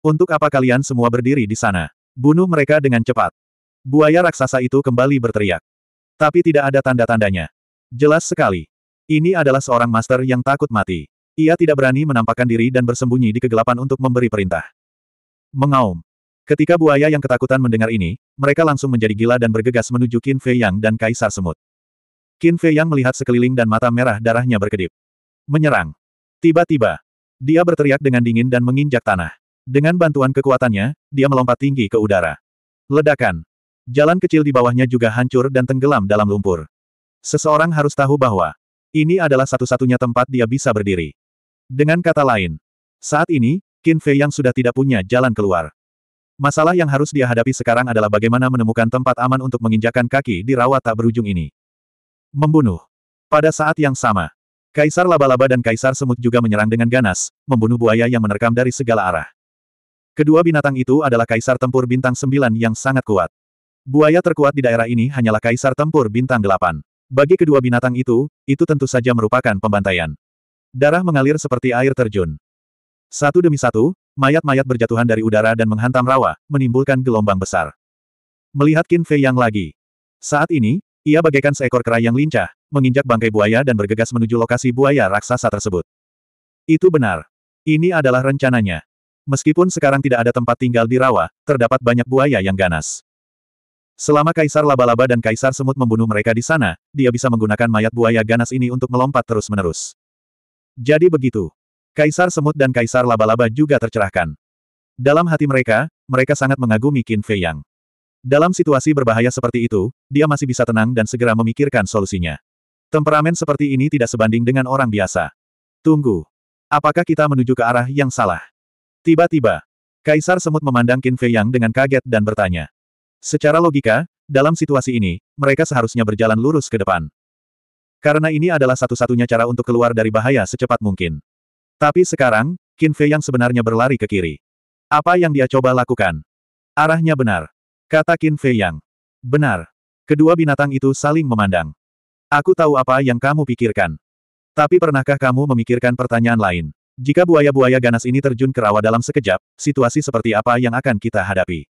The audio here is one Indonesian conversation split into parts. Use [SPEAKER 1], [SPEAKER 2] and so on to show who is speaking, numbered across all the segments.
[SPEAKER 1] Untuk apa kalian semua berdiri di sana? Bunuh mereka dengan cepat. Buaya raksasa itu kembali berteriak. Tapi tidak ada tanda-tandanya. Jelas sekali. Ini adalah seorang master yang takut mati. Ia tidak berani menampakkan diri dan bersembunyi di kegelapan untuk memberi perintah. Mengaum. Ketika buaya yang ketakutan mendengar ini, mereka langsung menjadi gila dan bergegas menuju Qin Fei Yang dan Kaisar Semut. Qin Fei Yang melihat sekeliling dan mata merah darahnya berkedip. Menyerang. Tiba-tiba. Dia berteriak dengan dingin dan menginjak tanah. Dengan bantuan kekuatannya, dia melompat tinggi ke udara. Ledakan. Jalan kecil di bawahnya juga hancur dan tenggelam dalam lumpur. Seseorang harus tahu bahwa ini adalah satu-satunya tempat dia bisa berdiri. Dengan kata lain, saat ini, Qin Fei yang sudah tidak punya jalan keluar. Masalah yang harus dia hadapi sekarang adalah bagaimana menemukan tempat aman untuk menginjakan kaki di rawa tak berujung ini. Membunuh. Pada saat yang sama, Kaisar Laba-Laba dan Kaisar Semut juga menyerang dengan ganas, membunuh buaya yang menerkam dari segala arah. Kedua binatang itu adalah kaisar tempur bintang Sembilan yang sangat kuat. Buaya terkuat di daerah ini hanyalah kaisar tempur bintang Delapan. Bagi kedua binatang itu, itu tentu saja merupakan pembantaian. Darah mengalir seperti air terjun. Satu demi satu, mayat-mayat berjatuhan dari udara dan menghantam rawa, menimbulkan gelombang besar. Melihat Qin Fei Yang lagi. Saat ini, ia bagaikan seekor kera yang lincah, menginjak bangkai buaya dan bergegas menuju lokasi buaya raksasa tersebut. Itu benar. Ini adalah rencananya. Meskipun sekarang tidak ada tempat tinggal di rawa, terdapat banyak buaya yang ganas. Selama Kaisar Laba-Laba dan Kaisar Semut membunuh mereka di sana, dia bisa menggunakan mayat buaya ganas ini untuk melompat terus-menerus. Jadi begitu. Kaisar Semut dan Kaisar Laba-Laba juga tercerahkan. Dalam hati mereka, mereka sangat mengagumi Qin Fei Yang. Dalam situasi berbahaya seperti itu, dia masih bisa tenang dan segera memikirkan solusinya. Temperamen seperti ini tidak sebanding dengan orang biasa. Tunggu. Apakah kita menuju ke arah yang salah? Tiba-tiba, Kaisar Semut memandang Qin Fei Yang dengan kaget dan bertanya. Secara logika, dalam situasi ini, mereka seharusnya berjalan lurus ke depan. Karena ini adalah satu-satunya cara untuk keluar dari bahaya secepat mungkin. Tapi sekarang, Qin Fei Yang sebenarnya berlari ke kiri. Apa yang dia coba lakukan? Arahnya benar. Kata Qin Fei Yang. Benar. Kedua binatang itu saling memandang. Aku tahu apa yang kamu pikirkan. Tapi pernahkah kamu memikirkan pertanyaan lain? Jika buaya-buaya ganas ini terjun ke rawa dalam sekejap, situasi seperti apa yang akan kita hadapi?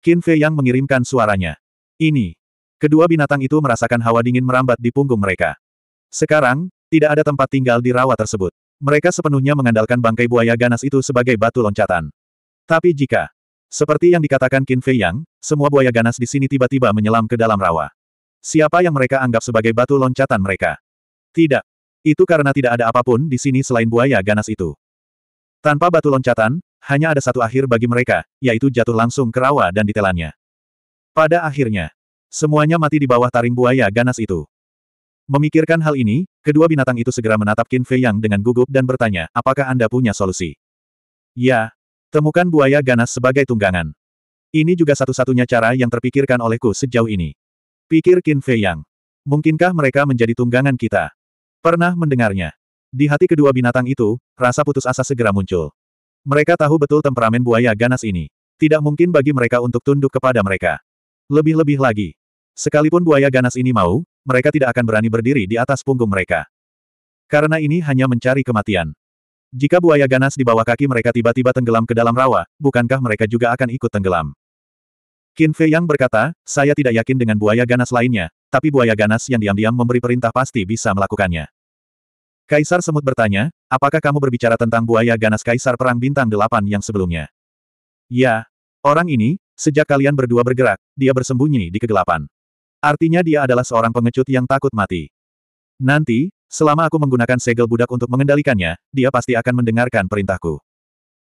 [SPEAKER 1] Qin Fei yang mengirimkan suaranya. Ini. Kedua binatang itu merasakan hawa dingin merambat di punggung mereka. Sekarang, tidak ada tempat tinggal di rawa tersebut. Mereka sepenuhnya mengandalkan bangkai buaya ganas itu sebagai batu loncatan. Tapi jika, seperti yang dikatakan Qin Fei Yang, semua buaya ganas di sini tiba-tiba menyelam ke dalam rawa. Siapa yang mereka anggap sebagai batu loncatan mereka? Tidak, itu karena tidak ada apapun di sini selain buaya ganas itu. Tanpa batu loncatan, hanya ada satu akhir bagi mereka, yaitu jatuh langsung ke rawa dan ditelannya. Pada akhirnya, semuanya mati di bawah taring buaya ganas itu. Memikirkan hal ini, kedua binatang itu segera menatap Qin Fei Yang dengan gugup dan bertanya, apakah Anda punya solusi? Ya, temukan buaya ganas sebagai tunggangan. Ini juga satu-satunya cara yang terpikirkan olehku sejauh ini. Pikir Qin Fei Yang. Mungkinkah mereka menjadi tunggangan kita? Pernah mendengarnya. Di hati kedua binatang itu, rasa putus asa segera muncul. Mereka tahu betul temperamen buaya ganas ini. Tidak mungkin bagi mereka untuk tunduk kepada mereka. Lebih-lebih lagi. Sekalipun buaya ganas ini mau, mereka tidak akan berani berdiri di atas punggung mereka. Karena ini hanya mencari kematian. Jika buaya ganas di bawah kaki mereka tiba-tiba tenggelam ke dalam rawa, bukankah mereka juga akan ikut tenggelam? Qin Fei Yang berkata, saya tidak yakin dengan buaya ganas lainnya, tapi buaya ganas yang diam-diam memberi perintah pasti bisa melakukannya. Kaisar Semut bertanya, apakah kamu berbicara tentang buaya ganas Kaisar Perang Bintang Delapan yang sebelumnya? Ya. Orang ini, sejak kalian berdua bergerak, dia bersembunyi di kegelapan. Artinya dia adalah seorang pengecut yang takut mati. Nanti, selama aku menggunakan segel budak untuk mengendalikannya, dia pasti akan mendengarkan perintahku.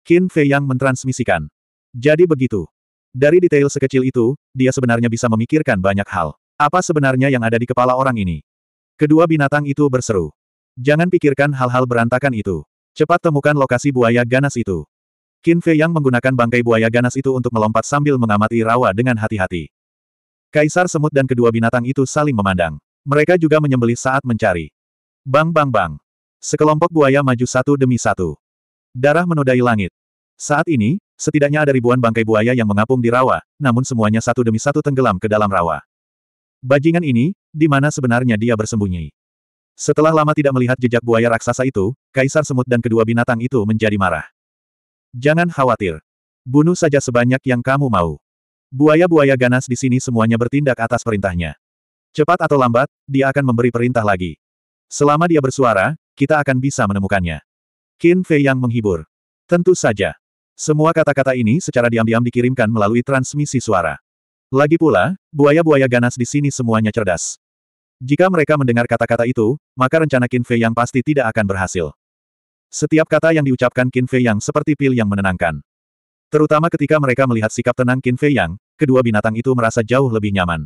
[SPEAKER 1] Qin Fei Yang mentransmisikan. Jadi begitu. Dari detail sekecil itu, dia sebenarnya bisa memikirkan banyak hal. Apa sebenarnya yang ada di kepala orang ini? Kedua binatang itu berseru. Jangan pikirkan hal-hal berantakan itu. Cepat temukan lokasi buaya ganas itu. Qin Fei yang menggunakan bangkai buaya ganas itu untuk melompat sambil mengamati rawa dengan hati-hati. Kaisar semut dan kedua binatang itu saling memandang. Mereka juga menyembelih saat mencari. Bang bang bang. Sekelompok buaya maju satu demi satu. Darah menodai langit. Saat ini, setidaknya ada ribuan bangkai buaya yang mengapung di rawa, namun semuanya satu demi satu tenggelam ke dalam rawa. Bajingan ini, di mana sebenarnya dia bersembunyi? Setelah lama tidak melihat jejak buaya raksasa itu, Kaisar Semut dan kedua binatang itu menjadi marah. Jangan khawatir. Bunuh saja sebanyak yang kamu mau. Buaya-buaya ganas di sini semuanya bertindak atas perintahnya. Cepat atau lambat, dia akan memberi perintah lagi. Selama dia bersuara, kita akan bisa menemukannya. Qin Fei yang menghibur. Tentu saja. Semua kata-kata ini secara diam-diam dikirimkan melalui transmisi suara. Lagi pula, buaya-buaya ganas di sini semuanya cerdas. Jika mereka mendengar kata-kata itu, maka rencana Qin Fei yang pasti tidak akan berhasil. Setiap kata yang diucapkan Qin Fei yang seperti pil yang menenangkan. Terutama ketika mereka melihat sikap tenang Qin Fei yang, kedua binatang itu merasa jauh lebih nyaman.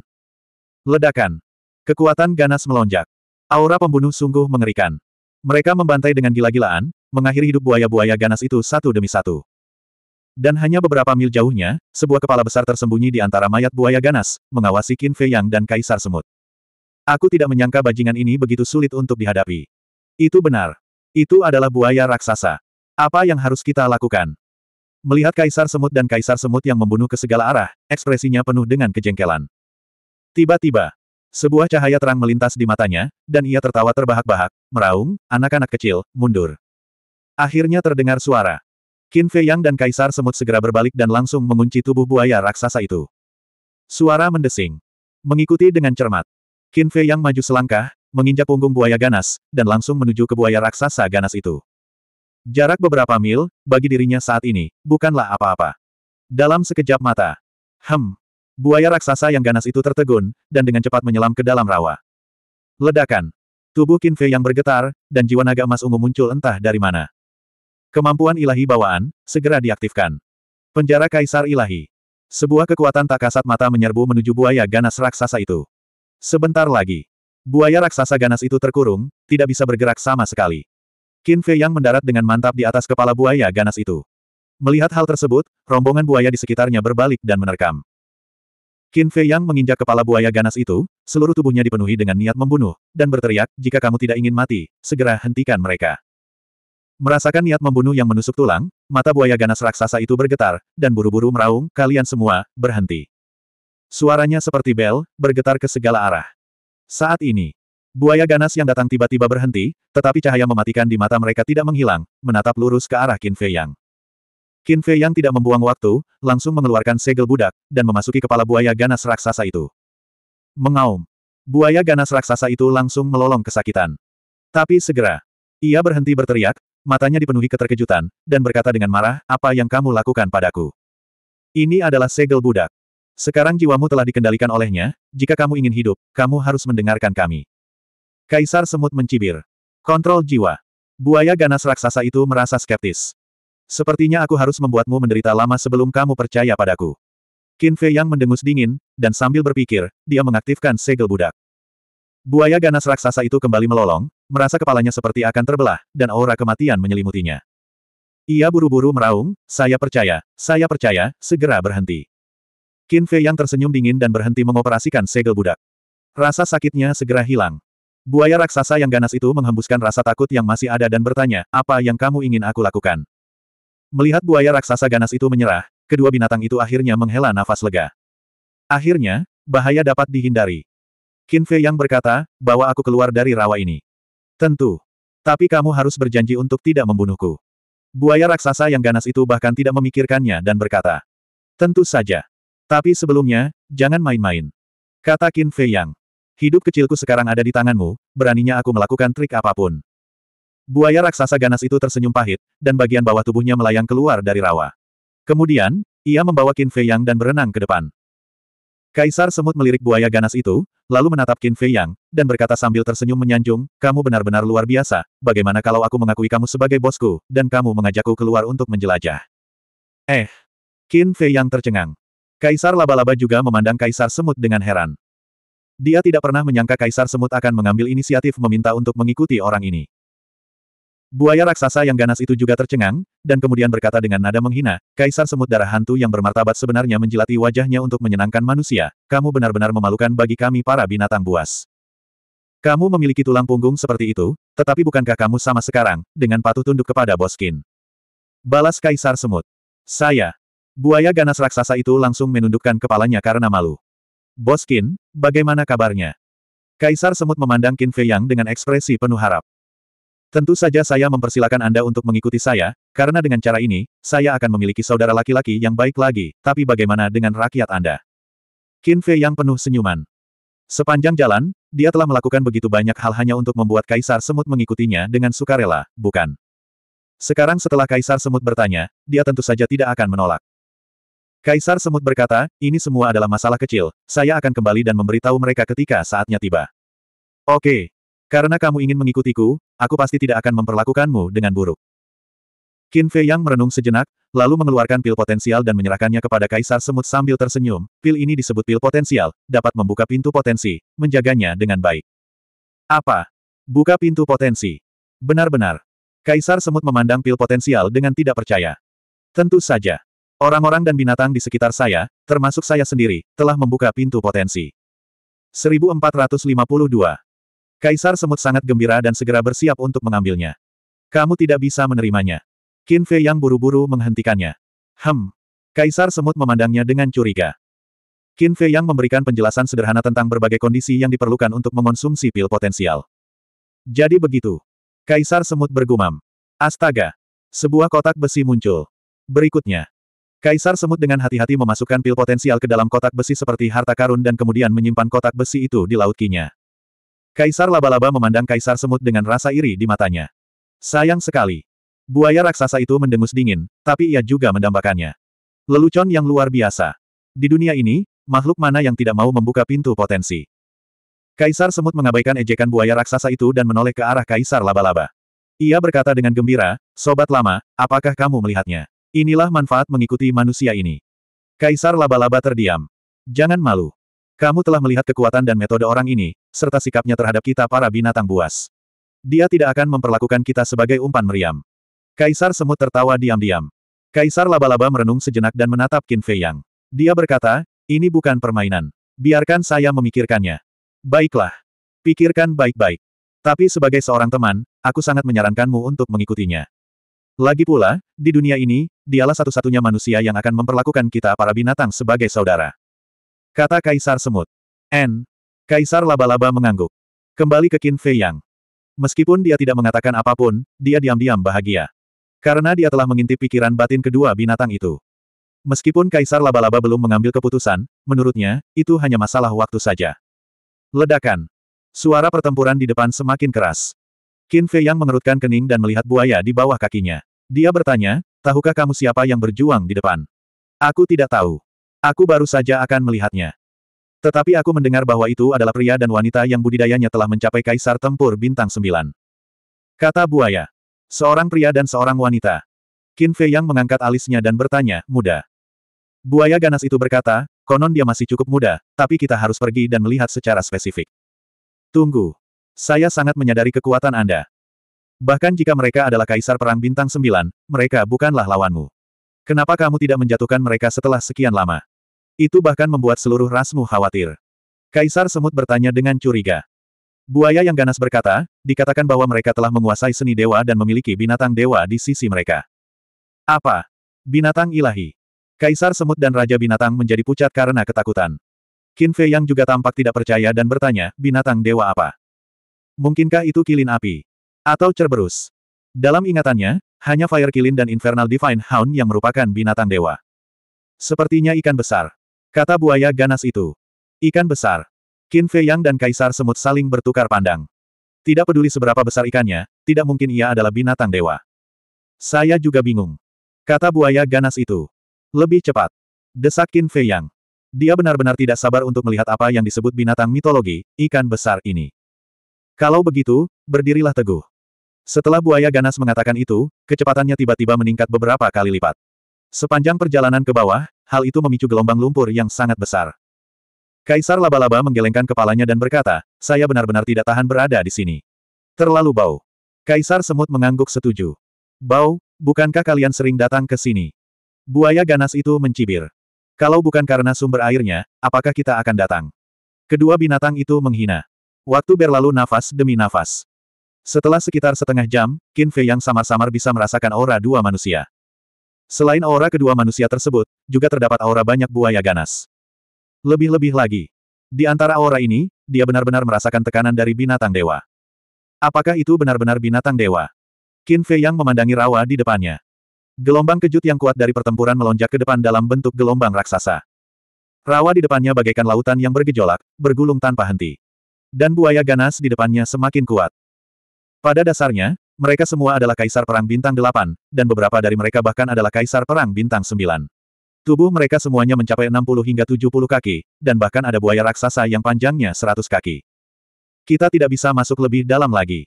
[SPEAKER 1] Ledakan. Kekuatan ganas melonjak. Aura pembunuh sungguh mengerikan. Mereka membantai dengan gila-gilaan, mengakhiri hidup buaya-buaya ganas itu satu demi satu. Dan hanya beberapa mil jauhnya, sebuah kepala besar tersembunyi di antara mayat buaya ganas, mengawasi Qin Fei Yang dan Kaisar Semut. Aku tidak menyangka bajingan ini begitu sulit untuk dihadapi. Itu benar. Itu adalah buaya raksasa. Apa yang harus kita lakukan? Melihat Kaisar Semut dan Kaisar Semut yang membunuh ke segala arah, ekspresinya penuh dengan kejengkelan. Tiba-tiba, sebuah cahaya terang melintas di matanya, dan ia tertawa terbahak-bahak, meraung, anak-anak kecil, mundur. Akhirnya terdengar suara. Qin Fei Yang dan Kaisar Semut segera berbalik dan langsung mengunci tubuh buaya raksasa itu. Suara mendesing. Mengikuti dengan cermat. Qin Fei Yang maju selangkah, menginjak punggung buaya ganas, dan langsung menuju ke buaya raksasa ganas itu. Jarak beberapa mil, bagi dirinya saat ini, bukanlah apa-apa. Dalam sekejap mata. Hem. Buaya raksasa yang ganas itu tertegun, dan dengan cepat menyelam ke dalam rawa. Ledakan. Tubuh Qin Fei yang bergetar, dan jiwa naga emas ungu muncul entah dari mana. Kemampuan ilahi bawaan, segera diaktifkan. Penjara Kaisar Ilahi. Sebuah kekuatan tak kasat mata menyerbu menuju buaya ganas raksasa itu. Sebentar lagi. Buaya raksasa ganas itu terkurung, tidak bisa bergerak sama sekali. Qin Fei Yang mendarat dengan mantap di atas kepala buaya ganas itu. Melihat hal tersebut, rombongan buaya di sekitarnya berbalik dan menerkam. Qin Fei Yang menginjak kepala buaya ganas itu, seluruh tubuhnya dipenuhi dengan niat membunuh, dan berteriak, jika kamu tidak ingin mati, segera hentikan mereka. Merasakan niat membunuh yang menusuk tulang, mata buaya ganas raksasa itu bergetar, dan buru-buru meraung, kalian semua, berhenti. Suaranya seperti bel, bergetar ke segala arah. Saat ini, buaya ganas yang datang tiba-tiba berhenti, tetapi cahaya mematikan di mata mereka tidak menghilang, menatap lurus ke arah Qin Fei Yang. Qin Fei Yang tidak membuang waktu, langsung mengeluarkan segel budak, dan memasuki kepala buaya ganas raksasa itu. Mengaum. Buaya ganas raksasa itu langsung melolong kesakitan. Tapi segera, ia berhenti berteriak, Matanya dipenuhi keterkejutan, dan berkata dengan marah, apa yang kamu lakukan padaku? Ini adalah segel budak. Sekarang jiwamu telah dikendalikan olehnya, jika kamu ingin hidup, kamu harus mendengarkan kami. Kaisar Semut mencibir. Kontrol jiwa. Buaya ganas raksasa itu merasa skeptis. Sepertinya aku harus membuatmu menderita lama sebelum kamu percaya padaku. Qin Fei Yang mendengus dingin, dan sambil berpikir, dia mengaktifkan segel budak. Buaya ganas raksasa itu kembali melolong, merasa kepalanya seperti akan terbelah, dan aura kematian menyelimutinya. Ia buru-buru meraung, saya percaya, saya percaya, segera berhenti. Qin Fei yang tersenyum dingin dan berhenti mengoperasikan segel budak. Rasa sakitnya segera hilang. Buaya raksasa yang ganas itu menghembuskan rasa takut yang masih ada dan bertanya, apa yang kamu ingin aku lakukan? Melihat buaya raksasa ganas itu menyerah, kedua binatang itu akhirnya menghela nafas lega. Akhirnya, bahaya dapat dihindari. Qin Fei yang berkata, bawa aku keluar dari rawa ini. Tentu. Tapi kamu harus berjanji untuk tidak membunuhku. Buaya raksasa yang ganas itu bahkan tidak memikirkannya dan berkata. Tentu saja. Tapi sebelumnya, jangan main-main. Kata Qin Fei Yang. Hidup kecilku sekarang ada di tanganmu, beraninya aku melakukan trik apapun. Buaya raksasa ganas itu tersenyum pahit, dan bagian bawah tubuhnya melayang keluar dari rawa. Kemudian, ia membawa Qin Fei Yang dan berenang ke depan. Kaisar Semut melirik buaya ganas itu, lalu menatap Qin Fei Yang, dan berkata sambil tersenyum menyanjung, kamu benar-benar luar biasa, bagaimana kalau aku mengakui kamu sebagai bosku, dan kamu mengajakku keluar untuk menjelajah. Eh. Qin Fei Yang tercengang. Kaisar Laba-Laba juga memandang Kaisar Semut dengan heran. Dia tidak pernah menyangka Kaisar Semut akan mengambil inisiatif meminta untuk mengikuti orang ini. Buaya raksasa yang ganas itu juga tercengang, dan kemudian berkata dengan nada menghina, Kaisar Semut Darah Hantu yang bermartabat sebenarnya menjilati wajahnya untuk menyenangkan manusia, kamu benar-benar memalukan bagi kami para binatang buas. Kamu memiliki tulang punggung seperti itu, tetapi bukankah kamu sama sekarang, dengan patuh tunduk kepada Boskin? Balas Kaisar Semut. Saya. Buaya ganas raksasa itu langsung menundukkan kepalanya karena malu. Boskin, bagaimana kabarnya? Kaisar Semut memandang Kin Fei Yang dengan ekspresi penuh harap. Tentu saja saya mempersilahkan Anda untuk mengikuti saya, karena dengan cara ini, saya akan memiliki saudara laki-laki yang baik lagi, tapi bagaimana dengan rakyat Anda? Qin Fei yang penuh senyuman. Sepanjang jalan, dia telah melakukan begitu banyak hal hanya untuk membuat Kaisar Semut mengikutinya dengan sukarela, bukan? Sekarang setelah Kaisar Semut bertanya, dia tentu saja tidak akan menolak. Kaisar Semut berkata, ini semua adalah masalah kecil, saya akan kembali dan memberitahu mereka ketika saatnya tiba. Oke, karena kamu ingin mengikutiku, aku pasti tidak akan memperlakukanmu dengan buruk. Qin Fei Yang merenung sejenak, lalu mengeluarkan pil potensial dan menyerahkannya kepada Kaisar Semut sambil tersenyum. Pil ini disebut pil potensial, dapat membuka pintu potensi, menjaganya dengan baik. Apa? Buka pintu potensi. Benar-benar. Kaisar Semut memandang pil potensial dengan tidak percaya. Tentu saja. Orang-orang dan binatang di sekitar saya, termasuk saya sendiri, telah membuka pintu potensi. 1452. Kaisar Semut sangat gembira dan segera bersiap untuk mengambilnya. Kamu tidak bisa menerimanya. Qin Fei yang buru-buru menghentikannya. Hem. Kaisar Semut memandangnya dengan curiga. Qin Fei yang memberikan penjelasan sederhana tentang berbagai kondisi yang diperlukan untuk mengonsumsi pil potensial. Jadi begitu. Kaisar Semut bergumam. Astaga. Sebuah kotak besi muncul. Berikutnya. Kaisar Semut dengan hati-hati memasukkan pil potensial ke dalam kotak besi seperti harta karun dan kemudian menyimpan kotak besi itu di laut kinya. Kaisar laba-laba memandang kaisar semut dengan rasa iri di matanya. Sayang sekali. Buaya raksasa itu mendengus dingin, tapi ia juga mendambakannya. Lelucon yang luar biasa. Di dunia ini, makhluk mana yang tidak mau membuka pintu potensi. Kaisar semut mengabaikan ejekan buaya raksasa itu dan menoleh ke arah kaisar laba-laba. Ia berkata dengan gembira, Sobat lama, apakah kamu melihatnya? Inilah manfaat mengikuti manusia ini. Kaisar laba-laba terdiam. Jangan malu. Kamu telah melihat kekuatan dan metode orang ini, serta sikapnya terhadap kita para binatang buas. Dia tidak akan memperlakukan kita sebagai umpan meriam. Kaisar Semut tertawa diam-diam. Kaisar Laba-Laba merenung sejenak dan menatap Qin Fei Yang. Dia berkata, ini bukan permainan. Biarkan saya memikirkannya. Baiklah. Pikirkan baik-baik. Tapi sebagai seorang teman, aku sangat menyarankanmu untuk mengikutinya. Lagi pula, di dunia ini, dialah satu-satunya manusia yang akan memperlakukan kita para binatang sebagai saudara. Kata Kaisar Semut. N. Kaisar Laba-Laba mengangguk. Kembali ke Qin Fei Yang. Meskipun dia tidak mengatakan apapun, dia diam-diam bahagia. Karena dia telah mengintip pikiran batin kedua binatang itu. Meskipun Kaisar Laba-Laba belum mengambil keputusan, menurutnya, itu hanya masalah waktu saja. Ledakan. Suara pertempuran di depan semakin keras. Qin Fei Yang mengerutkan kening dan melihat buaya di bawah kakinya. Dia bertanya, tahukah kamu siapa yang berjuang di depan? Aku tidak tahu. Aku baru saja akan melihatnya. Tetapi aku mendengar bahwa itu adalah pria dan wanita yang budidayanya telah mencapai kaisar tempur bintang sembilan. Kata buaya. Seorang pria dan seorang wanita. Qin Fei Yang mengangkat alisnya dan bertanya, muda. Buaya ganas itu berkata, konon dia masih cukup muda, tapi kita harus pergi dan melihat secara spesifik. Tunggu. Saya sangat menyadari kekuatan Anda. Bahkan jika mereka adalah kaisar perang bintang sembilan, mereka bukanlah lawanmu. Kenapa kamu tidak menjatuhkan mereka setelah sekian lama? Itu bahkan membuat seluruh rasmu khawatir. Kaisar Semut bertanya dengan curiga. Buaya yang ganas berkata, dikatakan bahwa mereka telah menguasai seni dewa dan memiliki binatang dewa di sisi mereka. Apa? Binatang ilahi. Kaisar Semut dan Raja Binatang menjadi pucat karena ketakutan. Qin Fei yang juga tampak tidak percaya dan bertanya, binatang dewa apa? Mungkinkah itu kilin api? Atau Cerberus? Dalam ingatannya, hanya Fire Kilin dan Infernal Divine Hound yang merupakan binatang dewa. Sepertinya ikan besar. Kata buaya ganas itu. Ikan besar. Qin Fei Yang dan Kaisar Semut saling bertukar pandang. Tidak peduli seberapa besar ikannya, tidak mungkin ia adalah binatang dewa. Saya juga bingung. Kata buaya ganas itu. Lebih cepat. Desak Qin Fei Yang. Dia benar-benar tidak sabar untuk melihat apa yang disebut binatang mitologi, ikan besar ini. Kalau begitu, berdirilah teguh. Setelah buaya ganas mengatakan itu, kecepatannya tiba-tiba meningkat beberapa kali lipat. Sepanjang perjalanan ke bawah, hal itu memicu gelombang lumpur yang sangat besar. Kaisar laba-laba menggelengkan kepalanya dan berkata, saya benar-benar tidak tahan berada di sini. Terlalu bau. Kaisar semut mengangguk setuju. Bau, bukankah kalian sering datang ke sini? Buaya ganas itu mencibir. Kalau bukan karena sumber airnya, apakah kita akan datang? Kedua binatang itu menghina. Waktu berlalu nafas demi nafas. Setelah sekitar setengah jam, Qin Fei yang samar-samar bisa merasakan aura dua manusia. Selain aura kedua manusia tersebut, juga terdapat aura banyak buaya ganas. Lebih-lebih lagi. Di antara aura ini, dia benar-benar merasakan tekanan dari binatang dewa. Apakah itu benar-benar binatang dewa? Qin Fei Yang memandangi rawa di depannya. Gelombang kejut yang kuat dari pertempuran melonjak ke depan dalam bentuk gelombang raksasa. Rawa di depannya bagaikan lautan yang bergejolak, bergulung tanpa henti. Dan buaya ganas di depannya semakin kuat. Pada dasarnya, mereka semua adalah kaisar perang bintang 8, dan beberapa dari mereka bahkan adalah kaisar perang bintang 9. Tubuh mereka semuanya mencapai 60 hingga 70 kaki, dan bahkan ada buaya raksasa yang panjangnya 100 kaki. Kita tidak bisa masuk lebih dalam lagi.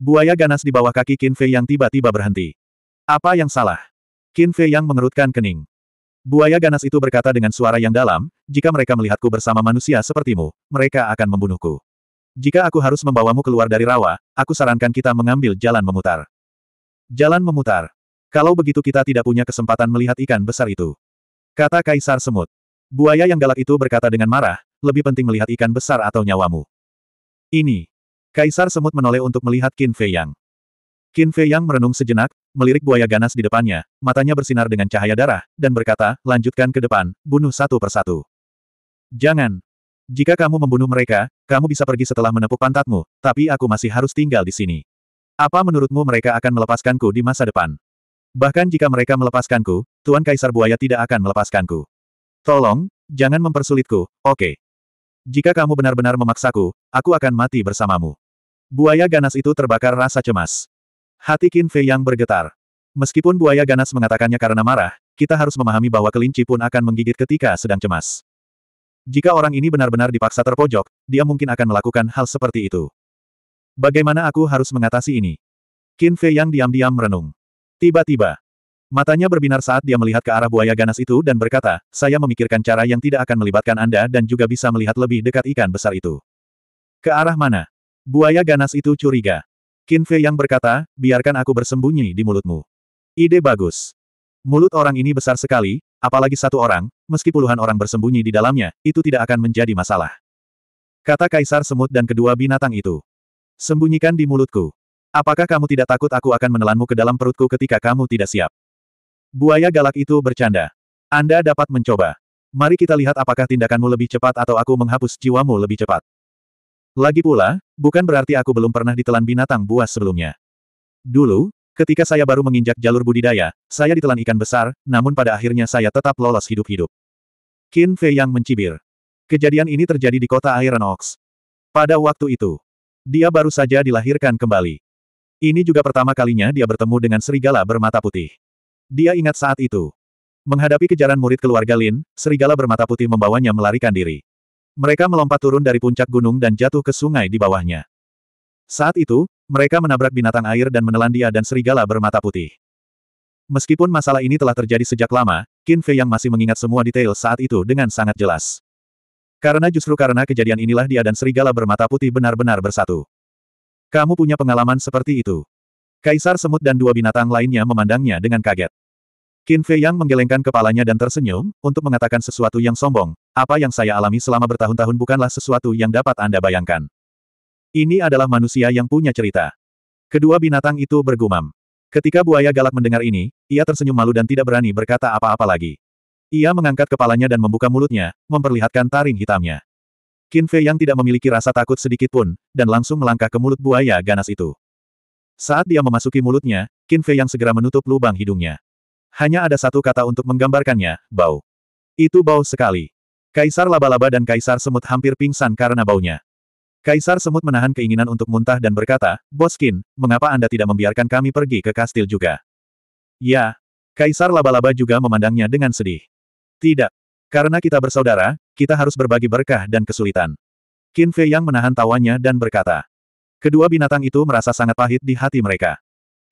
[SPEAKER 1] Buaya ganas di bawah kaki Qin Fei yang tiba-tiba berhenti. Apa yang salah? Qin Fei yang mengerutkan kening. Buaya ganas itu berkata dengan suara yang dalam, jika mereka melihatku bersama manusia sepertimu, mereka akan membunuhku. Jika aku harus membawamu keluar dari rawa, aku sarankan kita mengambil jalan memutar. Jalan memutar. Kalau begitu kita tidak punya kesempatan melihat ikan besar itu. Kata Kaisar Semut. Buaya yang galak itu berkata dengan marah, lebih penting melihat ikan besar atau nyawamu. Ini. Kaisar Semut menoleh untuk melihat Qin Fei Yang. Qin Fei Yang merenung sejenak, melirik buaya ganas di depannya, matanya bersinar dengan cahaya darah, dan berkata, lanjutkan ke depan, bunuh satu persatu. Jangan. Jika kamu membunuh mereka, kamu bisa pergi setelah menepuk pantatmu, tapi aku masih harus tinggal di sini. Apa menurutmu mereka akan melepaskanku di masa depan? Bahkan jika mereka melepaskanku, Tuan Kaisar Buaya tidak akan melepaskanku. Tolong, jangan mempersulitku, oke. Okay. Jika kamu benar-benar memaksaku, aku akan mati bersamamu. Buaya ganas itu terbakar rasa cemas. Hati Qin Fei yang bergetar. Meskipun buaya ganas mengatakannya karena marah, kita harus memahami bahwa kelinci pun akan menggigit ketika sedang cemas. Jika orang ini benar-benar dipaksa terpojok, dia mungkin akan melakukan hal seperti itu. Bagaimana aku harus mengatasi ini? Qin Fei yang diam-diam merenung. Tiba-tiba, matanya berbinar saat dia melihat ke arah buaya ganas itu dan berkata, saya memikirkan cara yang tidak akan melibatkan Anda dan juga bisa melihat lebih dekat ikan besar itu. Ke arah mana? Buaya ganas itu curiga. Qin Fei yang berkata, biarkan aku bersembunyi di mulutmu. Ide bagus. Mulut orang ini besar sekali, apalagi satu orang, meski puluhan orang bersembunyi di dalamnya, itu tidak akan menjadi masalah. Kata Kaisar Semut dan kedua binatang itu. Sembunyikan di mulutku. Apakah kamu tidak takut aku akan menelanmu ke dalam perutku ketika kamu tidak siap? Buaya galak itu bercanda. Anda dapat mencoba. Mari kita lihat apakah tindakanmu lebih cepat atau aku menghapus jiwamu lebih cepat. Lagi pula, bukan berarti aku belum pernah ditelan binatang buas sebelumnya. Dulu, Ketika saya baru menginjak jalur budidaya, saya ditelan ikan besar, namun pada akhirnya saya tetap lolos hidup-hidup. Qin Fei yang mencibir. Kejadian ini terjadi di kota Iron Ox. Pada waktu itu, dia baru saja dilahirkan kembali. Ini juga pertama kalinya dia bertemu dengan serigala bermata putih. Dia ingat saat itu. Menghadapi kejaran murid keluarga Lin, serigala bermata putih membawanya melarikan diri. Mereka melompat turun dari puncak gunung dan jatuh ke sungai di bawahnya. Saat itu, mereka menabrak binatang air dan menelan dia dan serigala bermata putih. Meskipun masalah ini telah terjadi sejak lama, Qin Fei yang masih mengingat semua detail saat itu dengan sangat jelas. Karena justru karena kejadian inilah dia dan serigala bermata putih benar-benar bersatu. Kamu punya pengalaman seperti itu. Kaisar Semut dan dua binatang lainnya memandangnya dengan kaget. Qin Fei yang menggelengkan kepalanya dan tersenyum, untuk mengatakan sesuatu yang sombong, apa yang saya alami selama bertahun-tahun bukanlah sesuatu yang dapat Anda bayangkan. Ini adalah manusia yang punya cerita. Kedua binatang itu bergumam. Ketika buaya galak mendengar ini, ia tersenyum malu dan tidak berani berkata apa-apa lagi. Ia mengangkat kepalanya dan membuka mulutnya, memperlihatkan taring hitamnya. Qin Fei yang tidak memiliki rasa takut sedikit pun, dan langsung melangkah ke mulut buaya ganas itu. Saat dia memasuki mulutnya, Qin Fei yang segera menutup lubang hidungnya. Hanya ada satu kata untuk menggambarkannya, bau. Itu bau sekali. Kaisar laba-laba dan kaisar semut hampir pingsan karena baunya. Kaisar Semut menahan keinginan untuk muntah dan berkata, Boskin, mengapa Anda tidak membiarkan kami pergi ke kastil juga? Ya. Kaisar Laba-Laba juga memandangnya dengan sedih. Tidak. Karena kita bersaudara, kita harus berbagi berkah dan kesulitan. Qin Fei Yang menahan tawanya dan berkata. Kedua binatang itu merasa sangat pahit di hati mereka.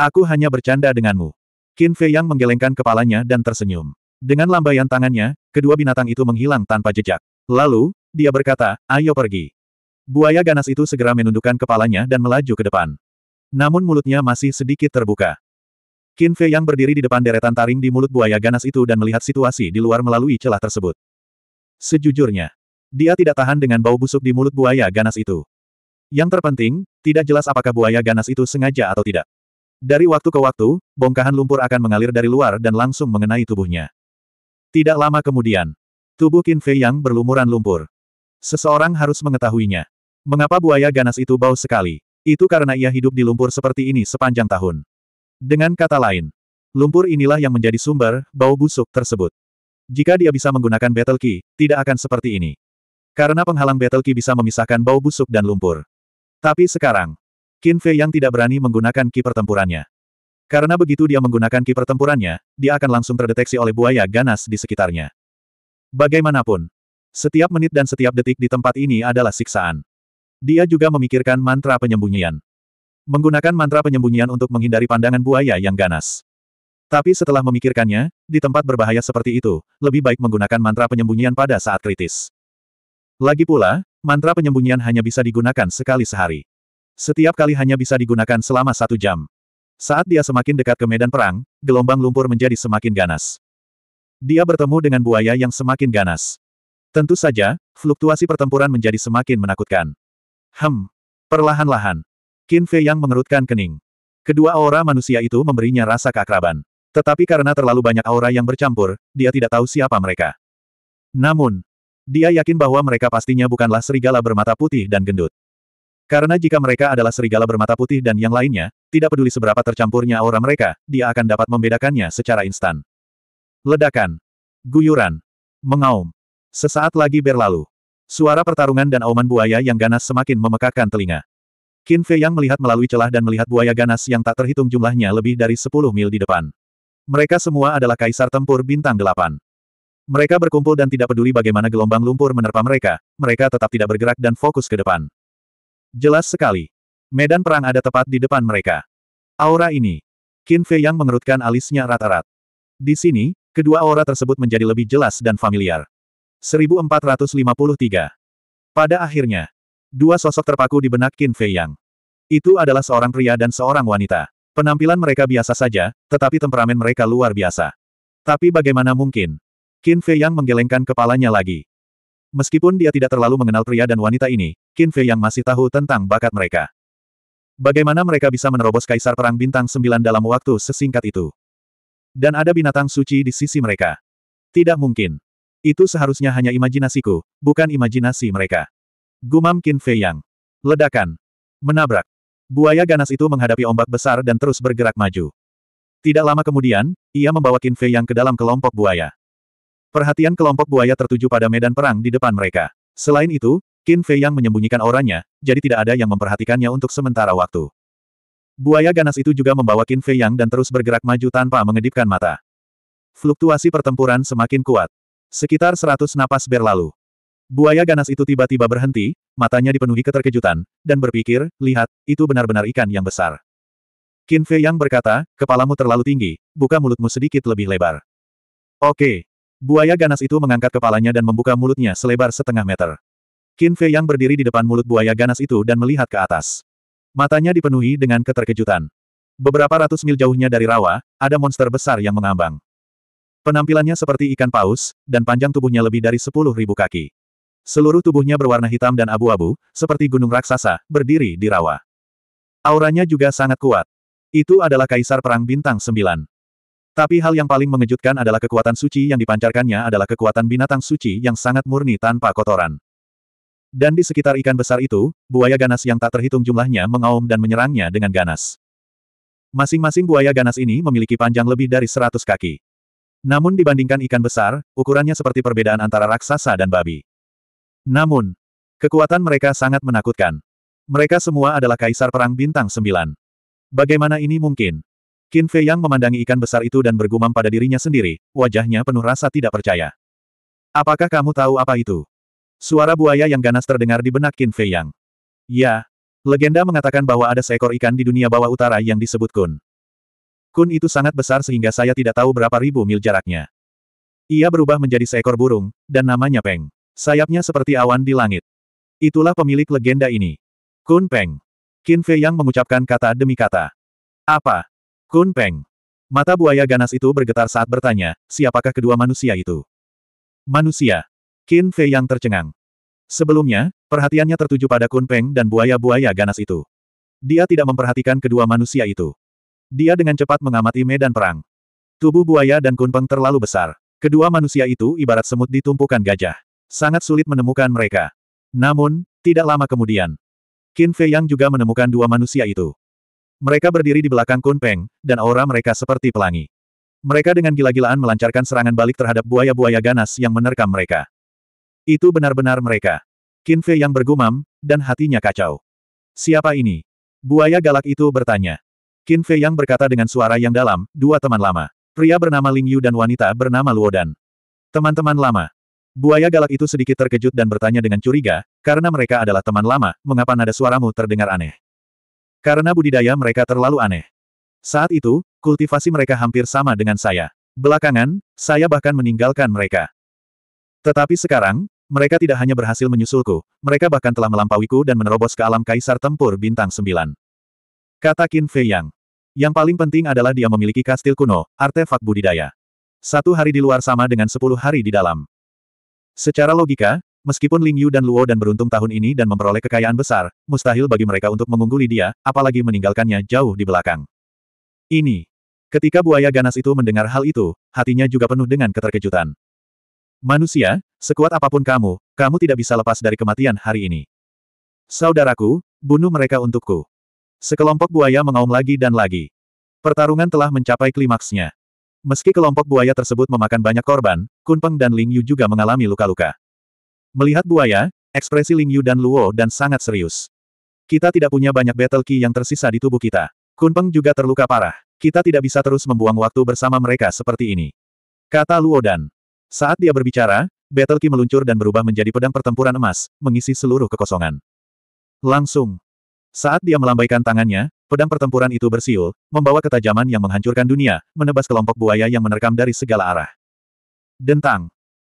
[SPEAKER 1] Aku hanya bercanda denganmu. Qin Fei Yang menggelengkan kepalanya dan tersenyum. Dengan lambaian tangannya, kedua binatang itu menghilang tanpa jejak. Lalu, dia berkata, ayo pergi. Buaya ganas itu segera menundukkan kepalanya dan melaju ke depan. Namun mulutnya masih sedikit terbuka. Qin Fei yang berdiri di depan deretan taring di mulut buaya ganas itu dan melihat situasi di luar melalui celah tersebut. Sejujurnya, dia tidak tahan dengan bau busuk di mulut buaya ganas itu. Yang terpenting, tidak jelas apakah buaya ganas itu sengaja atau tidak. Dari waktu ke waktu, bongkahan lumpur akan mengalir dari luar dan langsung mengenai tubuhnya. Tidak lama kemudian, tubuh Qin Fei yang berlumuran lumpur. Seseorang harus mengetahuinya. Mengapa buaya ganas itu bau sekali? Itu karena ia hidup di lumpur seperti ini sepanjang tahun. Dengan kata lain, lumpur inilah yang menjadi sumber bau busuk tersebut. Jika dia bisa menggunakan Battle Key, tidak akan seperti ini. Karena penghalang Battle Key bisa memisahkan bau busuk dan lumpur. Tapi sekarang, Qin Fei yang tidak berani menggunakan ki pertempurannya. Karena begitu dia menggunakan ki pertempurannya, dia akan langsung terdeteksi oleh buaya ganas di sekitarnya. Bagaimanapun, setiap menit dan setiap detik di tempat ini adalah siksaan. Dia juga memikirkan mantra penyembunyian. Menggunakan mantra penyembunyian untuk menghindari pandangan buaya yang ganas. Tapi setelah memikirkannya, di tempat berbahaya seperti itu, lebih baik menggunakan mantra penyembunyian pada saat kritis. Lagi pula, mantra penyembunyian hanya bisa digunakan sekali sehari. Setiap kali hanya bisa digunakan selama satu jam. Saat dia semakin dekat ke medan perang, gelombang lumpur menjadi semakin ganas. Dia bertemu dengan buaya yang semakin ganas. Tentu saja, fluktuasi pertempuran menjadi semakin menakutkan. Hem. Perlahan-lahan. Qin Fei yang mengerutkan kening. Kedua aura manusia itu memberinya rasa keakraban. Tetapi karena terlalu banyak aura yang bercampur, dia tidak tahu siapa mereka. Namun, dia yakin bahwa mereka pastinya bukanlah serigala bermata putih dan gendut. Karena jika mereka adalah serigala bermata putih dan yang lainnya, tidak peduli seberapa tercampurnya aura mereka, dia akan dapat membedakannya secara instan. Ledakan. Guyuran. Mengaum. Sesaat lagi berlalu. Suara pertarungan dan auman buaya yang ganas semakin memekakan telinga. Qin Fei yang melihat melalui celah dan melihat buaya ganas yang tak terhitung jumlahnya lebih dari 10 mil di depan. Mereka semua adalah kaisar tempur bintang delapan. Mereka berkumpul dan tidak peduli bagaimana gelombang lumpur menerpa mereka, mereka tetap tidak bergerak dan fokus ke depan. Jelas sekali. Medan perang ada tepat di depan mereka. Aura ini. Qin Fei yang mengerutkan alisnya rata rat Di sini, kedua aura tersebut menjadi lebih jelas dan familiar. 1453. Pada akhirnya, dua sosok terpaku di benak Qin Fei Yang. Itu adalah seorang pria dan seorang wanita. Penampilan mereka biasa saja, tetapi temperamen mereka luar biasa. Tapi bagaimana mungkin? Qin Fei Yang menggelengkan kepalanya lagi. Meskipun dia tidak terlalu mengenal pria dan wanita ini, Qin Fei Yang masih tahu tentang bakat mereka. Bagaimana mereka bisa menerobos Kaisar Perang Bintang Sembilan dalam waktu sesingkat itu? Dan ada binatang suci di sisi mereka. Tidak mungkin. Itu seharusnya hanya imajinasiku, bukan imajinasi mereka. Gumam Qin Fei Yang. Ledakan. Menabrak. Buaya ganas itu menghadapi ombak besar dan terus bergerak maju. Tidak lama kemudian, ia membawa Qin Fei Yang ke dalam kelompok buaya. Perhatian kelompok buaya tertuju pada medan perang di depan mereka. Selain itu, Qin Fei Yang menyembunyikan orangnya, jadi tidak ada yang memperhatikannya untuk sementara waktu. Buaya ganas itu juga membawa Qin Fei Yang dan terus bergerak maju tanpa mengedipkan mata. Fluktuasi pertempuran semakin kuat. Sekitar seratus napas berlalu. Buaya ganas itu tiba-tiba berhenti, matanya dipenuhi keterkejutan, dan berpikir, lihat, itu benar-benar ikan yang besar. Qin Fei yang berkata, kepalamu terlalu tinggi, buka mulutmu sedikit lebih lebar. Oke. Buaya ganas itu mengangkat kepalanya dan membuka mulutnya selebar setengah meter. Qin Fei yang berdiri di depan mulut buaya ganas itu dan melihat ke atas. Matanya dipenuhi dengan keterkejutan. Beberapa ratus mil jauhnya dari rawa, ada monster besar yang mengambang. Penampilannya seperti ikan paus, dan panjang tubuhnya lebih dari sepuluh ribu kaki. Seluruh tubuhnya berwarna hitam dan abu-abu, seperti gunung raksasa, berdiri di rawa. Auranya juga sangat kuat. Itu adalah Kaisar Perang Bintang Sembilan. Tapi hal yang paling mengejutkan adalah kekuatan suci yang dipancarkannya adalah kekuatan binatang suci yang sangat murni tanpa kotoran. Dan di sekitar ikan besar itu, buaya ganas yang tak terhitung jumlahnya mengaum dan menyerangnya dengan ganas. Masing-masing buaya ganas ini memiliki panjang lebih dari seratus kaki. Namun dibandingkan ikan besar, ukurannya seperti perbedaan antara raksasa dan babi. Namun, kekuatan mereka sangat menakutkan. Mereka semua adalah kaisar perang bintang sembilan. Bagaimana ini mungkin? Qin Fei Yang memandangi ikan besar itu dan bergumam pada dirinya sendiri, wajahnya penuh rasa tidak percaya. Apakah kamu tahu apa itu? Suara buaya yang ganas terdengar di benak Qin Fei Yang. Ya, legenda mengatakan bahwa ada seekor ikan di dunia bawah utara yang disebut Kun. Kun itu sangat besar sehingga saya tidak tahu berapa ribu mil jaraknya. Ia berubah menjadi seekor burung, dan namanya Peng. Sayapnya seperti awan di langit. Itulah pemilik legenda ini. Kun Peng. Qin Fei Yang mengucapkan kata demi kata. Apa? Kun Peng. Mata buaya ganas itu bergetar saat bertanya, siapakah kedua manusia itu? Manusia. Qin Fei Yang tercengang. Sebelumnya, perhatiannya tertuju pada Kun Peng dan buaya-buaya ganas itu. Dia tidak memperhatikan kedua manusia itu. Dia dengan cepat mengamati medan perang. Tubuh buaya dan kunpeng terlalu besar. Kedua manusia itu ibarat semut di tumpukan gajah. Sangat sulit menemukan mereka. Namun, tidak lama kemudian, Qin Fei Yang juga menemukan dua manusia itu. Mereka berdiri di belakang kunpeng, dan aura mereka seperti pelangi. Mereka dengan gila-gilaan melancarkan serangan balik terhadap buaya-buaya ganas yang menerkam mereka. Itu benar-benar mereka. Qin Fei Yang bergumam, dan hatinya kacau. Siapa ini? Buaya galak itu bertanya. Qin Fei Yang berkata dengan suara yang dalam, dua teman lama. Pria bernama Ling Yu dan wanita bernama Luo Dan. Teman-teman lama. Buaya galak itu sedikit terkejut dan bertanya dengan curiga, karena mereka adalah teman lama, mengapa nada suaramu terdengar aneh? Karena budidaya mereka terlalu aneh. Saat itu, kultivasi mereka hampir sama dengan saya. Belakangan, saya bahkan meninggalkan mereka. Tetapi sekarang, mereka tidak hanya berhasil menyusulku, mereka bahkan telah melampauiku dan menerobos ke alam kaisar tempur bintang Sembilan. Kata Qin Fei Yang. Yang paling penting adalah dia memiliki kastil kuno, artefak budidaya. Satu hari di luar sama dengan sepuluh hari di dalam. Secara logika, meskipun Ling Yu dan Luo dan beruntung tahun ini dan memperoleh kekayaan besar, mustahil bagi mereka untuk mengungguli dia, apalagi meninggalkannya jauh di belakang. Ini. Ketika buaya ganas itu mendengar hal itu, hatinya juga penuh dengan keterkejutan. Manusia, sekuat apapun kamu, kamu tidak bisa lepas dari kematian hari ini. Saudaraku, bunuh mereka untukku. Sekelompok buaya mengaum lagi dan lagi. Pertarungan telah mencapai klimaksnya. Meski kelompok buaya tersebut memakan banyak korban, Kunpeng dan Ling Yu juga mengalami luka-luka. Melihat buaya, ekspresi Ling Yu dan Luo dan sangat serius. Kita tidak punya banyak battle key yang tersisa di tubuh kita. Kunpeng juga terluka parah. Kita tidak bisa terus membuang waktu bersama mereka seperti ini. Kata Luo dan. Saat dia berbicara, battle key meluncur dan berubah menjadi pedang pertempuran emas, mengisi seluruh kekosongan. Langsung. Saat dia melambaikan tangannya, pedang pertempuran itu bersiul, membawa ketajaman yang menghancurkan dunia, menebas kelompok buaya yang menerkam dari segala arah. Dentang.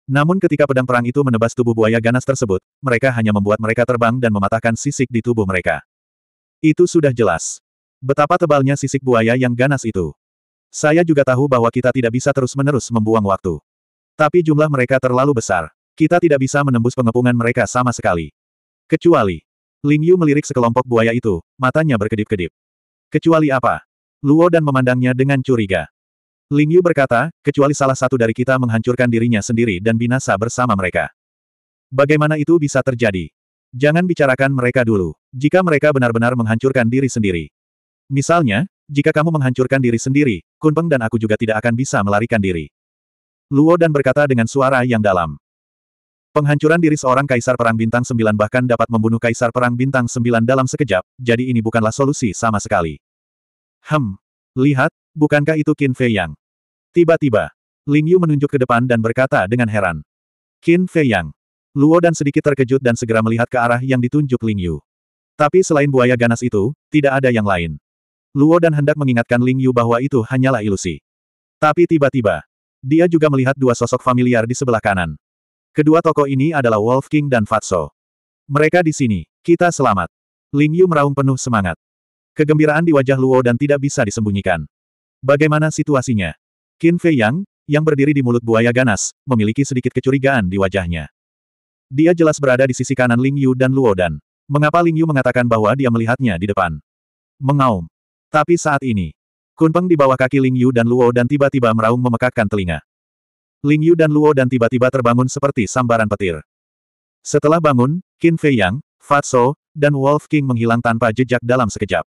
[SPEAKER 1] Namun ketika pedang perang itu menebas tubuh buaya ganas tersebut, mereka hanya membuat mereka terbang dan mematahkan sisik di tubuh mereka. Itu sudah jelas. Betapa tebalnya sisik buaya yang ganas itu. Saya juga tahu bahwa kita tidak bisa terus-menerus membuang waktu. Tapi jumlah mereka terlalu besar. Kita tidak bisa menembus pengepungan mereka sama sekali. Kecuali, Ling Yu melirik sekelompok buaya itu, matanya berkedip-kedip. Kecuali apa? Luo dan memandangnya dengan curiga. Ling Yu berkata, kecuali salah satu dari kita menghancurkan dirinya sendiri dan binasa bersama mereka. Bagaimana itu bisa terjadi? Jangan bicarakan mereka dulu, jika mereka benar-benar menghancurkan diri sendiri. Misalnya, jika kamu menghancurkan diri sendiri, Kunpeng dan aku juga tidak akan bisa melarikan diri. Luo dan berkata dengan suara yang dalam. Penghancuran diri seorang kaisar perang bintang 9 bahkan dapat membunuh kaisar perang bintang 9 dalam sekejap, jadi ini bukanlah solusi sama sekali. Hem. Lihat, bukankah itu Qin Fei Yang? Tiba-tiba, Ling Yu menunjuk ke depan dan berkata dengan heran. Qin Fei Yang. Luo dan sedikit terkejut dan segera melihat ke arah yang ditunjuk Ling Yu. Tapi selain buaya ganas itu, tidak ada yang lain. Luo dan hendak mengingatkan Ling Yu bahwa itu hanyalah ilusi. Tapi tiba-tiba, dia juga melihat dua sosok familiar di sebelah kanan. Kedua tokoh ini adalah Wolf King dan Fatso. Mereka di sini. Kita selamat. Ling Yu meraung penuh semangat. Kegembiraan di wajah Luo dan tidak bisa disembunyikan. Bagaimana situasinya? Qin Fei Yang, yang berdiri di mulut buaya ganas, memiliki sedikit kecurigaan di wajahnya. Dia jelas berada di sisi kanan Ling Yu dan Luo Dan. Mengapa Ling Yu mengatakan bahwa dia melihatnya di depan? Mengaum. Tapi saat ini, kunpeng di bawah kaki Ling Yu dan Luo Dan tiba-tiba meraung memekakkan telinga. Ling Yu dan Luo dan tiba-tiba terbangun seperti sambaran petir. Setelah bangun, Qin Fei Yang, Fatso, dan Wolf King menghilang tanpa jejak dalam sekejap.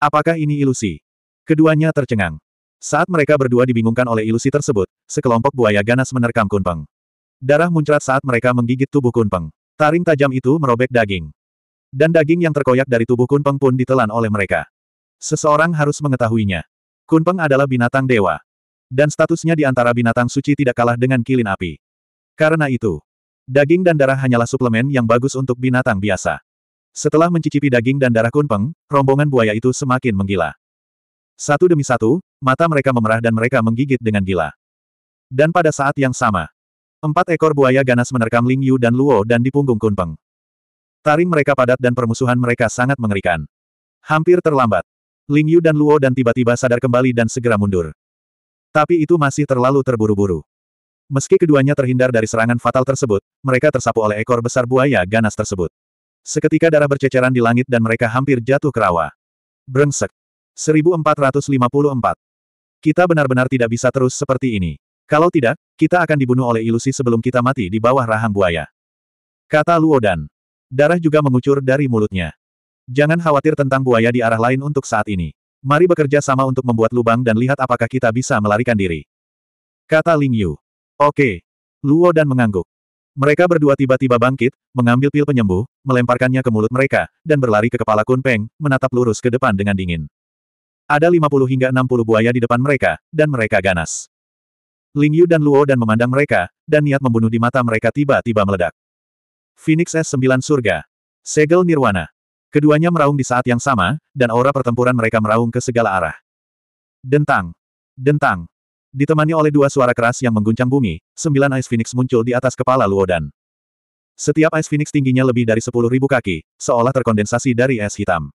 [SPEAKER 1] Apakah ini ilusi? Keduanya tercengang. Saat mereka berdua dibingungkan oleh ilusi tersebut, sekelompok buaya ganas menerkam Kunpeng. Darah muncrat saat mereka menggigit tubuh Kunpeng. Taring tajam itu merobek daging. Dan daging yang terkoyak dari tubuh Kunpeng pun ditelan oleh mereka. Seseorang harus mengetahuinya. Kunpeng adalah binatang dewa dan statusnya di antara binatang suci tidak kalah dengan kilin api. Karena itu, daging dan darah hanyalah suplemen yang bagus untuk binatang biasa. Setelah mencicipi daging dan darah kunpeng, rombongan buaya itu semakin menggila. Satu demi satu, mata mereka memerah dan mereka menggigit dengan gila. Dan pada saat yang sama, empat ekor buaya ganas menerkam Ling Yu dan Luo dan di punggung kunpeng. Taring mereka padat dan permusuhan mereka sangat mengerikan. Hampir terlambat. Ling Yu dan Luo dan tiba-tiba sadar kembali dan segera mundur. Tapi itu masih terlalu terburu-buru. Meski keduanya terhindar dari serangan fatal tersebut, mereka tersapu oleh ekor besar buaya ganas tersebut. Seketika darah berceceran di langit dan mereka hampir jatuh ke rawa. Brengsek. 1454. Kita benar-benar tidak bisa terus seperti ini. Kalau tidak, kita akan dibunuh oleh ilusi sebelum kita mati di bawah rahang buaya. Kata Luodan. Darah juga mengucur dari mulutnya. Jangan khawatir tentang buaya di arah lain untuk saat ini. Mari bekerja sama untuk membuat lubang dan lihat apakah kita bisa melarikan diri. Kata Ling Yu. Oke. Luo dan mengangguk. Mereka berdua tiba-tiba bangkit, mengambil pil penyembuh, melemparkannya ke mulut mereka, dan berlari ke kepala Kun Peng, menatap lurus ke depan dengan dingin. Ada 50 hingga 60 buaya di depan mereka, dan mereka ganas. Ling Yu dan Luo dan memandang mereka, dan niat membunuh di mata mereka tiba-tiba meledak. Phoenix S9 Surga. Segel Nirwana. Keduanya meraung di saat yang sama, dan aura pertempuran mereka meraung ke segala arah. Dentang! Dentang! Ditemani oleh dua suara keras yang mengguncang bumi, sembilan Ice Phoenix muncul di atas kepala Luodan. Setiap Ice Phoenix tingginya lebih dari sepuluh ribu kaki, seolah terkondensasi dari es hitam.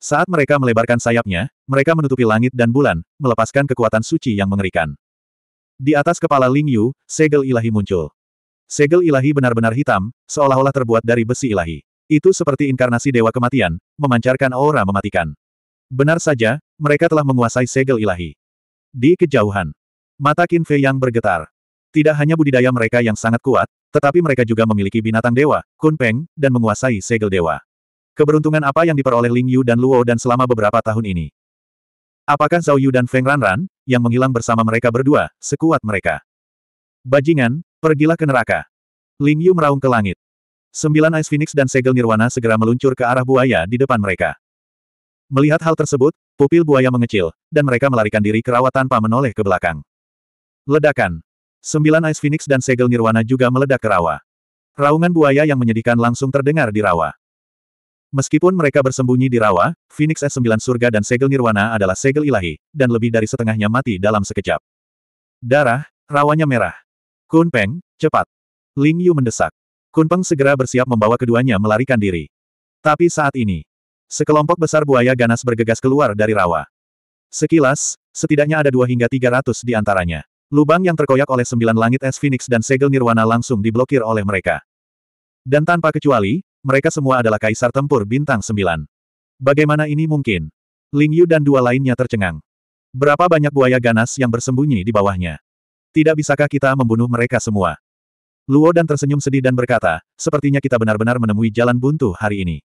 [SPEAKER 1] Saat mereka melebarkan sayapnya, mereka menutupi langit dan bulan, melepaskan kekuatan suci yang mengerikan. Di atas kepala Ling Yu, segel ilahi muncul. Segel ilahi benar-benar hitam, seolah-olah terbuat dari besi ilahi. Itu seperti inkarnasi dewa kematian, memancarkan aura mematikan. Benar saja, mereka telah menguasai segel ilahi. Di kejauhan, mata Qin Fei yang bergetar. Tidak hanya budidaya mereka yang sangat kuat, tetapi mereka juga memiliki binatang dewa, Kun Peng, dan menguasai segel dewa. Keberuntungan apa yang diperoleh Ling Yu dan Luo dan selama beberapa tahun ini? Apakah Zhao Yu dan Feng Ranran, yang menghilang bersama mereka berdua, sekuat mereka? Bajingan, pergilah ke neraka. Ling Yu meraung ke langit. Sembilan Ice Phoenix dan segel Nirwana segera meluncur ke arah buaya di depan mereka. Melihat hal tersebut, pupil buaya mengecil, dan mereka melarikan diri ke rawa tanpa menoleh ke belakang. Ledakan. Sembilan Ice Phoenix dan segel Nirwana juga meledak ke rawa. Raungan buaya yang menyedihkan langsung terdengar di rawa. Meskipun mereka bersembunyi di rawa, Phoenix S9 surga dan segel nirwana adalah segel ilahi, dan lebih dari setengahnya mati dalam sekejap. Darah, rawanya merah. Kun Peng, cepat. Ling Yu mendesak. Kunpeng segera bersiap membawa keduanya melarikan diri. Tapi saat ini, sekelompok besar buaya ganas bergegas keluar dari rawa. Sekilas, setidaknya ada dua hingga tiga ratus di antaranya. Lubang yang terkoyak oleh sembilan langit es Phoenix dan segel nirwana langsung diblokir oleh mereka. Dan tanpa kecuali, mereka semua adalah kaisar tempur bintang sembilan. Bagaimana ini mungkin? Ling Yu dan dua lainnya tercengang. Berapa banyak buaya ganas yang bersembunyi di bawahnya? Tidak bisakah kita membunuh mereka semua? Luo dan tersenyum sedih dan berkata, sepertinya kita benar-benar menemui jalan buntu hari ini.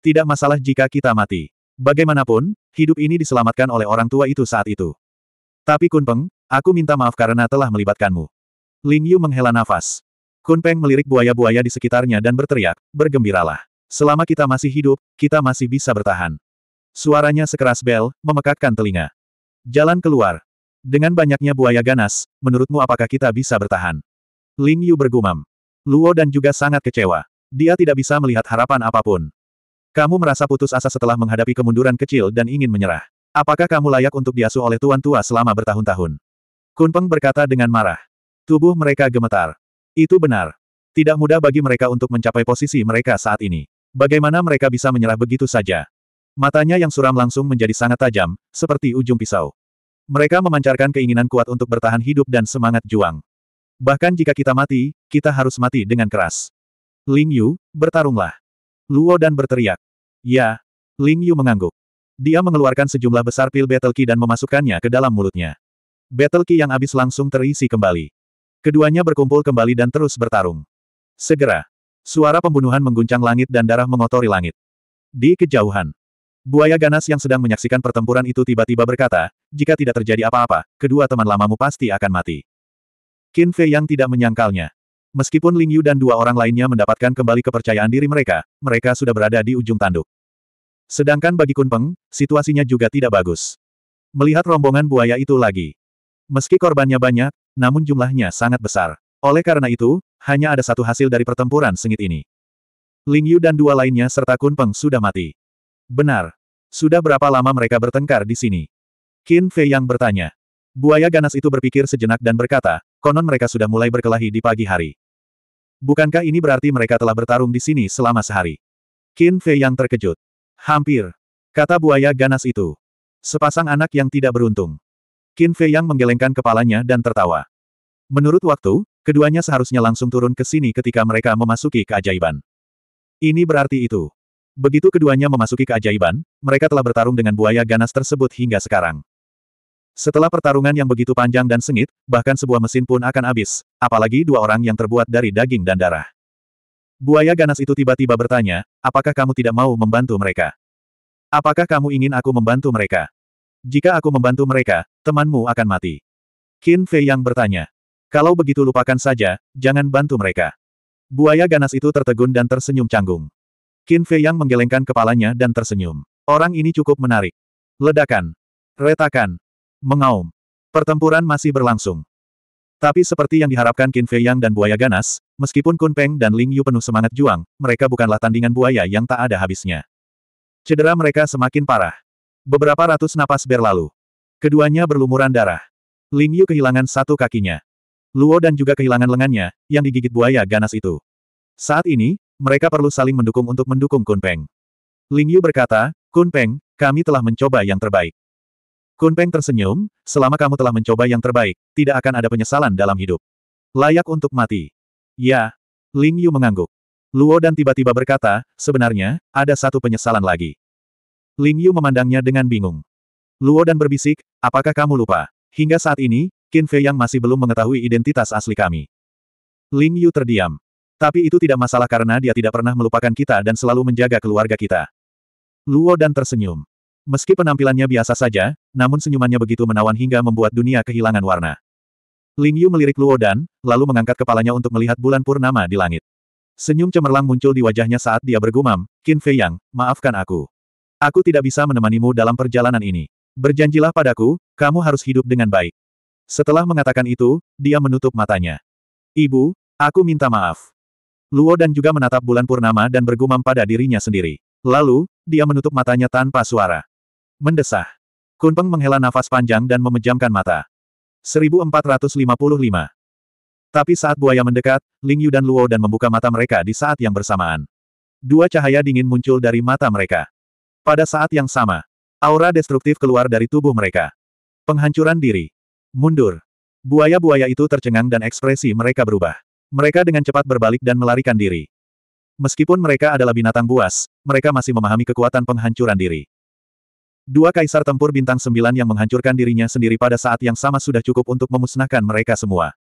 [SPEAKER 1] Tidak masalah jika kita mati. Bagaimanapun, hidup ini diselamatkan oleh orang tua itu saat itu. Tapi Kunpeng, aku minta maaf karena telah melibatkanmu. Ling Yu menghela nafas. Kunpeng melirik buaya-buaya di sekitarnya dan berteriak, bergembiralah. Selama kita masih hidup, kita masih bisa bertahan. Suaranya sekeras bel, memekakkan telinga. Jalan keluar. Dengan banyaknya buaya ganas, menurutmu apakah kita bisa bertahan? Ling Yu bergumam. Luo dan juga sangat kecewa. Dia tidak bisa melihat harapan apapun. Kamu merasa putus asa setelah menghadapi kemunduran kecil dan ingin menyerah. Apakah kamu layak untuk diasuh oleh tuan tua selama bertahun-tahun? Kunpeng berkata dengan marah. Tubuh mereka gemetar. Itu benar. Tidak mudah bagi mereka untuk mencapai posisi mereka saat ini. Bagaimana mereka bisa menyerah begitu saja? Matanya yang suram langsung menjadi sangat tajam, seperti ujung pisau. Mereka memancarkan keinginan kuat untuk bertahan hidup dan semangat juang. Bahkan jika kita mati, kita harus mati dengan keras. Ling Yu, bertarunglah. Luo dan berteriak. Ya. Ling Yu mengangguk. Dia mengeluarkan sejumlah besar pil battle key dan memasukkannya ke dalam mulutnya. Battle key yang habis langsung terisi kembali. Keduanya berkumpul kembali dan terus bertarung. Segera. Suara pembunuhan mengguncang langit dan darah mengotori langit. Di kejauhan. Buaya ganas yang sedang menyaksikan pertempuran itu tiba-tiba berkata, jika tidak terjadi apa-apa, kedua teman lamamu pasti akan mati. Qin Fei yang tidak menyangkalnya. Meskipun Ling Yu dan dua orang lainnya mendapatkan kembali kepercayaan diri mereka, mereka sudah berada di ujung tanduk. Sedangkan bagi Kun Peng, situasinya juga tidak bagus. Melihat rombongan buaya itu lagi. Meski korbannya banyak, namun jumlahnya sangat besar. Oleh karena itu, hanya ada satu hasil dari pertempuran sengit ini. Ling Yu dan dua lainnya serta Kun Peng sudah mati. Benar. Sudah berapa lama mereka bertengkar di sini? Qin Fei yang bertanya. Buaya ganas itu berpikir sejenak dan berkata, konon mereka sudah mulai berkelahi di pagi hari. Bukankah ini berarti mereka telah bertarung di sini selama sehari? Qin Fei yang terkejut. Hampir. Kata buaya ganas itu. Sepasang anak yang tidak beruntung. Qin Fei yang menggelengkan kepalanya dan tertawa. Menurut waktu, keduanya seharusnya langsung turun ke sini ketika mereka memasuki keajaiban. Ini berarti itu. Begitu keduanya memasuki keajaiban, mereka telah bertarung dengan buaya ganas tersebut hingga sekarang. Setelah pertarungan yang begitu panjang dan sengit, bahkan sebuah mesin pun akan habis, apalagi dua orang yang terbuat dari daging dan darah. Buaya ganas itu tiba-tiba bertanya, apakah kamu tidak mau membantu mereka? Apakah kamu ingin aku membantu mereka? Jika aku membantu mereka, temanmu akan mati. Qin Fei yang bertanya. Kalau begitu lupakan saja, jangan bantu mereka. Buaya ganas itu tertegun dan tersenyum canggung. Qin Fei yang menggelengkan kepalanya dan tersenyum. Orang ini cukup menarik. Ledakan. Retakan. Mengaum. Pertempuran masih berlangsung. Tapi seperti yang diharapkan Qin Fei Yang dan buaya ganas, meskipun Kun Peng dan Ling Yu penuh semangat juang, mereka bukanlah tandingan buaya yang tak ada habisnya. Cedera mereka semakin parah. Beberapa ratus napas berlalu. Keduanya berlumuran darah. Ling Yu kehilangan satu kakinya. Luo dan juga kehilangan lengannya, yang digigit buaya ganas itu. Saat ini, mereka perlu saling mendukung untuk mendukung Kun Peng. Ling Yu berkata, Kun Peng, kami telah mencoba yang terbaik. Kunpeng tersenyum, selama kamu telah mencoba yang terbaik, tidak akan ada penyesalan dalam hidup. Layak untuk mati. Ya. Ling Yu mengangguk. Luo dan tiba-tiba berkata, sebenarnya, ada satu penyesalan lagi. Ling Yu memandangnya dengan bingung. Luo dan berbisik, apakah kamu lupa? Hingga saat ini, Qin Fei yang masih belum mengetahui identitas asli kami. Ling Yu terdiam. Tapi itu tidak masalah karena dia tidak pernah melupakan kita dan selalu menjaga keluarga kita. Luo dan tersenyum. Meski penampilannya biasa saja, namun senyumannya begitu menawan hingga membuat dunia kehilangan warna. Ling Yu melirik Luo Dan, lalu mengangkat kepalanya untuk melihat bulan purnama di langit. Senyum cemerlang muncul di wajahnya saat dia bergumam, Qin Fei Yang, maafkan aku. Aku tidak bisa menemanimu dalam perjalanan ini. Berjanjilah padaku, kamu harus hidup dengan baik. Setelah mengatakan itu, dia menutup matanya. Ibu, aku minta maaf. Luo Dan juga menatap bulan purnama dan bergumam pada dirinya sendiri. Lalu, dia menutup matanya tanpa suara. Mendesah. Kunpeng menghela nafas panjang dan memejamkan mata. 1455. Tapi saat buaya mendekat, Ling Yu dan Luo dan membuka mata mereka di saat yang bersamaan. Dua cahaya dingin muncul dari mata mereka. Pada saat yang sama, aura destruktif keluar dari tubuh mereka. Penghancuran diri. Mundur. Buaya-buaya itu tercengang dan ekspresi mereka berubah. Mereka dengan cepat berbalik dan melarikan diri. Meskipun mereka adalah binatang buas, mereka masih memahami kekuatan penghancuran diri. Dua kaisar tempur bintang sembilan yang menghancurkan dirinya sendiri pada saat yang sama sudah cukup untuk memusnahkan mereka semua.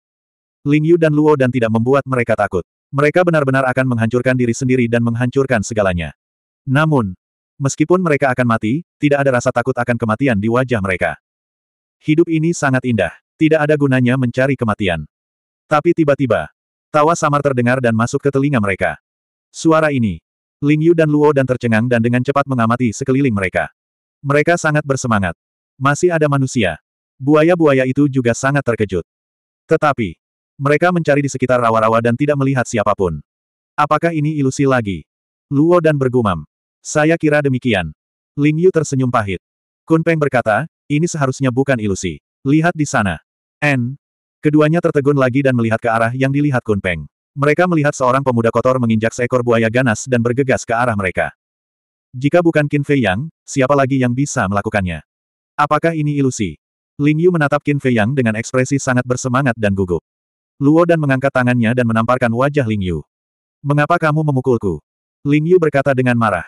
[SPEAKER 1] Ling Yu dan Luo dan tidak membuat mereka takut. Mereka benar-benar akan menghancurkan diri sendiri dan menghancurkan segalanya. Namun, meskipun mereka akan mati, tidak ada rasa takut akan kematian di wajah mereka. Hidup ini sangat indah. Tidak ada gunanya mencari kematian. Tapi tiba-tiba, tawa samar terdengar dan masuk ke telinga mereka. Suara ini, Ling Yu dan Luo dan tercengang dan dengan cepat mengamati sekeliling mereka. Mereka sangat bersemangat. Masih ada manusia. Buaya-buaya itu juga sangat terkejut. Tetapi, mereka mencari di sekitar rawa-rawa dan tidak melihat siapapun. Apakah ini ilusi lagi? Luo dan bergumam. Saya kira demikian. Ling Yu tersenyum pahit. Kun Peng berkata, ini seharusnya bukan ilusi. Lihat di sana. N. Keduanya tertegun lagi dan melihat ke arah yang dilihat Kun Peng. Mereka melihat seorang pemuda kotor menginjak seekor buaya ganas dan bergegas ke arah mereka. Jika bukan Qin Fei Yang, siapa lagi yang bisa melakukannya? Apakah ini ilusi? Ling Yu menatap Qin Fei Yang dengan ekspresi sangat bersemangat dan gugup. Luo dan mengangkat tangannya dan menamparkan wajah Ling Yu. Mengapa kamu memukulku? Ling Yu berkata dengan marah.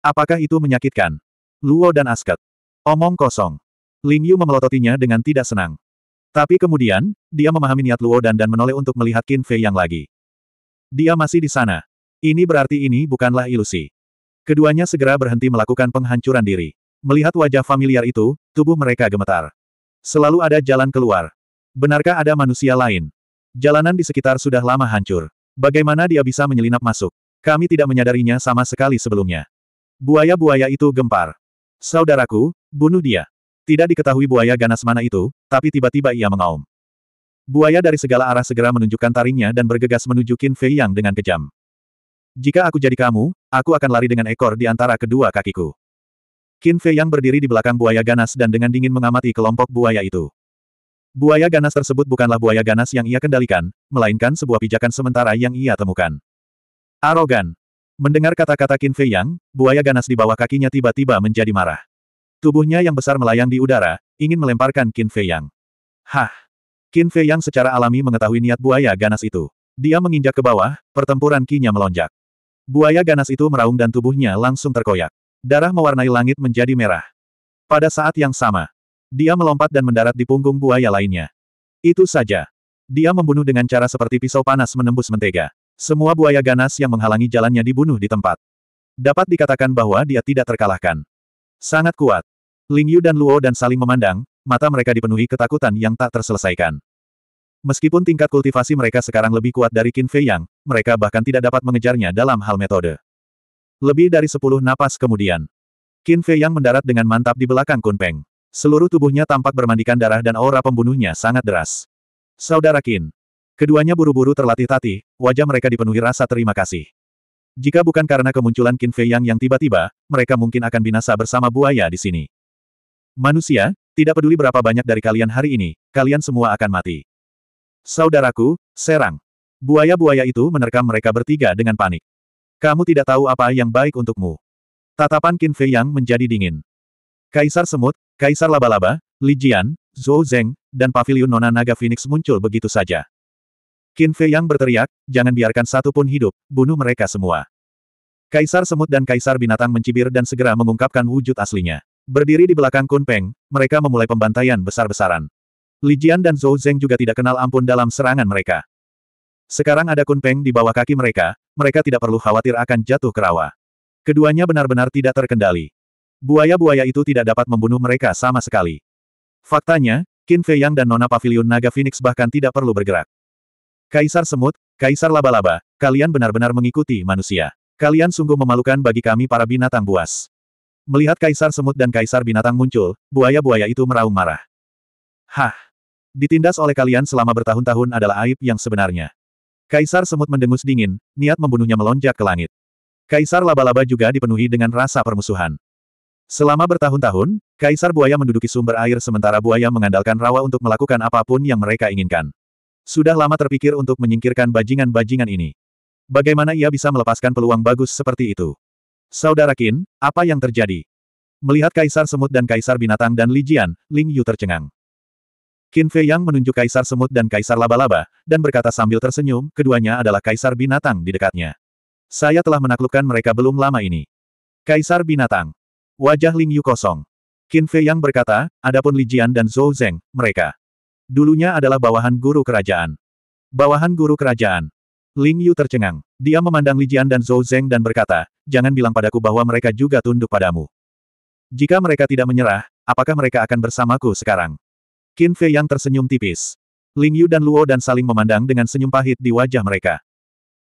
[SPEAKER 1] Apakah itu menyakitkan? Luo dan Asket. Omong kosong. Ling Yu memelototinya dengan tidak senang. Tapi kemudian, dia memahami niat Luo dan dan menoleh untuk melihat Qin Fei Yang lagi. Dia masih di sana. Ini berarti ini bukanlah ilusi. Keduanya segera berhenti melakukan penghancuran diri. Melihat wajah familiar itu, tubuh mereka gemetar. Selalu ada jalan keluar. Benarkah ada manusia lain? Jalanan di sekitar sudah lama hancur. Bagaimana dia bisa menyelinap masuk? Kami tidak menyadarinya sama sekali sebelumnya. Buaya-buaya itu gempar. Saudaraku, bunuh dia. Tidak diketahui buaya ganas mana itu, tapi tiba-tiba ia mengaum. Buaya dari segala arah segera menunjukkan taringnya dan bergegas menuju Qin Fei Yang dengan kejam. Jika aku jadi kamu, aku akan lari dengan ekor di antara kedua kakiku. Qin Fei yang berdiri di belakang buaya ganas dan dengan dingin mengamati kelompok buaya itu. Buaya ganas tersebut bukanlah buaya ganas yang ia kendalikan, melainkan sebuah pijakan sementara yang ia temukan. Arogan. Mendengar kata-kata Qin Fei Yang, buaya ganas di bawah kakinya tiba-tiba menjadi marah. Tubuhnya yang besar melayang di udara, ingin melemparkan Qin Fei Yang. Hah! Qin Fei Yang secara alami mengetahui niat buaya ganas itu. Dia menginjak ke bawah, pertempuran kinya melonjak. Buaya ganas itu meraung dan tubuhnya langsung terkoyak. Darah mewarnai langit menjadi merah. Pada saat yang sama, dia melompat dan mendarat di punggung buaya lainnya. Itu saja. Dia membunuh dengan cara seperti pisau panas menembus mentega. Semua buaya ganas yang menghalangi jalannya dibunuh di tempat. Dapat dikatakan bahwa dia tidak terkalahkan. Sangat kuat. Ling Yu dan Luo dan saling memandang, mata mereka dipenuhi ketakutan yang tak terselesaikan. Meskipun tingkat kultivasi mereka sekarang lebih kuat dari Qin Fei Yang, mereka bahkan tidak dapat mengejarnya dalam hal metode. Lebih dari sepuluh napas kemudian, Qin Fei yang mendarat dengan mantap di belakang Kun Peng. Seluruh tubuhnya tampak bermandikan darah dan aura pembunuhnya sangat deras. Saudara Qin. Keduanya buru-buru terlatih tatih, wajah mereka dipenuhi rasa terima kasih. Jika bukan karena kemunculan Qin Fei Yang yang tiba-tiba, mereka mungkin akan binasa bersama buaya di sini. Manusia, tidak peduli berapa banyak dari kalian hari ini, kalian semua akan mati. Saudaraku, serang. Buaya-buaya itu menerkam mereka bertiga dengan panik. Kamu tidak tahu apa yang baik untukmu. Tatapan Qin Fei Yang menjadi dingin. Kaisar Semut, Kaisar Laba-Laba, Li Jian, Zhou Zeng, dan Pavilion Nona Naga Phoenix muncul begitu saja. Qin Fei Yang berteriak, jangan biarkan satu pun hidup, bunuh mereka semua. Kaisar Semut dan Kaisar Binatang mencibir dan segera mengungkapkan wujud aslinya. Berdiri di belakang Kun Peng, mereka memulai pembantaian besar-besaran. Li Jian dan Zhou Zeng juga tidak kenal ampun dalam serangan mereka. Sekarang ada kunpeng di bawah kaki mereka, mereka tidak perlu khawatir akan jatuh ke rawa. Keduanya benar-benar tidak terkendali. Buaya-buaya itu tidak dapat membunuh mereka sama sekali. Faktanya, Qin Fei Yang dan Nona Pavilion Naga Phoenix bahkan tidak perlu bergerak. Kaisar Semut, Kaisar Laba-Laba, kalian benar-benar mengikuti manusia. Kalian sungguh memalukan bagi kami para binatang buas. Melihat Kaisar Semut dan Kaisar Binatang muncul, buaya-buaya itu meraung marah. Hah! Ditindas oleh kalian selama bertahun-tahun adalah aib yang sebenarnya. Kaisar semut mendengus dingin, niat membunuhnya melonjak ke langit. Kaisar laba-laba juga dipenuhi dengan rasa permusuhan. Selama bertahun-tahun, Kaisar Buaya menduduki sumber air sementara buaya mengandalkan rawa untuk melakukan apapun yang mereka inginkan. Sudah lama terpikir untuk menyingkirkan bajingan-bajingan ini. Bagaimana ia bisa melepaskan peluang bagus seperti itu? Saudara Qin, apa yang terjadi? Melihat Kaisar Semut dan Kaisar Binatang dan Lijian, Ling Yu tercengang. Qin Fei Yang menunjuk Kaisar Semut dan Kaisar Laba-Laba, dan berkata sambil tersenyum, keduanya adalah Kaisar Binatang di dekatnya. Saya telah menaklukkan mereka belum lama ini. Kaisar Binatang. Wajah Ling Yu kosong. Qin Fei Yang berkata, adapun Li Jian dan Zhou Zheng, mereka. Dulunya adalah bawahan guru kerajaan. Bawahan guru kerajaan. Ling Yu tercengang. Dia memandang Li Jian dan Zhou Zheng dan berkata, jangan bilang padaku bahwa mereka juga tunduk padamu. Jika mereka tidak menyerah, apakah mereka akan bersamaku sekarang? Qin Fei yang tersenyum tipis. Ling Yu dan Luo dan saling memandang dengan senyum pahit di wajah mereka.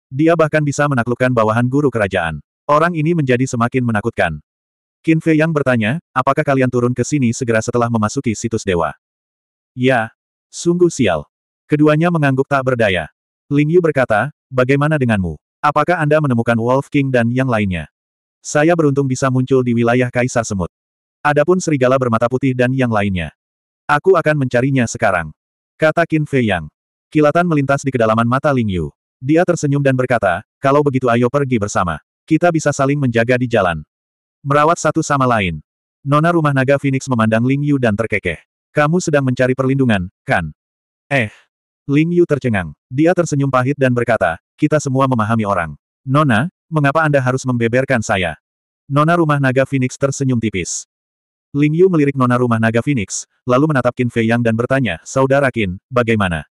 [SPEAKER 1] Dia bahkan bisa menaklukkan bawahan guru kerajaan. Orang ini menjadi semakin menakutkan. Qin Fei yang bertanya, apakah kalian turun ke sini segera setelah memasuki situs dewa? Ya. Sungguh sial. Keduanya mengangguk tak berdaya. Ling Yu berkata, bagaimana denganmu? Apakah Anda menemukan Wolf King dan yang lainnya? Saya beruntung bisa muncul di wilayah Kaisar Semut. Adapun serigala bermata putih dan yang lainnya. Aku akan mencarinya sekarang. Kata Qin Fei Yang. Kilatan melintas di kedalaman mata Ling Yu. Dia tersenyum dan berkata, kalau begitu ayo pergi bersama. Kita bisa saling menjaga di jalan. Merawat satu sama lain. Nona rumah naga Phoenix memandang Ling Yu dan terkekeh. Kamu sedang mencari perlindungan, kan? Eh. Ling Yu tercengang. Dia tersenyum pahit dan berkata, kita semua memahami orang. Nona, mengapa Anda harus membeberkan saya? Nona rumah naga Phoenix tersenyum tipis. Ling Yu melirik nona rumah naga Phoenix, lalu menatap Qin Fei Yang dan bertanya, Saudara Qin, bagaimana?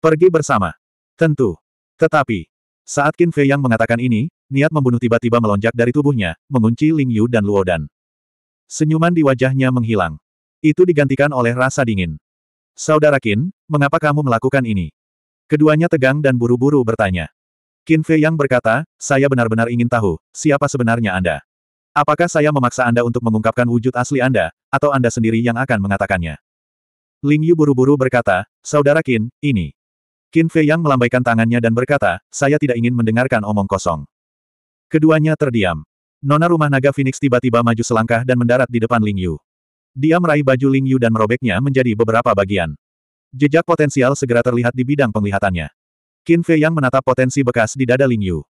[SPEAKER 1] Pergi bersama. Tentu. Tetapi, saat Qin Fei Yang mengatakan ini, niat membunuh tiba-tiba melonjak dari tubuhnya, mengunci Ling Yu dan Luo Dan. Senyuman di wajahnya menghilang. Itu digantikan oleh rasa dingin. Saudara Qin, mengapa kamu melakukan ini? Keduanya tegang dan buru-buru bertanya. Qin Fei Yang berkata, saya benar-benar ingin tahu, siapa sebenarnya Anda? Apakah saya memaksa Anda untuk mengungkapkan wujud asli Anda, atau Anda sendiri yang akan mengatakannya? Ling Yu buru-buru berkata, Saudara Qin, ini. Qin Fei yang melambaikan tangannya dan berkata, saya tidak ingin mendengarkan omong kosong. Keduanya terdiam. Nona rumah naga Phoenix tiba-tiba maju selangkah dan mendarat di depan Ling Yu. Dia meraih baju Ling Yu dan merobeknya menjadi beberapa bagian. Jejak potensial segera terlihat di bidang penglihatannya. Qin Fei yang menatap potensi bekas di dada Ling Yu.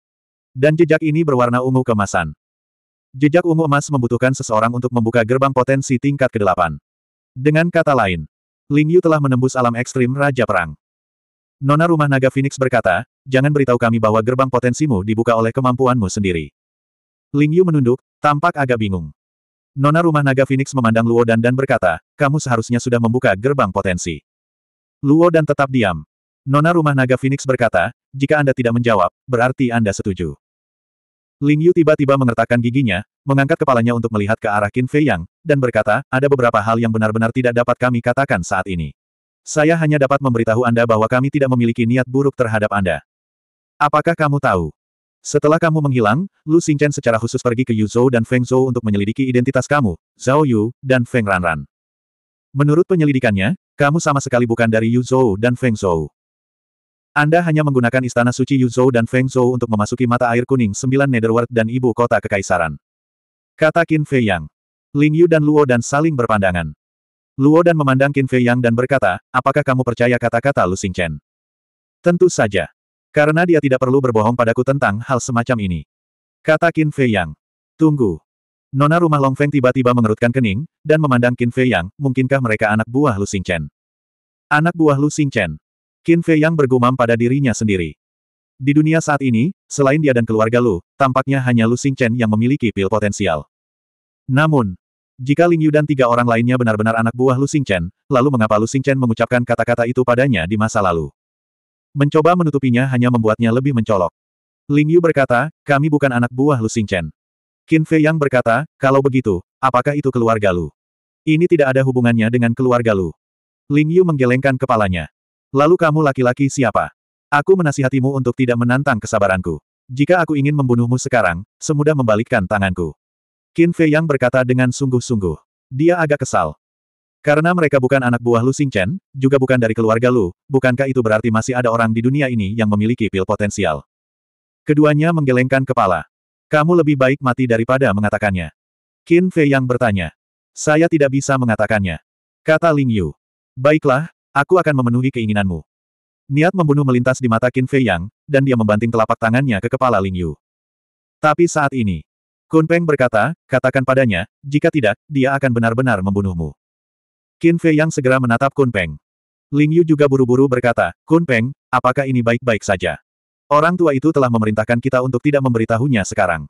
[SPEAKER 1] Dan jejak ini berwarna ungu kemasan. Jejak ungu emas membutuhkan seseorang untuk membuka gerbang potensi tingkat ke-8. Dengan kata lain, Ling Yu telah menembus alam ekstrim Raja Perang. Nona rumah naga Phoenix berkata, jangan beritahu kami bahwa gerbang potensimu dibuka oleh kemampuanmu sendiri. Ling Yu menunduk, tampak agak bingung. Nona rumah naga Phoenix memandang Luo Dan dan berkata, kamu seharusnya sudah membuka gerbang potensi. Luo Dan tetap diam. Nona rumah naga Phoenix berkata, jika Anda tidak menjawab, berarti Anda setuju. Ling Yu tiba-tiba mengertakkan giginya, mengangkat kepalanya untuk melihat ke arah Qin Fei Yang, dan berkata, ada beberapa hal yang benar-benar tidak dapat kami katakan saat ini. Saya hanya dapat memberitahu Anda bahwa kami tidak memiliki niat buruk terhadap Anda. Apakah kamu tahu? Setelah kamu menghilang, Lu Xingchen secara khusus pergi ke Yu Zhou dan Feng Zhou untuk menyelidiki identitas kamu, Zhao Yu, dan Feng Ranran. Menurut penyelidikannya, kamu sama sekali bukan dari Yu Zhou dan Feng Zhou. Anda hanya menggunakan istana suci Yuzhou dan Feng Zhou untuk memasuki mata air kuning sembilan Netherworld dan ibu kota kekaisaran. Kata Qin Fei Yang. Ling Yu dan Luo dan saling berpandangan. Luo dan memandang Qin Fei Yang dan berkata, apakah kamu percaya kata-kata Lu Xing Chen? Tentu saja. Karena dia tidak perlu berbohong padaku tentang hal semacam ini. Kata Qin Fei Yang. Tunggu. Nona rumah Long Feng tiba-tiba mengerutkan kening, dan memandang Qin Fei Yang, mungkinkah mereka anak buah Lu Xing Chen? Anak buah Lu Xing Chen. Qin Fei yang bergumam pada dirinya sendiri. Di dunia saat ini, selain dia dan keluarga Lu, tampaknya hanya Lu Xingchen yang memiliki pil potensial. Namun, jika Ling Yu dan tiga orang lainnya benar-benar anak buah Lu Xingchen, lalu mengapa Lu Xingchen mengucapkan kata-kata itu padanya di masa lalu? Mencoba menutupinya hanya membuatnya lebih mencolok. Ling Yu berkata, kami bukan anak buah Lu Xingchen. Qin Fei Yang berkata, kalau begitu, apakah itu keluarga Lu? Ini tidak ada hubungannya dengan keluarga Lu. Ling Yu menggelengkan kepalanya. Lalu kamu laki-laki siapa? Aku menasihatimu untuk tidak menantang kesabaranku. Jika aku ingin membunuhmu sekarang, semudah membalikkan tanganku. Qin Fei Yang berkata dengan sungguh-sungguh. Dia agak kesal. Karena mereka bukan anak buah Lu Xingchen, juga bukan dari keluarga Lu, bukankah itu berarti masih ada orang di dunia ini yang memiliki pil potensial? Keduanya menggelengkan kepala. Kamu lebih baik mati daripada mengatakannya. Qin Fei Yang bertanya. Saya tidak bisa mengatakannya. Kata Ling Yu. Baiklah, Aku akan memenuhi keinginanmu. Niat membunuh melintas di mata Qin Fei Yang, dan dia membanting telapak tangannya ke kepala Ling Yu. Tapi saat ini, Kun Peng berkata, katakan padanya, jika tidak, dia akan benar-benar membunuhmu. Qin Fei Yang segera menatap Kun Peng. Ling Yu juga buru-buru berkata, Kun Peng, apakah ini baik-baik saja? Orang tua itu telah memerintahkan kita untuk tidak memberitahunya sekarang.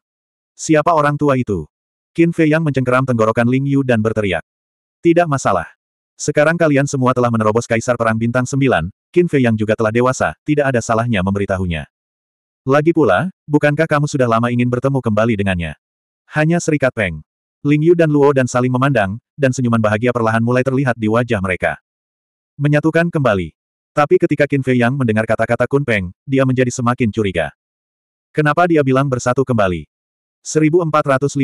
[SPEAKER 1] Siapa orang tua itu? Qin Fei Yang mencengkeram tenggorokan Ling Yu dan berteriak. Tidak masalah. Sekarang kalian semua telah menerobos Kaisar Perang Bintang 9, Qin Fei yang juga telah dewasa, tidak ada salahnya memberitahunya. Lagi pula, bukankah kamu sudah lama ingin bertemu kembali dengannya? Hanya Serikat Peng. Ling Yu dan Luo dan saling memandang, dan senyuman bahagia perlahan mulai terlihat di wajah mereka. Menyatukan kembali. Tapi ketika Qin Fei Yang mendengar kata-kata Kun Peng, dia menjadi semakin curiga. Kenapa dia bilang bersatu kembali? 1456.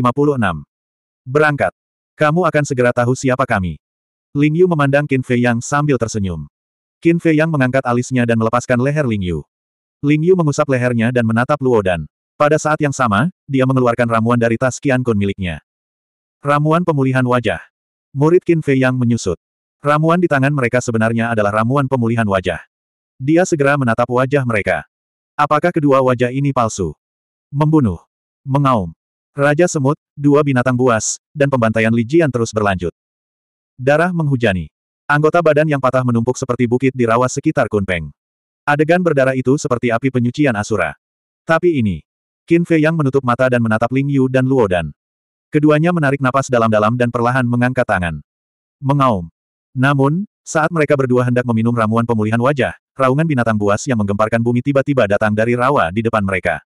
[SPEAKER 1] Berangkat. Kamu akan segera tahu siapa kami. Ling Yu memandang Qin Fei Yang sambil tersenyum. Qin Fei Yang mengangkat alisnya dan melepaskan leher Ling Yu. Ling Yu mengusap lehernya dan menatap Luo Dan. Pada saat yang sama, dia mengeluarkan ramuan dari tas Qian Kun miliknya. Ramuan pemulihan wajah. Murid Qin Fei Yang menyusut. Ramuan di tangan mereka sebenarnya adalah ramuan pemulihan wajah. Dia segera menatap wajah mereka. Apakah kedua wajah ini palsu? Membunuh. Mengaum. Raja Semut, dua binatang buas, dan pembantaian Lijian terus berlanjut. Darah menghujani. Anggota badan yang patah menumpuk seperti bukit di rawa sekitar Kunpeng. Adegan berdarah itu seperti api penyucian Asura. Tapi ini. Qin Fei yang menutup mata dan menatap Ling Yu dan Luo Dan. Keduanya menarik napas dalam-dalam dan perlahan mengangkat tangan. Mengaum. Namun, saat mereka berdua hendak meminum ramuan pemulihan wajah, raungan binatang buas yang menggemparkan bumi tiba-tiba datang dari rawa di depan mereka.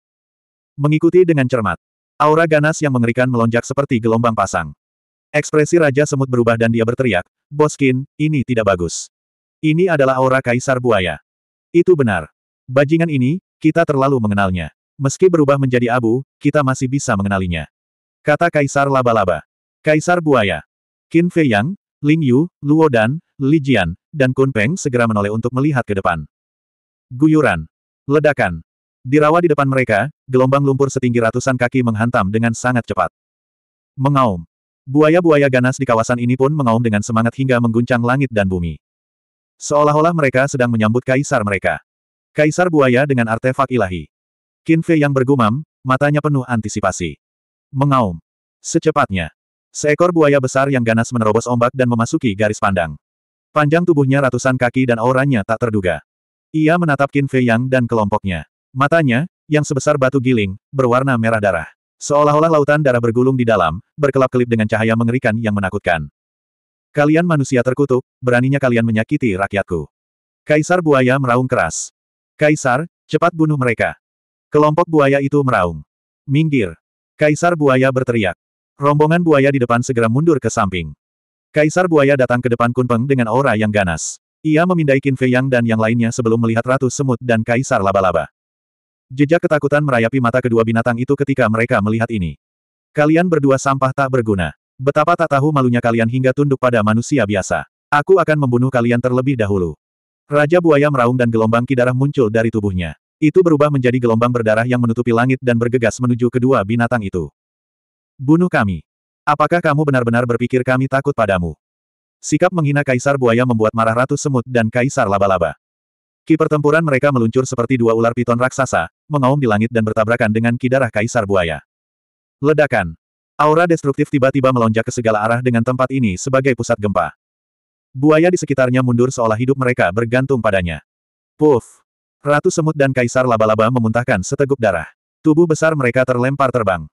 [SPEAKER 1] Mengikuti dengan cermat. Aura ganas yang mengerikan melonjak seperti gelombang pasang. Ekspresi Raja Semut berubah dan dia berteriak, Boskin, ini tidak bagus. Ini adalah aura Kaisar Buaya. Itu benar. Bajingan ini, kita terlalu mengenalnya. Meski berubah menjadi abu, kita masih bisa mengenalinya. Kata Kaisar Laba-Laba. Kaisar Buaya. Qin Fei Yang, Ling Yu, Luo Dan, Li Jian, dan Kun Peng segera menoleh untuk melihat ke depan. Guyuran. Ledakan. Dirawa di depan mereka, gelombang lumpur setinggi ratusan kaki menghantam dengan sangat cepat. Mengaum. Buaya-buaya ganas di kawasan ini pun mengaum dengan semangat hingga mengguncang langit dan bumi. Seolah-olah mereka sedang menyambut kaisar mereka. Kaisar buaya dengan artefak ilahi. Kinfe yang bergumam, matanya penuh antisipasi. Mengaum. Secepatnya. Seekor buaya besar yang ganas menerobos ombak dan memasuki garis pandang. Panjang tubuhnya ratusan kaki dan auranya tak terduga. Ia menatap Qin Fei Yang dan kelompoknya. Matanya, yang sebesar batu giling, berwarna merah darah. Seolah-olah lautan darah bergulung di dalam, berkelap-kelip dengan cahaya mengerikan yang menakutkan. Kalian manusia terkutuk, beraninya kalian menyakiti rakyatku. Kaisar buaya meraung keras. Kaisar, cepat bunuh mereka. Kelompok buaya itu meraung. Minggir. Kaisar buaya berteriak. Rombongan buaya di depan segera mundur ke samping. Kaisar buaya datang ke depan Kunpeng dengan aura yang ganas. Ia memindai Qin Fei Yang dan yang lainnya sebelum melihat ratu semut dan kaisar laba-laba. Jejak ketakutan merayapi mata kedua binatang itu ketika mereka melihat ini. Kalian berdua sampah tak berguna. Betapa tak tahu malunya kalian hingga tunduk pada manusia biasa. Aku akan membunuh kalian terlebih dahulu. Raja buaya meraung dan gelombang kidarah muncul dari tubuhnya. Itu berubah menjadi gelombang berdarah yang menutupi langit dan bergegas menuju kedua binatang itu. Bunuh kami. Apakah kamu benar-benar berpikir kami takut padamu? Sikap menghina Kaisar Buaya membuat marah Ratu Semut dan Kaisar Laba-Laba. Ki pertempuran mereka meluncur seperti dua ular piton raksasa, mengaum di langit dan bertabrakan dengan ki darah kaisar buaya. Ledakan. Aura destruktif tiba-tiba melonjak ke segala arah dengan tempat ini sebagai pusat gempa. Buaya di sekitarnya mundur seolah hidup mereka bergantung padanya. Puff. Ratu semut dan kaisar laba-laba memuntahkan seteguk darah. Tubuh besar mereka terlempar terbang.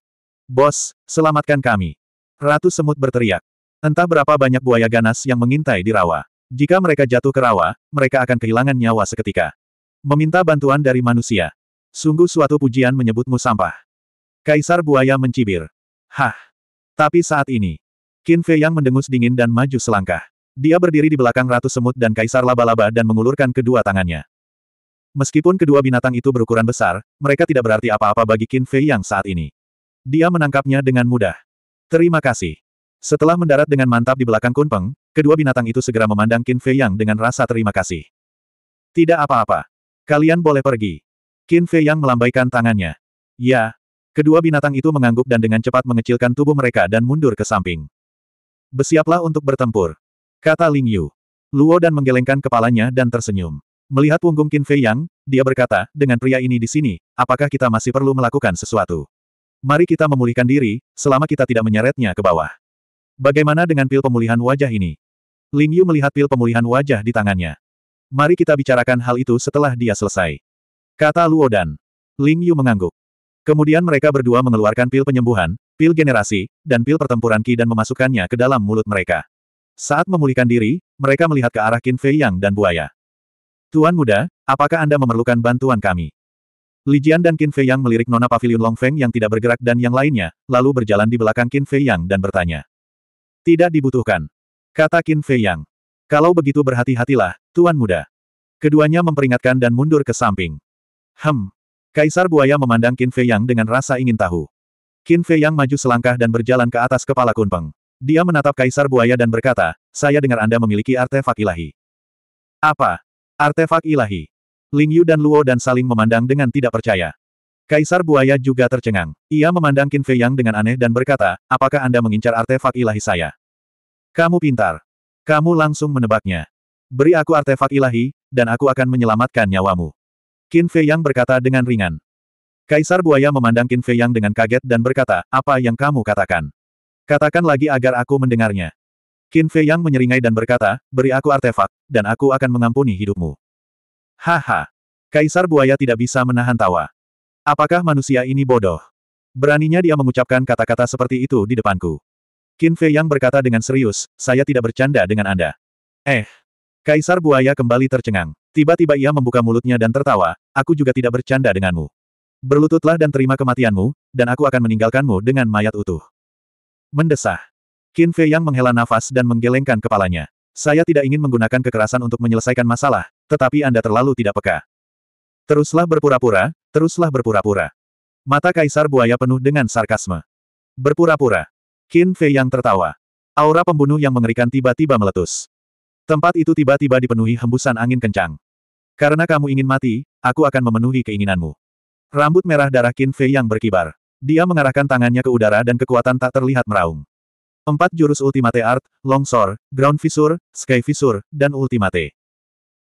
[SPEAKER 1] Bos, selamatkan kami. Ratu semut berteriak. Entah berapa banyak buaya ganas yang mengintai di rawa. Jika mereka jatuh ke rawa, mereka akan kehilangan nyawa seketika. Meminta bantuan dari manusia. Sungguh suatu pujian menyebutmu sampah. Kaisar buaya mencibir. Hah. Tapi saat ini, Qin Fei yang mendengus dingin dan maju selangkah. Dia berdiri di belakang Ratu Semut dan Kaisar Laba-Laba dan mengulurkan kedua tangannya. Meskipun kedua binatang itu berukuran besar, mereka tidak berarti apa-apa bagi Qin Fei yang saat ini. Dia menangkapnya dengan mudah. Terima kasih. Setelah mendarat dengan mantap di belakang Kunpeng, Kedua binatang itu segera memandang Qin Fei Yang dengan rasa terima kasih. Tidak apa-apa. Kalian boleh pergi. Qin Fei Yang melambaikan tangannya. Ya. Kedua binatang itu mengangguk dan dengan cepat mengecilkan tubuh mereka dan mundur ke samping. Bersiaplah untuk bertempur. Kata Ling Yu. Luo dan menggelengkan kepalanya dan tersenyum. Melihat punggung Qin Fei Yang, dia berkata, dengan pria ini di sini, apakah kita masih perlu melakukan sesuatu? Mari kita memulihkan diri, selama kita tidak menyeretnya ke bawah. Bagaimana dengan pil pemulihan wajah ini? Ling Yu melihat pil pemulihan wajah di tangannya. Mari kita bicarakan hal itu setelah dia selesai. Kata Luo Dan. Ling Yu mengangguk. Kemudian mereka berdua mengeluarkan pil penyembuhan, pil generasi, dan pil pertempuran Ki dan memasukkannya ke dalam mulut mereka. Saat memulihkan diri, mereka melihat ke arah Qin Fei Yang dan buaya. Tuan muda, apakah Anda memerlukan bantuan kami? Li Jian dan Qin Fei Yang melirik Nona pavilion Long Feng yang tidak bergerak dan yang lainnya, lalu berjalan di belakang Qin Fei Yang dan bertanya. Tidak dibutuhkan. Kata Qin Fei Yang. Kalau begitu berhati-hatilah, Tuan Muda. Keduanya memperingatkan dan mundur ke samping. Hem. Kaisar Buaya memandang Qin Fei Yang dengan rasa ingin tahu. Qin Fei Yang maju selangkah dan berjalan ke atas kepala Kunpeng. Dia menatap Kaisar Buaya dan berkata, saya dengar Anda memiliki artefak ilahi. Apa? Artefak ilahi? Ling Yu dan Luo dan saling memandang dengan tidak percaya. Kaisar Buaya juga tercengang. Ia memandang Qin Fei Yang dengan aneh dan berkata, apakah Anda mengincar artefak ilahi saya? Kamu pintar. Kamu langsung menebaknya. Beri aku artefak ilahi, dan aku akan menyelamatkan nyawamu. Qin Fei Yang berkata dengan ringan. Kaisar Buaya memandang Qin Fei Yang dengan kaget dan berkata, apa yang kamu katakan? Katakan lagi agar aku mendengarnya. Qin Fei Yang menyeringai dan berkata, beri aku artefak, dan aku akan mengampuni hidupmu. Haha. Kaisar Buaya tidak bisa menahan tawa. Apakah manusia ini bodoh? Beraninya dia mengucapkan kata-kata seperti itu di depanku. Qin Fei Yang berkata dengan serius, saya tidak bercanda dengan Anda. Eh. Kaisar Buaya kembali tercengang. Tiba-tiba ia membuka mulutnya dan tertawa, aku juga tidak bercanda denganmu. Berlututlah dan terima kematianmu, dan aku akan meninggalkanmu dengan mayat utuh. Mendesah. Qin Fei Yang menghela nafas dan menggelengkan kepalanya. Saya tidak ingin menggunakan kekerasan untuk menyelesaikan masalah, tetapi Anda terlalu tidak peka. Teruslah berpura-pura, Teruslah berpura-pura. Mata kaisar buaya penuh dengan sarkasme. Berpura-pura. Qin Fei yang tertawa. Aura pembunuh yang mengerikan tiba-tiba meletus. Tempat itu tiba-tiba dipenuhi hembusan angin kencang. Karena kamu ingin mati, aku akan memenuhi keinginanmu. Rambut merah darah Qin Fei yang berkibar. Dia mengarahkan tangannya ke udara dan kekuatan tak terlihat meraung. Empat jurus Ultimate Art, Longsor, Ground Fissure, Sky Fissure, dan Ultimate.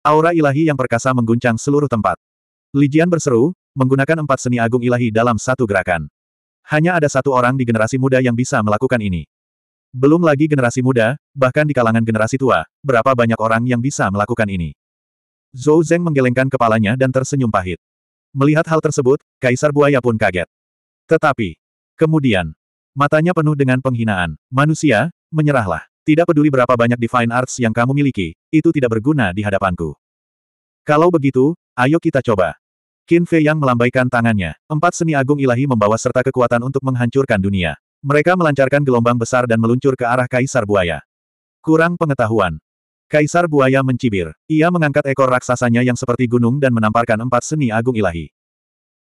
[SPEAKER 1] Aura ilahi yang perkasa mengguncang seluruh tempat. Lijian berseru, menggunakan empat seni agung ilahi dalam satu gerakan. Hanya ada satu orang di generasi muda yang bisa melakukan ini. Belum lagi generasi muda, bahkan di kalangan generasi tua, berapa banyak orang yang bisa melakukan ini. Zhou Zeng menggelengkan kepalanya dan tersenyum pahit. Melihat hal tersebut, Kaisar Buaya pun kaget. Tetapi, kemudian, matanya penuh dengan penghinaan. Manusia, menyerahlah. Tidak peduli berapa banyak Divine Arts yang kamu miliki, itu tidak berguna di hadapanku. Kalau begitu, ayo kita coba. Qin Fei Yang melambaikan tangannya. Empat seni agung ilahi membawa serta kekuatan untuk menghancurkan dunia. Mereka melancarkan gelombang besar dan meluncur ke arah Kaisar Buaya. Kurang pengetahuan. Kaisar Buaya mencibir. Ia mengangkat ekor raksasanya yang seperti gunung dan menamparkan empat seni agung ilahi.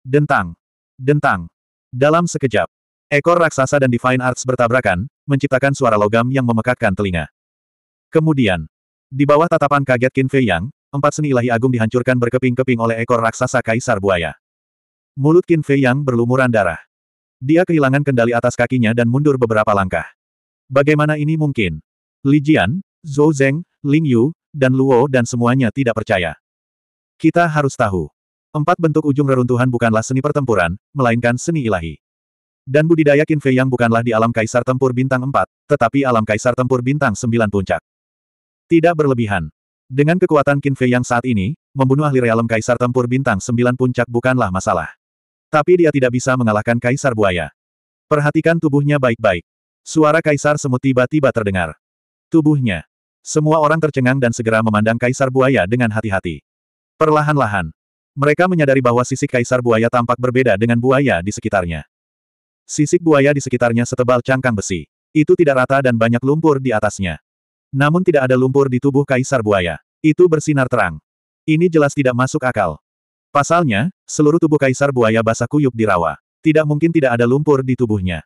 [SPEAKER 1] Dentang. Dentang. Dalam sekejap, ekor raksasa dan Divine Arts bertabrakan, menciptakan suara logam yang memekakkan telinga. Kemudian, di bawah tatapan kaget Qin Fei Yang, empat seni ilahi agung dihancurkan berkeping-keping oleh ekor raksasa kaisar buaya. Mulut Qin Fei yang berlumuran darah. Dia kehilangan kendali atas kakinya dan mundur beberapa langkah. Bagaimana ini mungkin? Li Jian, Zhou Zeng, Ling Yu, dan Luo dan semuanya tidak percaya. Kita harus tahu. Empat bentuk ujung reruntuhan bukanlah seni pertempuran, melainkan seni ilahi. Dan budidaya Qin Fei yang bukanlah di alam kaisar tempur bintang empat, tetapi alam kaisar tempur bintang sembilan puncak. Tidak berlebihan. Dengan kekuatan Qin Fei yang saat ini, membunuh ahli realem Kaisar Tempur Bintang Sembilan Puncak bukanlah masalah. Tapi dia tidak bisa mengalahkan Kaisar Buaya. Perhatikan tubuhnya baik-baik. Suara Kaisar Semut tiba-tiba terdengar. Tubuhnya. Semua orang tercengang dan segera memandang Kaisar Buaya dengan hati-hati. Perlahan-lahan. Mereka menyadari bahwa sisik Kaisar Buaya tampak berbeda dengan buaya di sekitarnya. Sisik buaya di sekitarnya setebal cangkang besi. Itu tidak rata dan banyak lumpur di atasnya. Namun tidak ada lumpur di tubuh Kaisar Buaya. Itu bersinar terang. Ini jelas tidak masuk akal. Pasalnya, seluruh tubuh kaisar buaya basah kuyup dirawa. Tidak mungkin tidak ada lumpur di tubuhnya.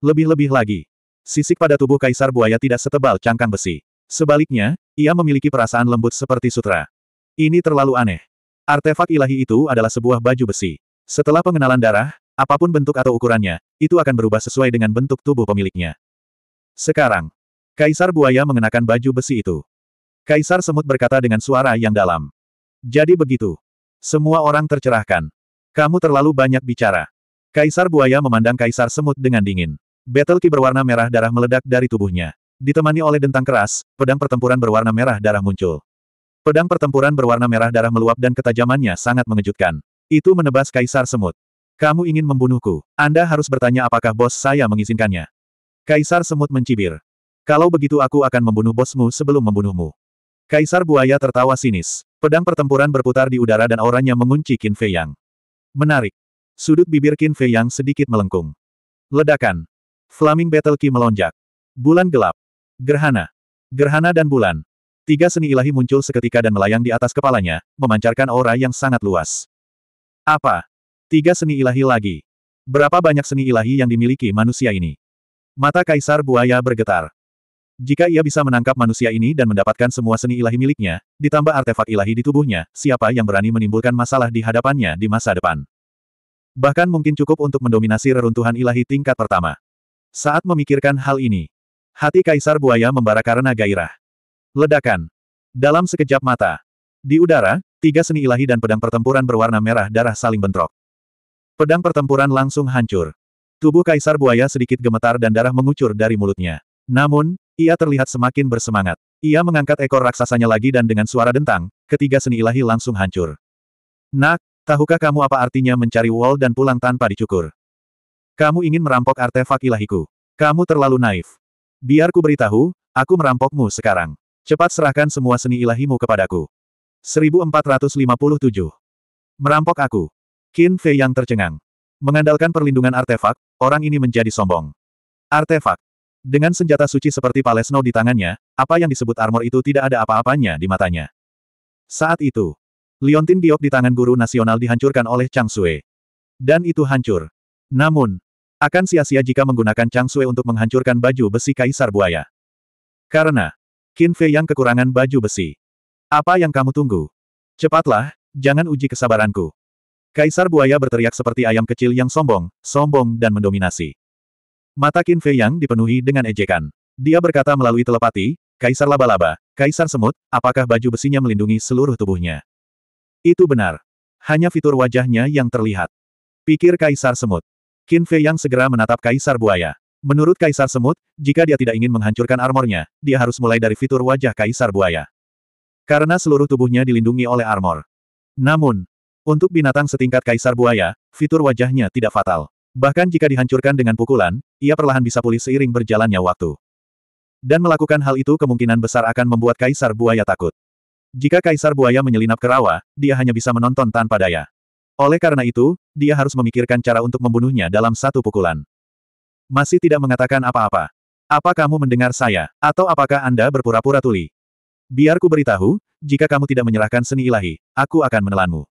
[SPEAKER 1] Lebih-lebih lagi. Sisik pada tubuh kaisar buaya tidak setebal cangkang besi. Sebaliknya, ia memiliki perasaan lembut seperti sutra. Ini terlalu aneh. Artefak ilahi itu adalah sebuah baju besi. Setelah pengenalan darah, apapun bentuk atau ukurannya, itu akan berubah sesuai dengan bentuk tubuh pemiliknya. Sekarang, kaisar buaya mengenakan baju besi itu. Kaisar Semut berkata dengan suara yang dalam. Jadi begitu. Semua orang tercerahkan. Kamu terlalu banyak bicara. Kaisar Buaya memandang Kaisar Semut dengan dingin. Battle Ki berwarna merah darah meledak dari tubuhnya. Ditemani oleh dentang keras, pedang pertempuran berwarna merah darah muncul. Pedang pertempuran berwarna merah darah meluap dan ketajamannya sangat mengejutkan. Itu menebas Kaisar Semut. Kamu ingin membunuhku. Anda harus bertanya apakah bos saya mengizinkannya. Kaisar Semut mencibir. Kalau begitu aku akan membunuh bosmu sebelum membunuhmu. Kaisar Buaya tertawa sinis. Pedang pertempuran berputar di udara dan auranya mengunci Qin Fei Yang. Menarik. Sudut bibir Qin Fei Yang sedikit melengkung. Ledakan. Flaming Battle Ki melonjak. Bulan gelap. Gerhana. Gerhana dan bulan. Tiga seni ilahi muncul seketika dan melayang di atas kepalanya, memancarkan aura yang sangat luas. Apa? Tiga seni ilahi lagi. Berapa banyak seni ilahi yang dimiliki manusia ini? Mata Kaisar Buaya bergetar. Jika ia bisa menangkap manusia ini dan mendapatkan semua seni ilahi miliknya, ditambah artefak ilahi di tubuhnya, siapa yang berani menimbulkan masalah di hadapannya di masa depan? Bahkan mungkin cukup untuk mendominasi reruntuhan ilahi tingkat pertama. Saat memikirkan hal ini, hati Kaisar Buaya membara karena gairah. Ledakan. Dalam sekejap mata. Di udara, tiga seni ilahi dan pedang pertempuran berwarna merah darah saling bentrok. Pedang pertempuran langsung hancur. Tubuh Kaisar Buaya sedikit gemetar dan darah mengucur dari mulutnya. Namun, ia terlihat semakin bersemangat. Ia mengangkat ekor raksasanya lagi dan dengan suara dentang, ketiga seni ilahi langsung hancur. Nak, tahukah kamu apa artinya mencari wall dan pulang tanpa dicukur? Kamu ingin merampok artefak ilahiku. Kamu terlalu naif. Biarku beritahu, aku merampokmu sekarang. Cepat serahkan semua seni ilahimu kepadaku. 1457. Merampok aku. Qin Fei yang tercengang. Mengandalkan perlindungan artefak, orang ini menjadi sombong. Artefak. Dengan senjata suci seperti Palesno di tangannya, apa yang disebut armor itu tidak ada apa-apanya di matanya. Saat itu, Liontin Giok di tangan guru nasional dihancurkan oleh Chang Sue. Dan itu hancur. Namun, akan sia-sia jika menggunakan Chang Sue untuk menghancurkan baju besi Kaisar Buaya. Karena, Qin Fei yang kekurangan baju besi. Apa yang kamu tunggu? Cepatlah, jangan uji kesabaranku. Kaisar Buaya berteriak seperti ayam kecil yang sombong, sombong dan mendominasi. Mata Qin Fei Yang dipenuhi dengan ejekan. Dia berkata melalui telepati, Kaisar Laba-Laba, Kaisar Semut, apakah baju besinya melindungi seluruh tubuhnya? Itu benar. Hanya fitur wajahnya yang terlihat. Pikir Kaisar Semut. Qin Fei Yang segera menatap Kaisar Buaya. Menurut Kaisar Semut, jika dia tidak ingin menghancurkan armornya, dia harus mulai dari fitur wajah Kaisar Buaya. Karena seluruh tubuhnya dilindungi oleh armor. Namun, untuk binatang setingkat Kaisar Buaya, fitur wajahnya tidak fatal. Bahkan jika dihancurkan dengan pukulan, ia perlahan bisa pulih seiring berjalannya waktu. Dan melakukan hal itu kemungkinan besar akan membuat Kaisar Buaya takut. Jika Kaisar Buaya menyelinap ke rawa, dia hanya bisa menonton tanpa daya. Oleh karena itu, dia harus memikirkan cara untuk membunuhnya dalam satu pukulan. Masih tidak mengatakan apa-apa. Apa kamu mendengar saya, atau apakah Anda berpura-pura tuli? Biar ku beritahu, jika kamu tidak menyerahkan seni ilahi, aku akan menelanmu.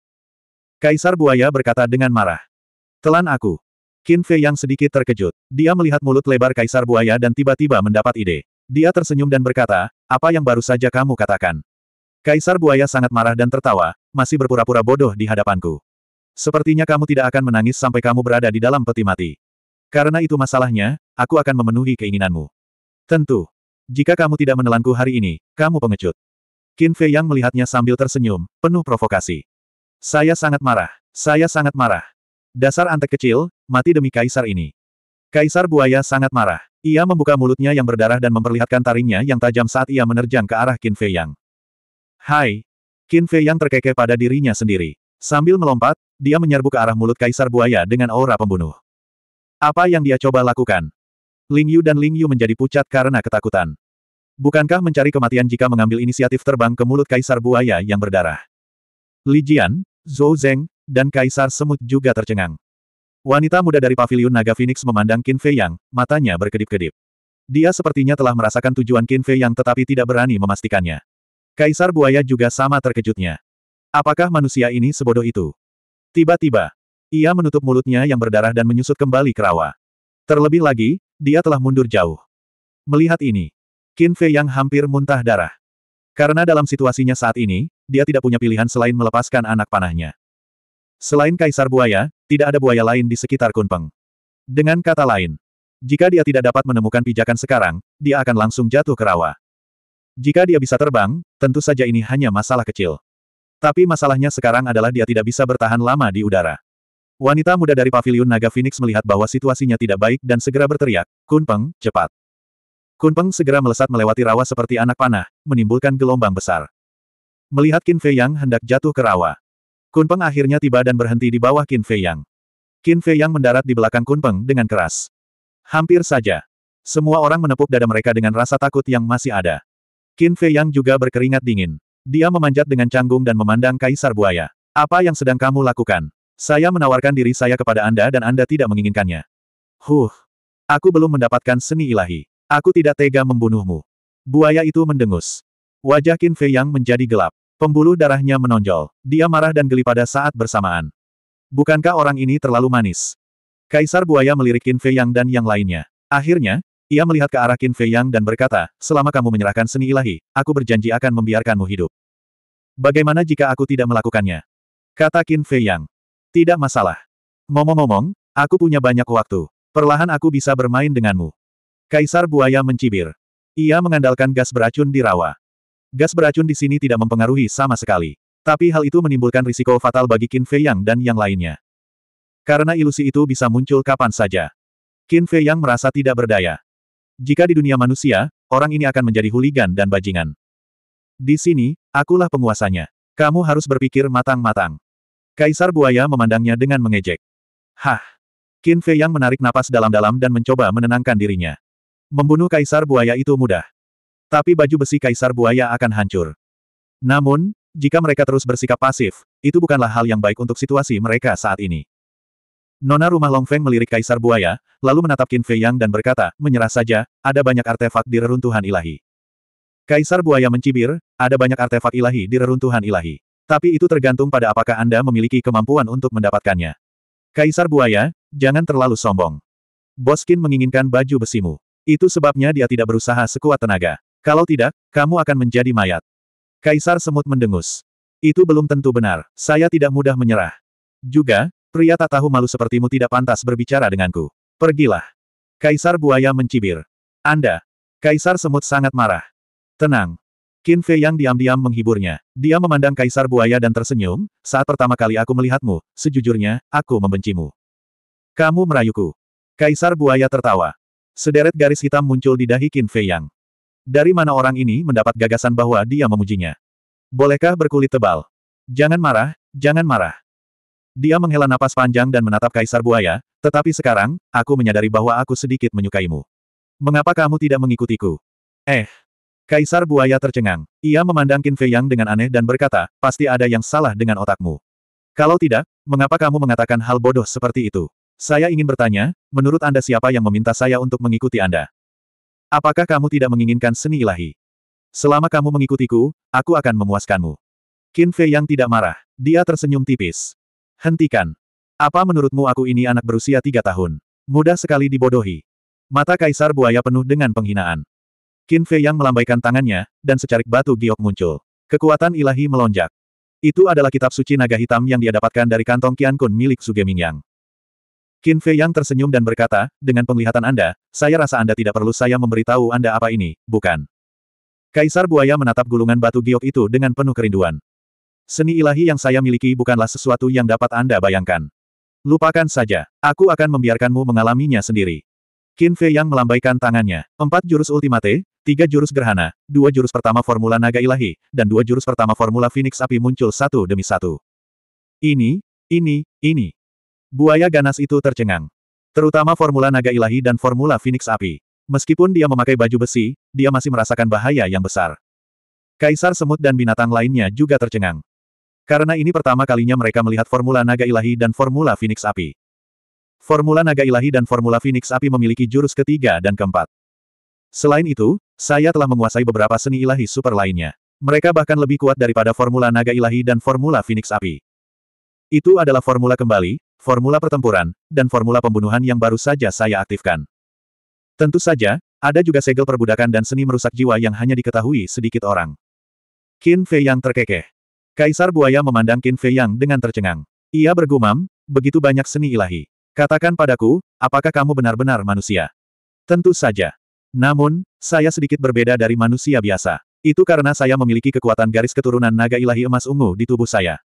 [SPEAKER 1] Kaisar Buaya berkata dengan marah. Telan aku, Qin Fei yang sedikit terkejut. Dia melihat mulut lebar kaisar buaya dan tiba-tiba mendapat ide. Dia tersenyum dan berkata, apa yang baru saja kamu katakan? Kaisar buaya sangat marah dan tertawa, masih berpura-pura bodoh di hadapanku. Sepertinya kamu tidak akan menangis sampai kamu berada di dalam peti mati. Karena itu masalahnya, aku akan memenuhi keinginanmu. Tentu. Jika kamu tidak menelanku hari ini, kamu pengecut. Qin Fei yang melihatnya sambil tersenyum, penuh provokasi. Saya sangat marah. Saya sangat marah. Dasar antek kecil, mati demi kaisar ini. Kaisar buaya sangat marah. Ia membuka mulutnya yang berdarah dan memperlihatkan taringnya yang tajam saat ia menerjang ke arah Qin Fei Yang. Hai! Qin Fei Yang terkekeh pada dirinya sendiri. Sambil melompat, dia menyerbu ke arah mulut kaisar buaya dengan aura pembunuh. Apa yang dia coba lakukan? Ling Yu dan Ling Yu menjadi pucat karena ketakutan. Bukankah mencari kematian jika mengambil inisiatif terbang ke mulut kaisar buaya yang berdarah? Li Jian, Zhou Zeng, dan kaisar semut juga tercengang. Wanita muda dari paviliun naga Phoenix memandang Qin Fei Yang, matanya berkedip-kedip. Dia sepertinya telah merasakan tujuan Qin Fei Yang tetapi tidak berani memastikannya. Kaisar Buaya juga sama terkejutnya. Apakah manusia ini sebodoh itu? Tiba-tiba, ia menutup mulutnya yang berdarah dan menyusut kembali ke rawa. Terlebih lagi, dia telah mundur jauh. Melihat ini, Qin Fei Yang hampir muntah darah. Karena dalam situasinya saat ini, dia tidak punya pilihan selain melepaskan anak panahnya. Selain kaisar buaya, tidak ada buaya lain di sekitar Kunpeng. Dengan kata lain, jika dia tidak dapat menemukan pijakan sekarang, dia akan langsung jatuh ke rawa. Jika dia bisa terbang, tentu saja ini hanya masalah kecil. Tapi masalahnya sekarang adalah dia tidak bisa bertahan lama di udara. Wanita muda dari paviliun Naga Phoenix melihat bahwa situasinya tidak baik dan segera berteriak, Kunpeng, cepat. Kunpeng segera melesat melewati rawa seperti anak panah, menimbulkan gelombang besar. Melihat Qin Fei yang hendak jatuh ke rawa, Kunpeng akhirnya tiba dan berhenti di bawah Qin Fei Yang. Qin Fei Yang mendarat di belakang Kunpeng dengan keras. Hampir saja. Semua orang menepuk dada mereka dengan rasa takut yang masih ada. Qin Fei Yang juga berkeringat dingin. Dia memanjat dengan canggung dan memandang Kaisar Buaya. Apa yang sedang kamu lakukan? Saya menawarkan diri saya kepada Anda dan Anda tidak menginginkannya. Huh. Aku belum mendapatkan seni ilahi. Aku tidak tega membunuhmu. Buaya itu mendengus. Wajah Qin Fei Yang menjadi gelap. Pembuluh darahnya menonjol. Dia marah dan geli pada saat bersamaan. Bukankah orang ini terlalu manis? Kaisar buaya melirik Qin Fei Yang dan yang lainnya. Akhirnya, ia melihat ke arah Qin Fei Yang dan berkata, selama kamu menyerahkan seni ilahi, aku berjanji akan membiarkanmu hidup. Bagaimana jika aku tidak melakukannya? Kata Qin Fei Yang. Tidak masalah. Ngomong-ngomong, aku punya banyak waktu. Perlahan aku bisa bermain denganmu. Kaisar buaya mencibir. Ia mengandalkan gas beracun di rawa. Gas beracun di sini tidak mempengaruhi sama sekali. Tapi hal itu menimbulkan risiko fatal bagi Qin Fei Yang dan yang lainnya. Karena ilusi itu bisa muncul kapan saja. Qin Fei Yang merasa tidak berdaya. Jika di dunia manusia, orang ini akan menjadi huligan dan bajingan. Di sini, akulah penguasanya. Kamu harus berpikir matang-matang. Kaisar Buaya memandangnya dengan mengejek. Hah! Qin Fei Yang menarik napas dalam-dalam dan mencoba menenangkan dirinya. Membunuh Kaisar Buaya itu mudah. Tapi baju besi kaisar buaya akan hancur. Namun, jika mereka terus bersikap pasif, itu bukanlah hal yang baik untuk situasi mereka saat ini. Nona rumah Longfeng melirik kaisar buaya, lalu menatap Qin Fei Yang dan berkata, menyerah saja, ada banyak artefak di reruntuhan ilahi. Kaisar buaya mencibir, ada banyak artefak ilahi di reruntuhan ilahi. Tapi itu tergantung pada apakah Anda memiliki kemampuan untuk mendapatkannya. Kaisar buaya, jangan terlalu sombong. Boskin menginginkan baju besimu. Itu sebabnya dia tidak berusaha sekuat tenaga. Kalau tidak, kamu akan menjadi mayat. Kaisar Semut mendengus. Itu belum tentu benar, saya tidak mudah menyerah. Juga, pria tak tahu malu sepertimu tidak pantas berbicara denganku. Pergilah. Kaisar Buaya mencibir. Anda. Kaisar Semut sangat marah. Tenang. Qin Fei yang diam-diam menghiburnya. Dia memandang Kaisar Buaya dan tersenyum, saat pertama kali aku melihatmu, sejujurnya, aku membencimu. Kamu merayuku. Kaisar Buaya tertawa. Sederet garis hitam muncul di dahi Qin Fei Yang. Dari mana orang ini mendapat gagasan bahwa dia memujinya? Bolehkah berkulit tebal? Jangan marah, jangan marah. Dia menghela napas panjang dan menatap kaisar buaya, tetapi sekarang, aku menyadari bahwa aku sedikit menyukaimu. Mengapa kamu tidak mengikutiku? Eh. Kaisar buaya tercengang. Ia memandang Qin Fei Yang dengan aneh dan berkata, pasti ada yang salah dengan otakmu. Kalau tidak, mengapa kamu mengatakan hal bodoh seperti itu? Saya ingin bertanya, menurut Anda siapa yang meminta saya untuk mengikuti Anda? Apakah kamu tidak menginginkan seni ilahi? Selama kamu mengikutiku, aku akan memuaskanmu. Qin Fei yang tidak marah. Dia tersenyum tipis. Hentikan. Apa menurutmu aku ini anak berusia tiga tahun? Mudah sekali dibodohi. Mata kaisar buaya penuh dengan penghinaan. Qin Fei yang melambaikan tangannya, dan secarik batu giok muncul. Kekuatan ilahi melonjak. Itu adalah kitab suci naga hitam yang dia dapatkan dari kantong Qian Kun milik Suge Mingyang. Qin Fei yang tersenyum dan berkata, dengan penglihatan Anda, saya rasa Anda tidak perlu saya memberitahu Anda apa ini, bukan? Kaisar Buaya menatap gulungan batu giok itu dengan penuh kerinduan. Seni ilahi yang saya miliki bukanlah sesuatu yang dapat Anda bayangkan. Lupakan saja, aku akan membiarkanmu mengalaminya sendiri. Qin Fei yang melambaikan tangannya. Empat jurus ultimate, tiga jurus gerhana, dua jurus pertama formula naga ilahi, dan dua jurus pertama formula phoenix api muncul satu demi satu. Ini, ini, ini. Buaya ganas itu tercengang. Terutama formula naga ilahi dan formula Phoenix api. Meskipun dia memakai baju besi, dia masih merasakan bahaya yang besar. Kaisar semut dan binatang lainnya juga tercengang. Karena ini pertama kalinya mereka melihat formula naga ilahi dan formula Phoenix api. Formula naga ilahi dan formula Phoenix api memiliki jurus ketiga dan keempat. Selain itu, saya telah menguasai beberapa seni ilahi super lainnya. Mereka bahkan lebih kuat daripada formula naga ilahi dan formula Phoenix api. Itu adalah formula kembali, formula pertempuran, dan formula pembunuhan yang baru saja saya aktifkan. Tentu saja, ada juga segel perbudakan dan seni merusak jiwa yang hanya diketahui sedikit orang. Qin Fei Yang terkekeh. Kaisar Buaya memandang Qin Fei Yang dengan tercengang. Ia bergumam, begitu banyak seni ilahi. Katakan padaku, apakah kamu benar-benar manusia? Tentu saja. Namun, saya sedikit berbeda dari manusia biasa. Itu karena saya memiliki kekuatan garis keturunan naga ilahi emas ungu di tubuh saya.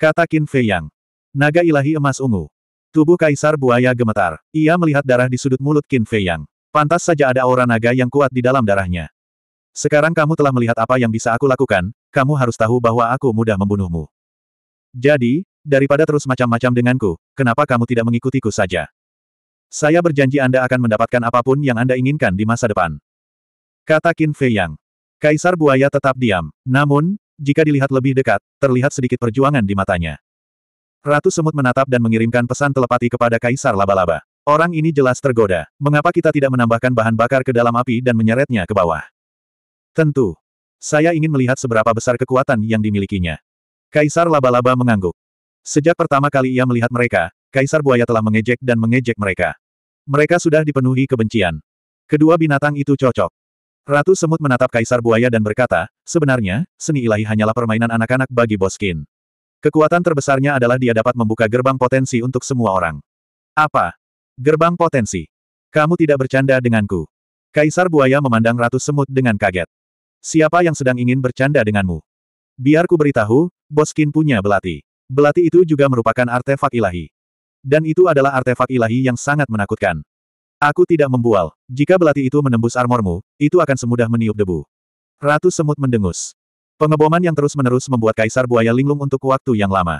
[SPEAKER 1] Kata Qin Fei Yang. Naga ilahi emas ungu. Tubuh kaisar buaya gemetar. Ia melihat darah di sudut mulut Qin Fei Yang. Pantas saja ada aura naga yang kuat di dalam darahnya. Sekarang kamu telah melihat apa yang bisa aku lakukan, kamu harus tahu bahwa aku mudah membunuhmu. Jadi, daripada terus macam-macam denganku, kenapa kamu tidak mengikutiku saja? Saya berjanji Anda akan mendapatkan apapun yang Anda inginkan di masa depan. Kata Qin Fei Yang. Kaisar buaya tetap diam. Namun, jika dilihat lebih dekat, terlihat sedikit perjuangan di matanya. Ratu Semut menatap dan mengirimkan pesan telepati kepada Kaisar Laba-Laba. Orang ini jelas tergoda. Mengapa kita tidak menambahkan bahan bakar ke dalam api dan menyeretnya ke bawah? Tentu. Saya ingin melihat seberapa besar kekuatan yang dimilikinya. Kaisar Laba-Laba mengangguk. Sejak pertama kali ia melihat mereka, Kaisar Buaya telah mengejek dan mengejek mereka. Mereka sudah dipenuhi kebencian. Kedua binatang itu cocok. Ratu Semut menatap Kaisar Buaya dan berkata, sebenarnya, seni ilahi hanyalah permainan anak-anak bagi Boskin. Kekuatan terbesarnya adalah dia dapat membuka gerbang potensi untuk semua orang. Apa? Gerbang potensi. Kamu tidak bercanda denganku. Kaisar buaya memandang Ratu Semut dengan kaget. Siapa yang sedang ingin bercanda denganmu? Biar ku beritahu, Boskin punya belati. Belati itu juga merupakan artefak ilahi. Dan itu adalah artefak ilahi yang sangat menakutkan. Aku tidak membual. Jika belati itu menembus armormu, itu akan semudah meniup debu. Ratu Semut mendengus. Pengeboman yang terus-menerus membuat Kaisar Buaya linglung untuk waktu yang lama.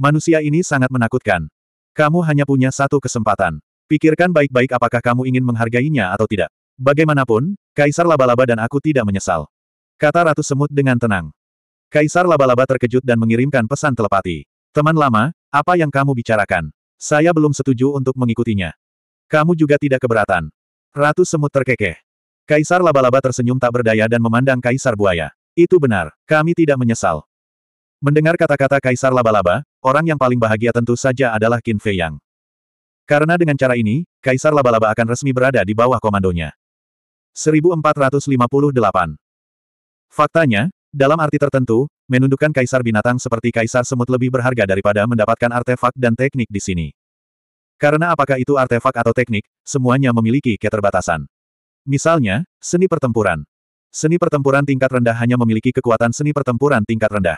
[SPEAKER 1] Manusia ini sangat menakutkan. Kamu hanya punya satu kesempatan. Pikirkan baik-baik apakah kamu ingin menghargainya atau tidak. Bagaimanapun, Kaisar Laba-Laba dan aku tidak menyesal. Kata Ratu Semut dengan tenang. Kaisar Laba-Laba terkejut dan mengirimkan pesan telepati. Teman lama, apa yang kamu bicarakan? Saya belum setuju untuk mengikutinya. Kamu juga tidak keberatan. Ratu Semut terkekeh. Kaisar Laba-Laba tersenyum tak berdaya dan memandang Kaisar Buaya. Itu benar, kami tidak menyesal. Mendengar kata-kata Kaisar Laba-Laba, orang yang paling bahagia tentu saja adalah Qin Fei Yang. Karena dengan cara ini, Kaisar Laba-Laba akan resmi berada di bawah komandonya. 1458 Faktanya, dalam arti tertentu, menundukkan kaisar binatang seperti kaisar semut lebih berharga daripada mendapatkan artefak dan teknik di sini. Karena apakah itu artefak atau teknik, semuanya memiliki keterbatasan. Misalnya, seni pertempuran. Seni pertempuran tingkat rendah hanya memiliki kekuatan seni pertempuran tingkat rendah.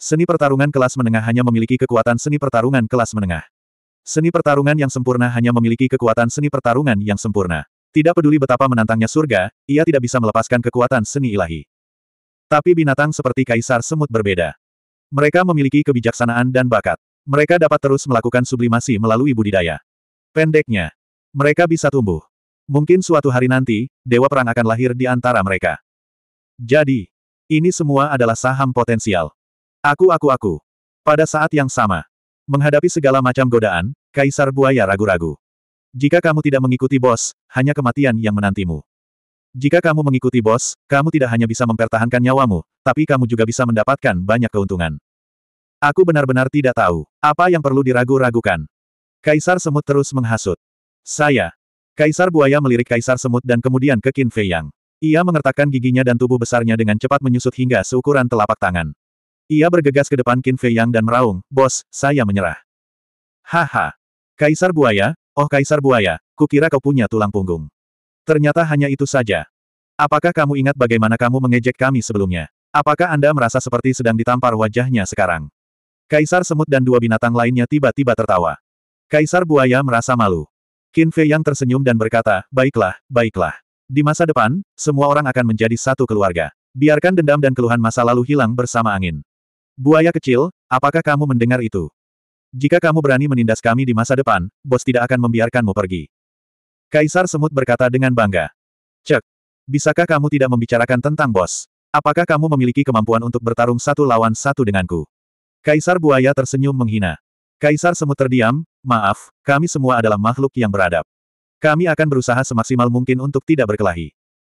[SPEAKER 1] Seni pertarungan kelas menengah hanya memiliki kekuatan seni pertarungan kelas menengah. Seni pertarungan yang sempurna hanya memiliki kekuatan seni pertarungan yang sempurna. Tidak peduli betapa menantangnya surga, ia tidak bisa melepaskan kekuatan seni ilahi. Tapi binatang seperti kaisar semut berbeda. Mereka memiliki kebijaksanaan dan bakat. Mereka dapat terus melakukan sublimasi melalui budidaya. Pendeknya, mereka bisa tumbuh. Mungkin suatu hari nanti, Dewa Perang akan lahir di antara mereka. Jadi, ini semua adalah saham potensial. Aku aku aku. Pada saat yang sama, menghadapi segala macam godaan, Kaisar Buaya ragu-ragu. Jika kamu tidak mengikuti bos, hanya kematian yang menantimu. Jika kamu mengikuti bos, kamu tidak hanya bisa mempertahankan nyawamu, tapi kamu juga bisa mendapatkan banyak keuntungan. Aku benar-benar tidak tahu apa yang perlu diragu-ragukan. Kaisar Semut terus menghasut. Saya, Kaisar buaya melirik kaisar semut dan kemudian ke Qin Fei Yang. Ia mengertakkan giginya dan tubuh besarnya dengan cepat menyusut hingga seukuran telapak tangan. Ia bergegas ke depan Qin Fei Yang dan meraung, Bos, saya menyerah. Haha. Kaisar buaya, oh kaisar buaya, kukira kau punya tulang punggung. Ternyata hanya itu saja. Apakah kamu ingat bagaimana kamu mengejek kami sebelumnya? Apakah Anda merasa seperti sedang ditampar wajahnya sekarang? Kaisar semut dan dua binatang lainnya tiba-tiba tertawa. Kaisar buaya merasa malu. Qin Fei yang tersenyum dan berkata, baiklah, baiklah. Di masa depan, semua orang akan menjadi satu keluarga. Biarkan dendam dan keluhan masa lalu hilang bersama angin. Buaya kecil, apakah kamu mendengar itu? Jika kamu berani menindas kami di masa depan, bos tidak akan membiarkanmu pergi. Kaisar Semut berkata dengan bangga. Cek, bisakah kamu tidak membicarakan tentang bos? Apakah kamu memiliki kemampuan untuk bertarung satu lawan satu denganku? Kaisar Buaya tersenyum menghina. Kaisar Semut terdiam, maaf, kami semua adalah makhluk yang beradab. Kami akan berusaha semaksimal mungkin untuk tidak berkelahi.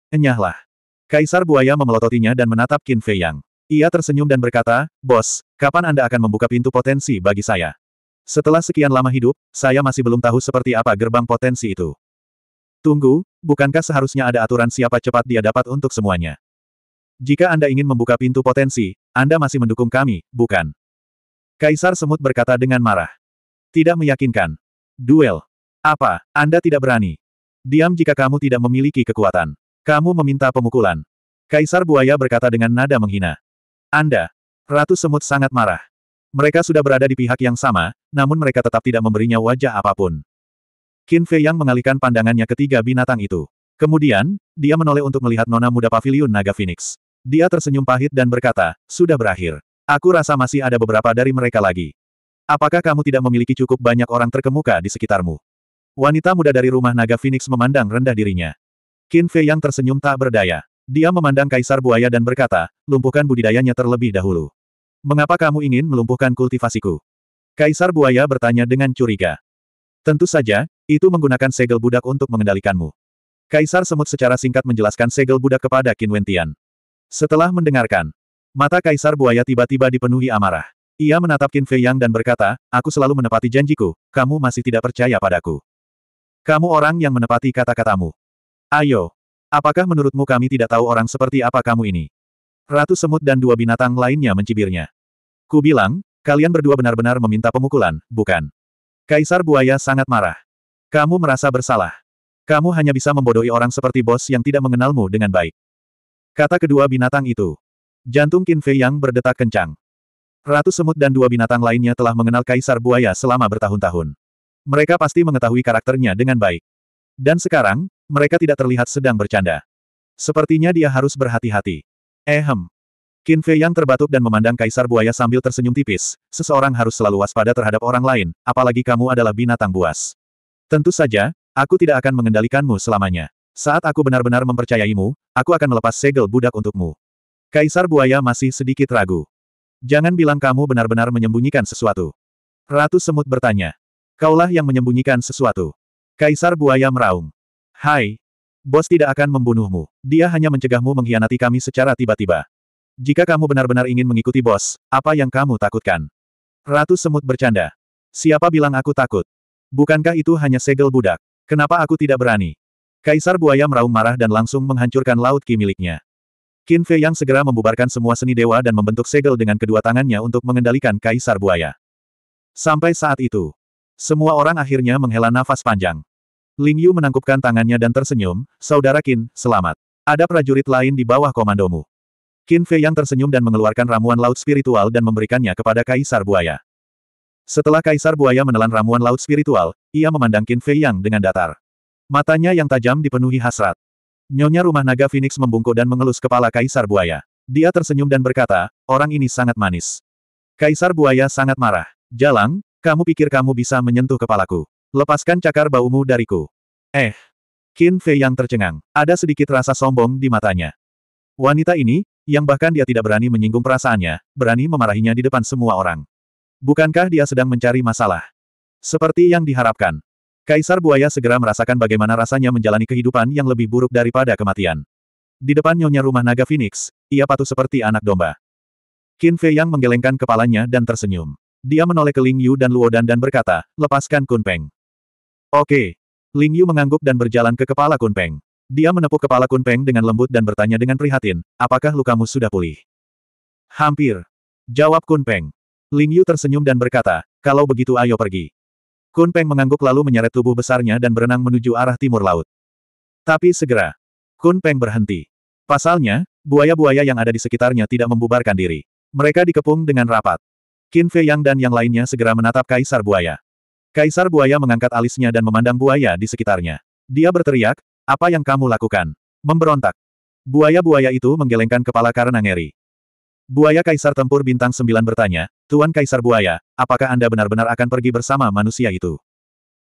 [SPEAKER 1] Enyahlah. Kaisar Buaya memelototinya dan menatap Qin Fei Yang. Ia tersenyum dan berkata, Bos, kapan Anda akan membuka pintu potensi bagi saya? Setelah sekian lama hidup, saya masih belum tahu seperti apa gerbang potensi itu. Tunggu, bukankah seharusnya ada aturan siapa cepat dia dapat untuk semuanya? Jika Anda ingin membuka pintu potensi, Anda masih mendukung kami, bukan? Kaisar Semut berkata dengan marah. Tidak meyakinkan. Duel. Apa, Anda tidak berani? Diam jika kamu tidak memiliki kekuatan. Kamu meminta pemukulan. Kaisar Buaya berkata dengan nada menghina. Anda. Ratu Semut sangat marah. Mereka sudah berada di pihak yang sama, namun mereka tetap tidak memberinya wajah apapun. Qin Fei Yang mengalihkan pandangannya ketiga binatang itu. Kemudian, dia menoleh untuk melihat nona muda pavilion naga phoenix. Dia tersenyum pahit dan berkata, sudah berakhir. Aku rasa masih ada beberapa dari mereka lagi. Apakah kamu tidak memiliki cukup banyak orang terkemuka di sekitarmu? Wanita muda dari rumah naga Phoenix memandang rendah dirinya. Qin Fei yang tersenyum tak berdaya. Dia memandang kaisar buaya dan berkata, lumpuhkan budidayanya terlebih dahulu. Mengapa kamu ingin melumpuhkan kultivasiku? Kaisar buaya bertanya dengan curiga. Tentu saja, itu menggunakan segel budak untuk mengendalikanmu. Kaisar semut secara singkat menjelaskan segel budak kepada Qin Wentian. Setelah mendengarkan, Mata Kaisar Buaya tiba-tiba dipenuhi amarah. Ia menatap Qin Fei Yang dan berkata, aku selalu menepati janjiku, kamu masih tidak percaya padaku. Kamu orang yang menepati kata-katamu. Ayo. Apakah menurutmu kami tidak tahu orang seperti apa kamu ini? Ratu Semut dan dua binatang lainnya mencibirnya. Ku bilang, kalian berdua benar-benar meminta pemukulan, bukan? Kaisar Buaya sangat marah. Kamu merasa bersalah. Kamu hanya bisa membodohi orang seperti bos yang tidak mengenalmu dengan baik. Kata kedua binatang itu. Jantung Qin Fei yang berdetak kencang. Ratu Semut dan dua binatang lainnya telah mengenal Kaisar Buaya selama bertahun-tahun. Mereka pasti mengetahui karakternya dengan baik. Dan sekarang, mereka tidak terlihat sedang bercanda. Sepertinya dia harus berhati-hati. Ehem. Eh, Qin Fei yang terbatuk dan memandang Kaisar Buaya sambil tersenyum tipis, seseorang harus selalu waspada terhadap orang lain, apalagi kamu adalah binatang buas. Tentu saja, aku tidak akan mengendalikanmu selamanya. Saat aku benar-benar mempercayaimu, aku akan melepas segel budak untukmu. Kaisar Buaya masih sedikit ragu. Jangan bilang kamu benar-benar menyembunyikan sesuatu. Ratu Semut bertanya. Kaulah yang menyembunyikan sesuatu. Kaisar Buaya meraung. Hai. Bos tidak akan membunuhmu. Dia hanya mencegahmu mengkhianati kami secara tiba-tiba. Jika kamu benar-benar ingin mengikuti bos, apa yang kamu takutkan? Ratu Semut bercanda. Siapa bilang aku takut? Bukankah itu hanya segel budak? Kenapa aku tidak berani? Kaisar Buaya meraung marah dan langsung menghancurkan laut ki miliknya. Qin Fei yang segera membubarkan semua seni dewa dan membentuk segel dengan kedua tangannya untuk mengendalikan kaisar buaya. Sampai saat itu, semua orang akhirnya menghela nafas panjang. Ling Yu menangkupkan tangannya dan tersenyum, Saudara Qin, selamat. Ada prajurit lain di bawah komandomu. Qin Fei yang tersenyum dan mengeluarkan ramuan laut spiritual dan memberikannya kepada kaisar buaya. Setelah kaisar buaya menelan ramuan laut spiritual, ia memandang Qin Fei yang dengan datar. Matanya yang tajam dipenuhi hasrat. Nyonya rumah naga Phoenix membungkuk dan mengelus kepala Kaisar Buaya. Dia tersenyum dan berkata, orang ini sangat manis. Kaisar Buaya sangat marah. Jalang, kamu pikir kamu bisa menyentuh kepalaku. Lepaskan cakar baumu dariku. Eh. Qin Fei yang tercengang. Ada sedikit rasa sombong di matanya. Wanita ini, yang bahkan dia tidak berani menyinggung perasaannya, berani memarahinya di depan semua orang. Bukankah dia sedang mencari masalah? Seperti yang diharapkan, Kaisar Buaya segera merasakan bagaimana rasanya menjalani kehidupan yang lebih buruk daripada kematian. Di depan nyonya rumah naga Phoenix, ia patuh seperti anak domba. Qin Fei Yang menggelengkan kepalanya dan tersenyum. Dia menoleh ke Ling Yu dan Luodan dan berkata, lepaskan Kun Peng. Oke. Ling Yu mengangguk dan berjalan ke kepala Kun Peng. Dia menepuk kepala Kun Peng dengan lembut dan bertanya dengan prihatin, apakah lukamu sudah pulih? Hampir. Jawab Kun Peng. Ling Yu tersenyum dan berkata, kalau begitu ayo pergi. Kun Peng mengangguk lalu menyeret tubuh besarnya dan berenang menuju arah timur laut. Tapi segera, Kun Peng berhenti. Pasalnya, buaya-buaya yang ada di sekitarnya tidak membubarkan diri. Mereka dikepung dengan rapat. Qin Fei Yang dan yang lainnya segera menatap Kaisar Buaya. Kaisar Buaya mengangkat alisnya dan memandang buaya di sekitarnya. Dia berteriak, apa yang kamu lakukan? Memberontak. Buaya-buaya itu menggelengkan kepala karena ngeri. Buaya Kaisar Tempur Bintang sembilan bertanya, Tuan Kaisar Buaya, apakah Anda benar-benar akan pergi bersama manusia itu?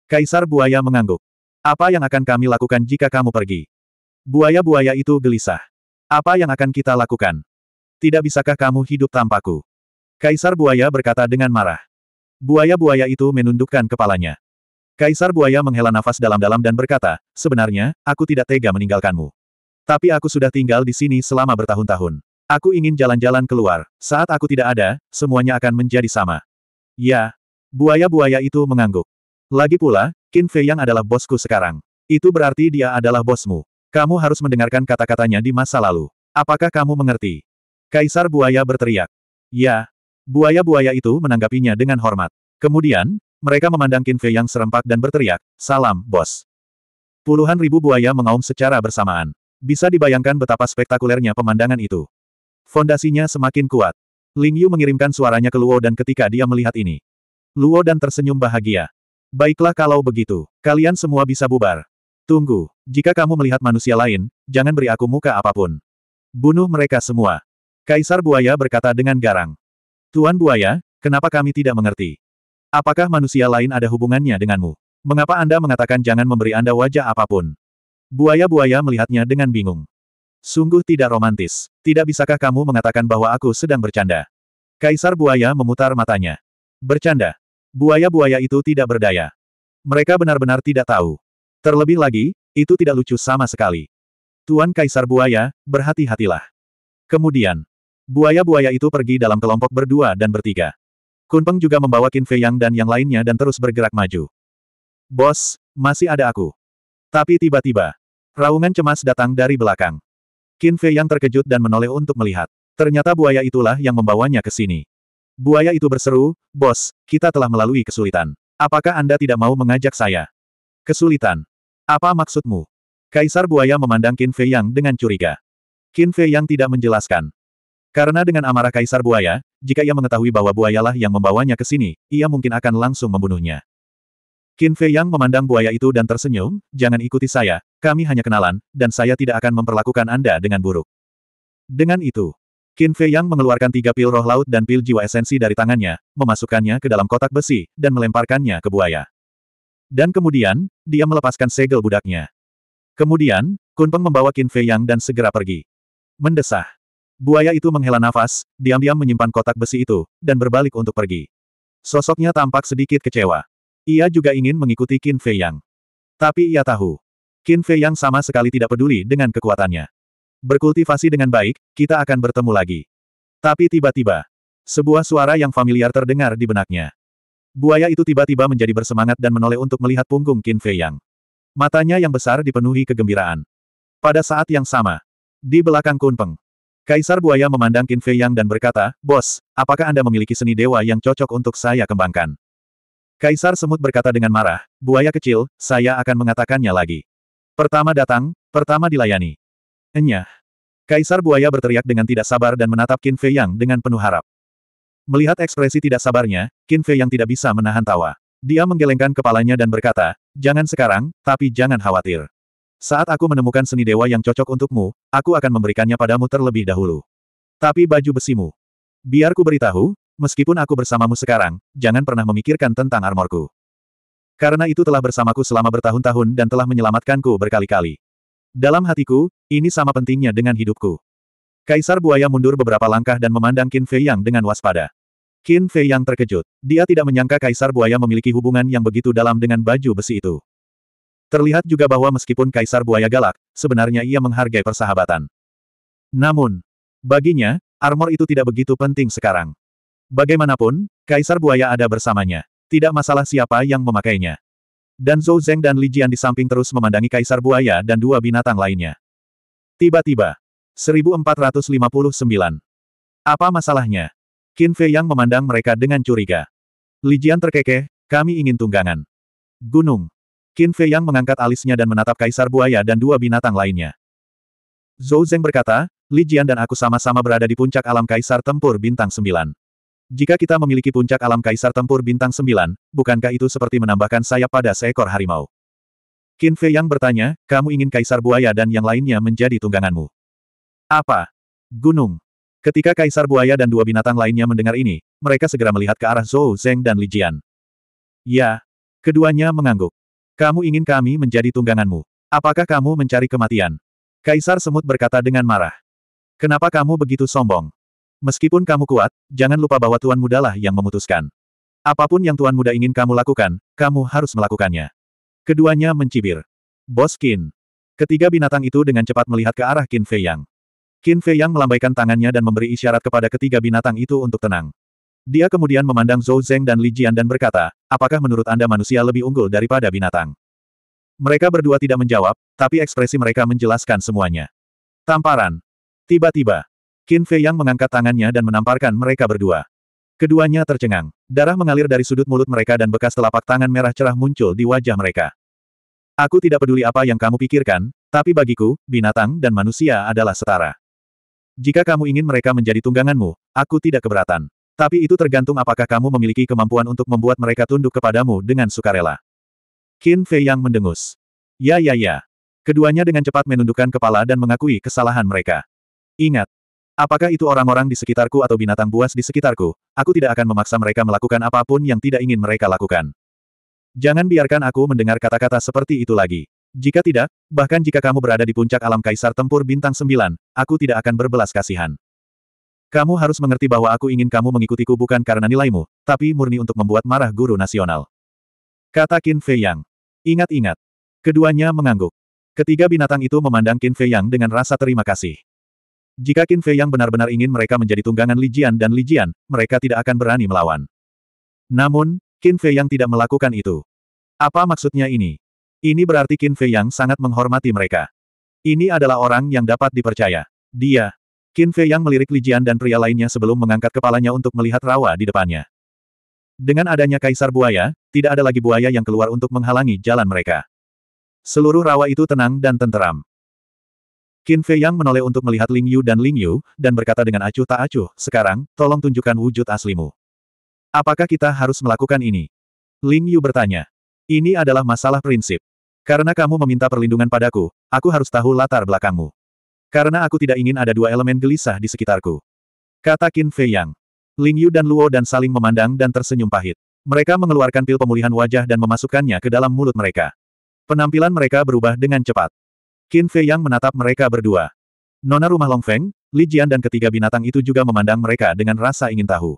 [SPEAKER 1] Kaisar Buaya mengangguk. Apa yang akan kami lakukan jika kamu pergi? Buaya-buaya itu gelisah. Apa yang akan kita lakukan? Tidak bisakah kamu hidup tanpaku? Kaisar Buaya berkata dengan marah. Buaya-buaya itu menundukkan kepalanya. Kaisar Buaya menghela nafas dalam-dalam dan berkata, sebenarnya, aku tidak tega meninggalkanmu. Tapi aku sudah tinggal di sini selama bertahun-tahun. Aku ingin jalan-jalan keluar. Saat aku tidak ada, semuanya akan menjadi sama. Ya. Buaya-buaya itu mengangguk. Lagi pula, Qin Fei yang adalah bosku sekarang. Itu berarti dia adalah bosmu. Kamu harus mendengarkan kata-katanya di masa lalu. Apakah kamu mengerti? Kaisar buaya berteriak. Ya. Buaya-buaya itu menanggapinya dengan hormat. Kemudian, mereka memandang Qin Fei yang serempak dan berteriak, Salam, bos. Puluhan ribu buaya mengaum secara bersamaan. Bisa dibayangkan betapa spektakulernya pemandangan itu. Fondasinya semakin kuat. Ling Yu mengirimkan suaranya ke Luo dan ketika dia melihat ini. Luo dan tersenyum bahagia. Baiklah kalau begitu, kalian semua bisa bubar. Tunggu, jika kamu melihat manusia lain, jangan beri aku muka apapun. Bunuh mereka semua. Kaisar Buaya berkata dengan garang. Tuan Buaya, kenapa kami tidak mengerti? Apakah manusia lain ada hubungannya denganmu? Mengapa Anda mengatakan jangan memberi Anda wajah apapun? Buaya-buaya melihatnya dengan bingung. Sungguh tidak romantis. Tidak bisakah kamu mengatakan bahwa aku sedang bercanda? Kaisar buaya memutar matanya. Bercanda. Buaya-buaya itu tidak berdaya. Mereka benar-benar tidak tahu. Terlebih lagi, itu tidak lucu sama sekali. Tuan Kaisar Buaya, berhati-hatilah. Kemudian, buaya-buaya itu pergi dalam kelompok berdua dan bertiga. Kunpeng juga membawa Qin Fei Yang dan yang lainnya dan terus bergerak maju. Bos, masih ada aku. Tapi tiba-tiba, raungan cemas datang dari belakang. Qin Fei yang terkejut dan menoleh untuk melihat. Ternyata buaya itulah yang membawanya ke sini. Buaya itu berseru, Bos, kita telah melalui kesulitan. Apakah Anda tidak mau mengajak saya? Kesulitan. Apa maksudmu? Kaisar buaya memandang Qin Fei Yang dengan curiga. Qin Fei Yang tidak menjelaskan. Karena dengan amarah Kaisar Buaya, jika ia mengetahui bahwa buayalah yang membawanya ke sini, ia mungkin akan langsung membunuhnya. Qin Fei Yang memandang buaya itu dan tersenyum, jangan ikuti saya, kami hanya kenalan, dan saya tidak akan memperlakukan Anda dengan buruk. Dengan itu, Qin Fei Yang mengeluarkan tiga pil roh laut dan pil jiwa esensi dari tangannya, memasukkannya ke dalam kotak besi, dan melemparkannya ke buaya. Dan kemudian, dia melepaskan segel budaknya. Kemudian, Kun Peng membawa Qin Fei Yang dan segera pergi. Mendesah. Buaya itu menghela nafas, diam-diam menyimpan kotak besi itu, dan berbalik untuk pergi. Sosoknya tampak sedikit kecewa. Ia juga ingin mengikuti Qin Fei Yang. Tapi ia tahu, Qin Fei yang sama sekali tidak peduli dengan kekuatannya. Berkultivasi dengan baik, kita akan bertemu lagi. Tapi tiba-tiba, sebuah suara yang familiar terdengar di benaknya. Buaya itu tiba-tiba menjadi bersemangat dan menoleh untuk melihat punggung Qin Fei Yang. Matanya yang besar dipenuhi kegembiraan. Pada saat yang sama, di belakang Kunpeng, Kaisar Buaya memandang Qin Fei Yang dan berkata, Bos, apakah Anda memiliki seni dewa yang cocok untuk saya kembangkan? Kaisar Semut berkata dengan marah, Buaya kecil, saya akan mengatakannya lagi. Pertama datang, pertama dilayani. Enyah. Kaisar Buaya berteriak dengan tidak sabar dan menatap Qin Fei Yang dengan penuh harap. Melihat ekspresi tidak sabarnya, Qin Fei Yang tidak bisa menahan tawa. Dia menggelengkan kepalanya dan berkata, jangan sekarang, tapi jangan khawatir. Saat aku menemukan seni dewa yang cocok untukmu, aku akan memberikannya padamu terlebih dahulu. Tapi baju besimu. Biar ku beritahu, meskipun aku bersamamu sekarang, jangan pernah memikirkan tentang armorku. Karena itu telah bersamaku selama bertahun-tahun dan telah menyelamatkanku berkali-kali. Dalam hatiku, ini sama pentingnya dengan hidupku. Kaisar Buaya mundur beberapa langkah dan memandang Qin Fei Yang dengan waspada. Qin Fei Yang terkejut. Dia tidak menyangka Kaisar Buaya memiliki hubungan yang begitu dalam dengan baju besi itu. Terlihat juga bahwa meskipun Kaisar Buaya galak, sebenarnya ia menghargai persahabatan. Namun, baginya, armor itu tidak begitu penting sekarang. Bagaimanapun, Kaisar Buaya ada bersamanya. Tidak masalah siapa yang memakainya. Dan Zhou Zeng dan Li Jian di samping terus memandangi kaisar buaya dan dua binatang lainnya. Tiba-tiba. 1459. Apa masalahnya? Qin Fei yang memandang mereka dengan curiga. Li Jian terkekeh, kami ingin tunggangan. Gunung. Qin Fei yang mengangkat alisnya dan menatap kaisar buaya dan dua binatang lainnya. Zhou Zeng berkata, Li Jian dan aku sama-sama berada di puncak alam kaisar tempur bintang 9. Jika kita memiliki puncak alam kaisar tempur bintang Sembilan, bukankah itu seperti menambahkan sayap pada seekor harimau? Qin Fei yang bertanya, kamu ingin kaisar buaya dan yang lainnya menjadi tungganganmu. Apa? Gunung. Ketika kaisar buaya dan dua binatang lainnya mendengar ini, mereka segera melihat ke arah Zhou Zeng dan Li Jian. Ya. Keduanya mengangguk. Kamu ingin kami menjadi tungganganmu. Apakah kamu mencari kematian? Kaisar Semut berkata dengan marah. Kenapa kamu begitu sombong? Meskipun kamu kuat, jangan lupa bahwa Tuan Mudalah yang memutuskan. Apapun yang Tuan Muda ingin kamu lakukan, kamu harus melakukannya. Keduanya mencibir. Bos Qin. Ketiga binatang itu dengan cepat melihat ke arah Qin Fei Yang. Qin Fei Yang melambaikan tangannya dan memberi isyarat kepada ketiga binatang itu untuk tenang. Dia kemudian memandang Zhou Zheng dan Li Jian dan berkata, apakah menurut Anda manusia lebih unggul daripada binatang? Mereka berdua tidak menjawab, tapi ekspresi mereka menjelaskan semuanya. Tamparan. Tiba-tiba, Qin Fei Yang mengangkat tangannya dan menamparkan mereka berdua. Keduanya tercengang. Darah mengalir dari sudut mulut mereka dan bekas telapak tangan merah cerah muncul di wajah mereka. Aku tidak peduli apa yang kamu pikirkan, tapi bagiku, binatang dan manusia adalah setara. Jika kamu ingin mereka menjadi tungganganmu, aku tidak keberatan. Tapi itu tergantung apakah kamu memiliki kemampuan untuk membuat mereka tunduk kepadamu dengan sukarela. Qin Fei Yang mendengus. Ya ya ya. Keduanya dengan cepat menundukkan kepala dan mengakui kesalahan mereka. Ingat, Apakah itu orang-orang di sekitarku atau binatang buas di sekitarku, aku tidak akan memaksa mereka melakukan apapun yang tidak ingin mereka lakukan. Jangan biarkan aku mendengar kata-kata seperti itu lagi. Jika tidak, bahkan jika kamu berada di puncak alam kaisar tempur bintang sembilan, aku tidak akan berbelas kasihan. Kamu harus mengerti bahwa aku ingin kamu mengikutiku bukan karena nilaimu, tapi murni untuk membuat marah guru nasional. Kata Qin Fei Yang. Ingat-ingat. Keduanya mengangguk. Ketiga binatang itu memandang Qin Fei Yang dengan rasa terima kasih. Jika Qin Fei yang benar-benar ingin mereka menjadi tunggangan Li Jian dan Li Jian, mereka tidak akan berani melawan. Namun, Qin Fei yang tidak melakukan itu. Apa maksudnya ini? Ini berarti Qin Fei yang sangat menghormati mereka. Ini adalah orang yang dapat dipercaya. Dia. Qin Fei yang melirik Li Jian dan pria lainnya sebelum mengangkat kepalanya untuk melihat rawa di depannya. Dengan adanya kaisar buaya, tidak ada lagi buaya yang keluar untuk menghalangi jalan mereka. Seluruh rawa itu tenang dan tenteram. Qin Fei Yang menoleh untuk melihat Ling Yu dan Ling Yu, dan berkata dengan acuh tak acuh, sekarang, tolong tunjukkan wujud aslimu. Apakah kita harus melakukan ini? Ling Yu bertanya. Ini adalah masalah prinsip. Karena kamu meminta perlindungan padaku, aku harus tahu latar belakangmu. Karena aku tidak ingin ada dua elemen gelisah di sekitarku. Kata Qin Fei Yang. Ling Yu dan Luo dan saling memandang dan tersenyum pahit. Mereka mengeluarkan pil pemulihan wajah dan memasukkannya ke dalam mulut mereka. Penampilan mereka berubah dengan cepat. Qin Fei Yang menatap mereka berdua. Nona rumah Long Feng, Li Jian dan ketiga binatang itu juga memandang mereka dengan rasa ingin tahu.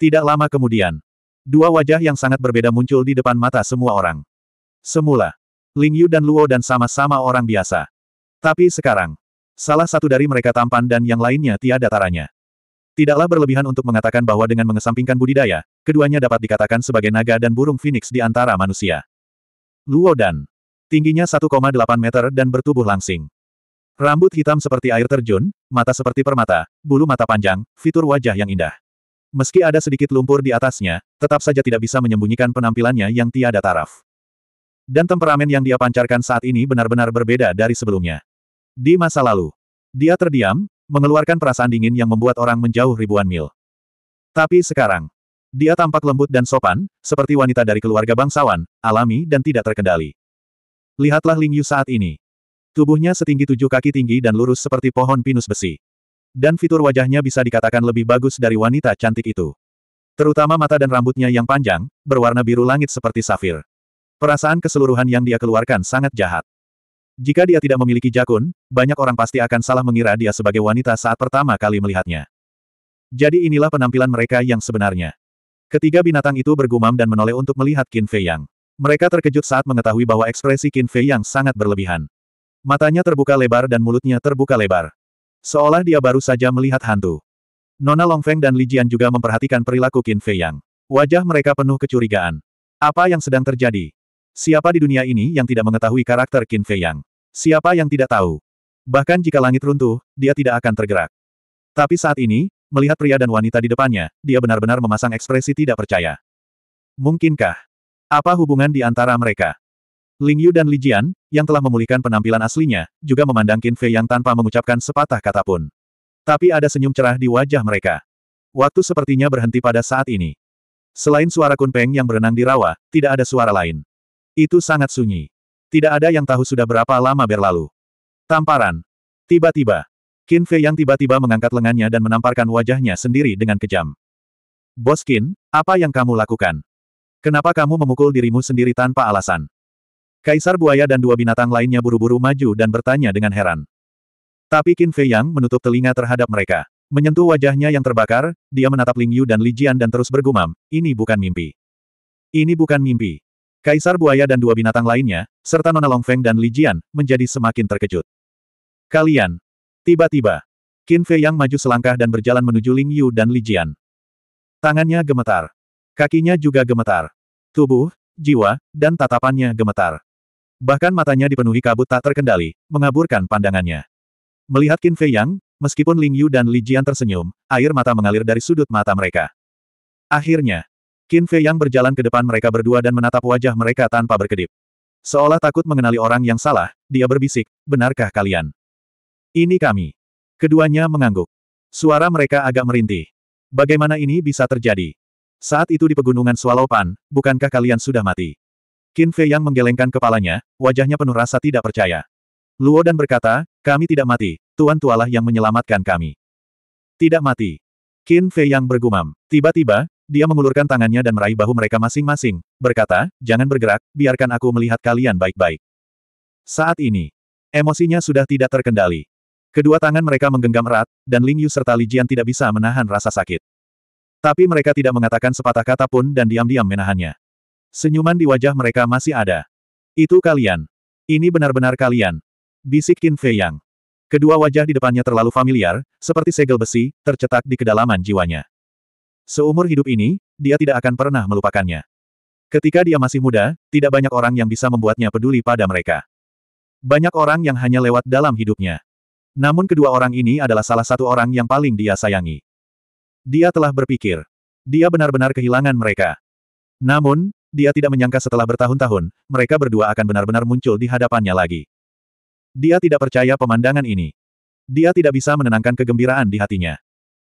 [SPEAKER 1] Tidak lama kemudian, dua wajah yang sangat berbeda muncul di depan mata semua orang. Semula, Ling Yu dan Luo dan sama-sama orang biasa. Tapi sekarang, salah satu dari mereka tampan dan yang lainnya tiada taranya. Tidaklah berlebihan untuk mengatakan bahwa dengan mengesampingkan budidaya, keduanya dapat dikatakan sebagai naga dan burung phoenix di antara manusia. Luo dan Tingginya 1,8 meter dan bertubuh langsing. Rambut hitam seperti air terjun, mata seperti permata, bulu mata panjang, fitur wajah yang indah. Meski ada sedikit lumpur di atasnya, tetap saja tidak bisa menyembunyikan penampilannya yang tiada taraf. Dan temperamen yang dia pancarkan saat ini benar-benar berbeda dari sebelumnya. Di masa lalu, dia terdiam, mengeluarkan perasaan dingin yang membuat orang menjauh ribuan mil. Tapi sekarang, dia tampak lembut dan sopan, seperti wanita dari keluarga bangsawan, alami dan tidak terkendali. Lihatlah Ling Yu saat ini. Tubuhnya setinggi tujuh kaki tinggi dan lurus seperti pohon pinus besi. Dan fitur wajahnya bisa dikatakan lebih bagus dari wanita cantik itu. Terutama mata dan rambutnya yang panjang, berwarna biru langit seperti safir. Perasaan keseluruhan yang dia keluarkan sangat jahat. Jika dia tidak memiliki jakun, banyak orang pasti akan salah mengira dia sebagai wanita saat pertama kali melihatnya. Jadi inilah penampilan mereka yang sebenarnya. Ketiga binatang itu bergumam dan menoleh untuk melihat Qin Fei Yang. Mereka terkejut saat mengetahui bahwa ekspresi Qin Fei yang sangat berlebihan. Matanya terbuka lebar dan mulutnya terbuka lebar. Seolah dia baru saja melihat hantu. Nona Long Feng dan Li Jian juga memperhatikan perilaku Qin Fei yang. Wajah mereka penuh kecurigaan. Apa yang sedang terjadi? Siapa di dunia ini yang tidak mengetahui karakter Qin Fei yang? Siapa yang tidak tahu? Bahkan jika langit runtuh, dia tidak akan tergerak. Tapi saat ini, melihat pria dan wanita di depannya, dia benar-benar memasang ekspresi tidak percaya. Mungkinkah apa hubungan di antara mereka? Ling Yu dan Li Jian, yang telah memulihkan penampilan aslinya, juga memandang Qin Fei yang tanpa mengucapkan sepatah kata pun. Tapi ada senyum cerah di wajah mereka. Waktu sepertinya berhenti pada saat ini. Selain suara kunpeng yang berenang di rawa, tidak ada suara lain. Itu sangat sunyi. Tidak ada yang tahu sudah berapa lama berlalu. Tamparan. Tiba-tiba. Qin Fei yang tiba-tiba mengangkat lengannya dan menamparkan wajahnya sendiri dengan kejam. Bos Qin, apa yang kamu lakukan? Kenapa kamu memukul dirimu sendiri tanpa alasan? Kaisar buaya dan dua binatang lainnya buru-buru maju dan bertanya dengan heran. Tapi Qin Fei Yang menutup telinga terhadap mereka. Menyentuh wajahnya yang terbakar, dia menatap Ling Yu dan Li Jian dan terus bergumam, ini bukan mimpi. Ini bukan mimpi. Kaisar buaya dan dua binatang lainnya, serta Nona Long Feng dan Li Jian, menjadi semakin terkejut. Kalian. Tiba-tiba. Qin Fei Yang maju selangkah dan berjalan menuju Ling Yu dan Li Jian. Tangannya gemetar. Kakinya juga gemetar. Tubuh, jiwa, dan tatapannya gemetar. Bahkan matanya dipenuhi kabut tak terkendali, mengaburkan pandangannya. Melihat Qin Fei Yang, meskipun Ling Yu dan Li Jian tersenyum, air mata mengalir dari sudut mata mereka. Akhirnya, Qin Fei Yang berjalan ke depan mereka berdua dan menatap wajah mereka tanpa berkedip. Seolah takut mengenali orang yang salah, dia berbisik, benarkah kalian? Ini kami. Keduanya mengangguk. Suara mereka agak merintih. Bagaimana ini bisa terjadi? Saat itu di pegunungan Swalopan, bukankah kalian sudah mati? Qin Fei yang menggelengkan kepalanya, wajahnya penuh rasa tidak percaya. Luo dan berkata, kami tidak mati, Tuan Tualah yang menyelamatkan kami. Tidak mati. Qin Fei yang bergumam. Tiba-tiba, dia mengulurkan tangannya dan meraih bahu mereka masing-masing, berkata, jangan bergerak, biarkan aku melihat kalian baik-baik. Saat ini, emosinya sudah tidak terkendali. Kedua tangan mereka menggenggam erat, dan Ling Yu serta Li Jian tidak bisa menahan rasa sakit. Tapi mereka tidak mengatakan sepatah kata pun dan diam-diam menahannya. Senyuman di wajah mereka masih ada. Itu kalian. Ini benar-benar kalian. Bisik Qin Fei Yang. Kedua wajah di depannya terlalu familiar, seperti segel besi, tercetak di kedalaman jiwanya. Seumur hidup ini, dia tidak akan pernah melupakannya. Ketika dia masih muda, tidak banyak orang yang bisa membuatnya peduli pada mereka. Banyak orang yang hanya lewat dalam hidupnya. Namun kedua orang ini adalah salah satu orang yang paling dia sayangi. Dia telah berpikir. Dia benar-benar kehilangan mereka. Namun, dia tidak menyangka setelah bertahun-tahun, mereka berdua akan benar-benar muncul di hadapannya lagi. Dia tidak percaya pemandangan ini. Dia tidak bisa menenangkan kegembiraan di hatinya.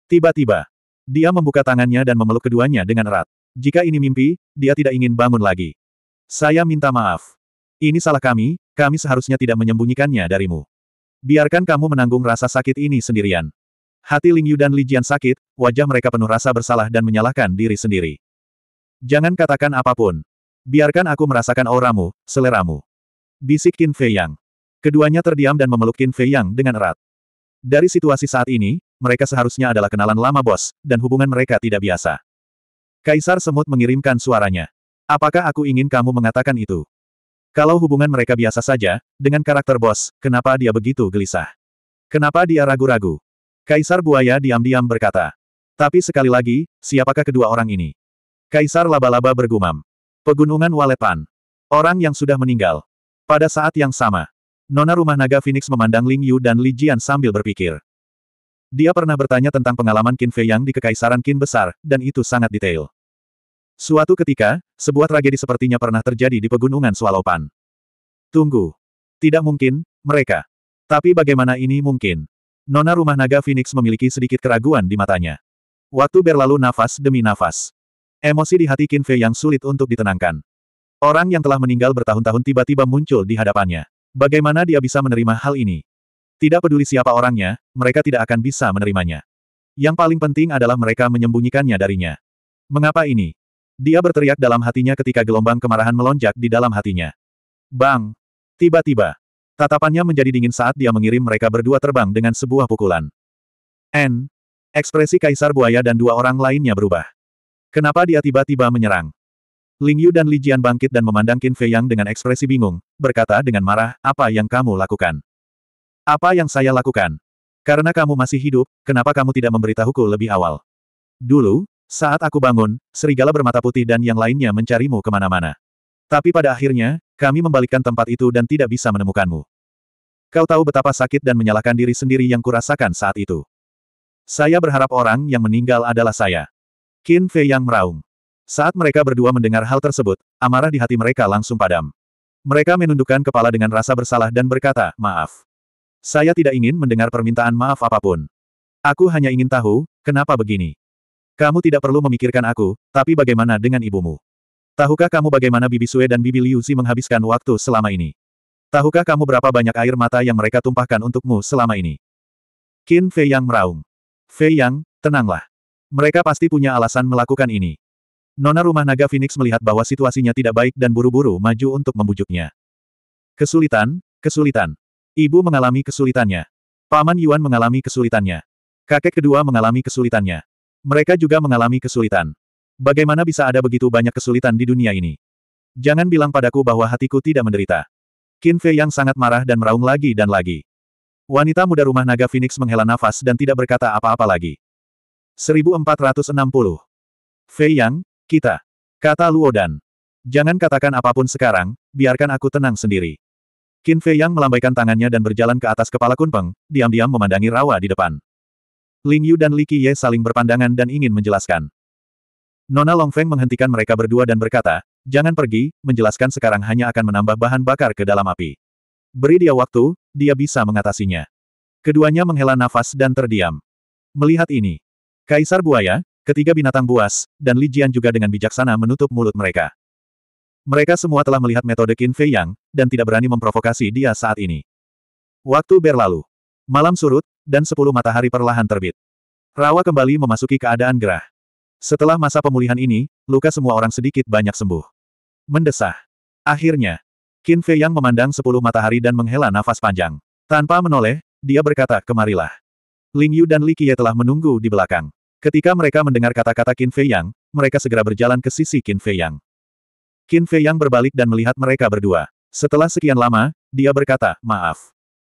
[SPEAKER 1] Tiba-tiba, dia membuka tangannya dan memeluk keduanya dengan erat. Jika ini mimpi, dia tidak ingin bangun lagi. Saya minta maaf. Ini salah kami, kami seharusnya tidak menyembunyikannya darimu. Biarkan kamu menanggung rasa sakit ini sendirian. Hati Ling Yu dan Li Jian sakit, wajah mereka penuh rasa bersalah dan menyalahkan diri sendiri. Jangan katakan apapun. Biarkan aku merasakan auramu, seleramu. Bisik Qin Fei Yang. Keduanya terdiam dan memeluk Qin Fei Yang dengan erat. Dari situasi saat ini, mereka seharusnya adalah kenalan lama bos, dan hubungan mereka tidak biasa. Kaisar Semut mengirimkan suaranya. Apakah aku ingin kamu mengatakan itu? Kalau hubungan mereka biasa saja, dengan karakter bos, kenapa dia begitu gelisah? Kenapa dia ragu-ragu? Kaisar Buaya diam-diam berkata. Tapi sekali lagi, siapakah kedua orang ini? Kaisar Laba-Laba bergumam. Pegunungan Walepan. Orang yang sudah meninggal. Pada saat yang sama, Nona Rumah Naga Phoenix memandang Ling Yu dan Li Jian sambil berpikir. Dia pernah bertanya tentang pengalaman Qin Fei Yang di Kekaisaran Qin Besar, dan itu sangat detail. Suatu ketika, sebuah tragedi sepertinya pernah terjadi di Pegunungan Swalopan. Tunggu. Tidak mungkin, mereka. Tapi bagaimana ini mungkin? Nona rumah naga Phoenix memiliki sedikit keraguan di matanya. Waktu berlalu nafas demi nafas. Emosi di hati Qin Fei yang sulit untuk ditenangkan. Orang yang telah meninggal bertahun-tahun tiba-tiba muncul di hadapannya. Bagaimana dia bisa menerima hal ini? Tidak peduli siapa orangnya, mereka tidak akan bisa menerimanya. Yang paling penting adalah mereka menyembunyikannya darinya. Mengapa ini? Dia berteriak dalam hatinya ketika gelombang kemarahan melonjak di dalam hatinya. Bang! Tiba-tiba, Tatapannya menjadi dingin saat dia mengirim mereka berdua terbang dengan sebuah pukulan. N. Ekspresi Kaisar Buaya dan dua orang lainnya berubah. Kenapa dia tiba-tiba menyerang? Ling Yu dan Li Jian bangkit dan memandang Qin Fei Yang dengan ekspresi bingung, berkata dengan marah, apa yang kamu lakukan? Apa yang saya lakukan? Karena kamu masih hidup, kenapa kamu tidak memberitahuku lebih awal? Dulu, saat aku bangun, serigala bermata putih dan yang lainnya mencarimu kemana-mana. Tapi pada akhirnya, kami membalikkan tempat itu dan tidak bisa menemukanmu. Kau tahu betapa sakit dan menyalahkan diri sendiri yang kurasakan saat itu. Saya berharap orang yang meninggal adalah saya. Qin Fei yang meraung. Saat mereka berdua mendengar hal tersebut, amarah di hati mereka langsung padam. Mereka menundukkan kepala dengan rasa bersalah dan berkata, maaf. Saya tidak ingin mendengar permintaan maaf apapun. Aku hanya ingin tahu, kenapa begini. Kamu tidak perlu memikirkan aku, tapi bagaimana dengan ibumu? Tahukah kamu bagaimana Bibi Sue dan Bibi Liu Zi menghabiskan waktu selama ini? Tahukah kamu berapa banyak air mata yang mereka tumpahkan untukmu selama ini? Qin Fei Yang meraung. Fei Yang, tenanglah. Mereka pasti punya alasan melakukan ini. Nona rumah naga Phoenix melihat bahwa situasinya tidak baik dan buru-buru maju untuk membujuknya. Kesulitan, kesulitan. Ibu mengalami kesulitannya. Paman Yuan mengalami kesulitannya. Kakek kedua mengalami kesulitannya. Mereka juga mengalami kesulitan. Bagaimana bisa ada begitu banyak kesulitan di dunia ini? Jangan bilang padaku bahwa hatiku tidak menderita. Qin Fei yang sangat marah dan meraung lagi dan lagi. Wanita muda rumah naga Phoenix menghela nafas dan tidak berkata apa-apa lagi. 1460. Fei Yang, kita. Kata Luo Dan. Jangan katakan apapun sekarang, biarkan aku tenang sendiri. Qin Fei Yang melambaikan tangannya dan berjalan ke atas kepala Kunpeng, diam-diam memandangi rawa di depan. Ling Yu dan Li Qiye saling berpandangan dan ingin menjelaskan. Nona Longfeng menghentikan mereka berdua dan berkata, jangan pergi, menjelaskan sekarang hanya akan menambah bahan bakar ke dalam api. Beri dia waktu, dia bisa mengatasinya. Keduanya menghela nafas dan terdiam. Melihat ini, Kaisar Buaya, ketiga binatang buas, dan Li Jian juga dengan bijaksana menutup mulut mereka. Mereka semua telah melihat metode Qin Fei Yang, dan tidak berani memprovokasi dia saat ini. Waktu berlalu. Malam surut, dan sepuluh matahari perlahan terbit. Rawa kembali memasuki keadaan gerah. Setelah masa pemulihan ini, luka semua orang sedikit banyak sembuh. Mendesah. Akhirnya, Qin Fei Yang memandang sepuluh matahari dan menghela nafas panjang. Tanpa menoleh, dia berkata, kemarilah. Ling Yu dan Li Qiye telah menunggu di belakang. Ketika mereka mendengar kata-kata Qin Fei Yang, mereka segera berjalan ke sisi Qin Fei Yang. Qin Fei Yang berbalik dan melihat mereka berdua. Setelah sekian lama, dia berkata, maaf.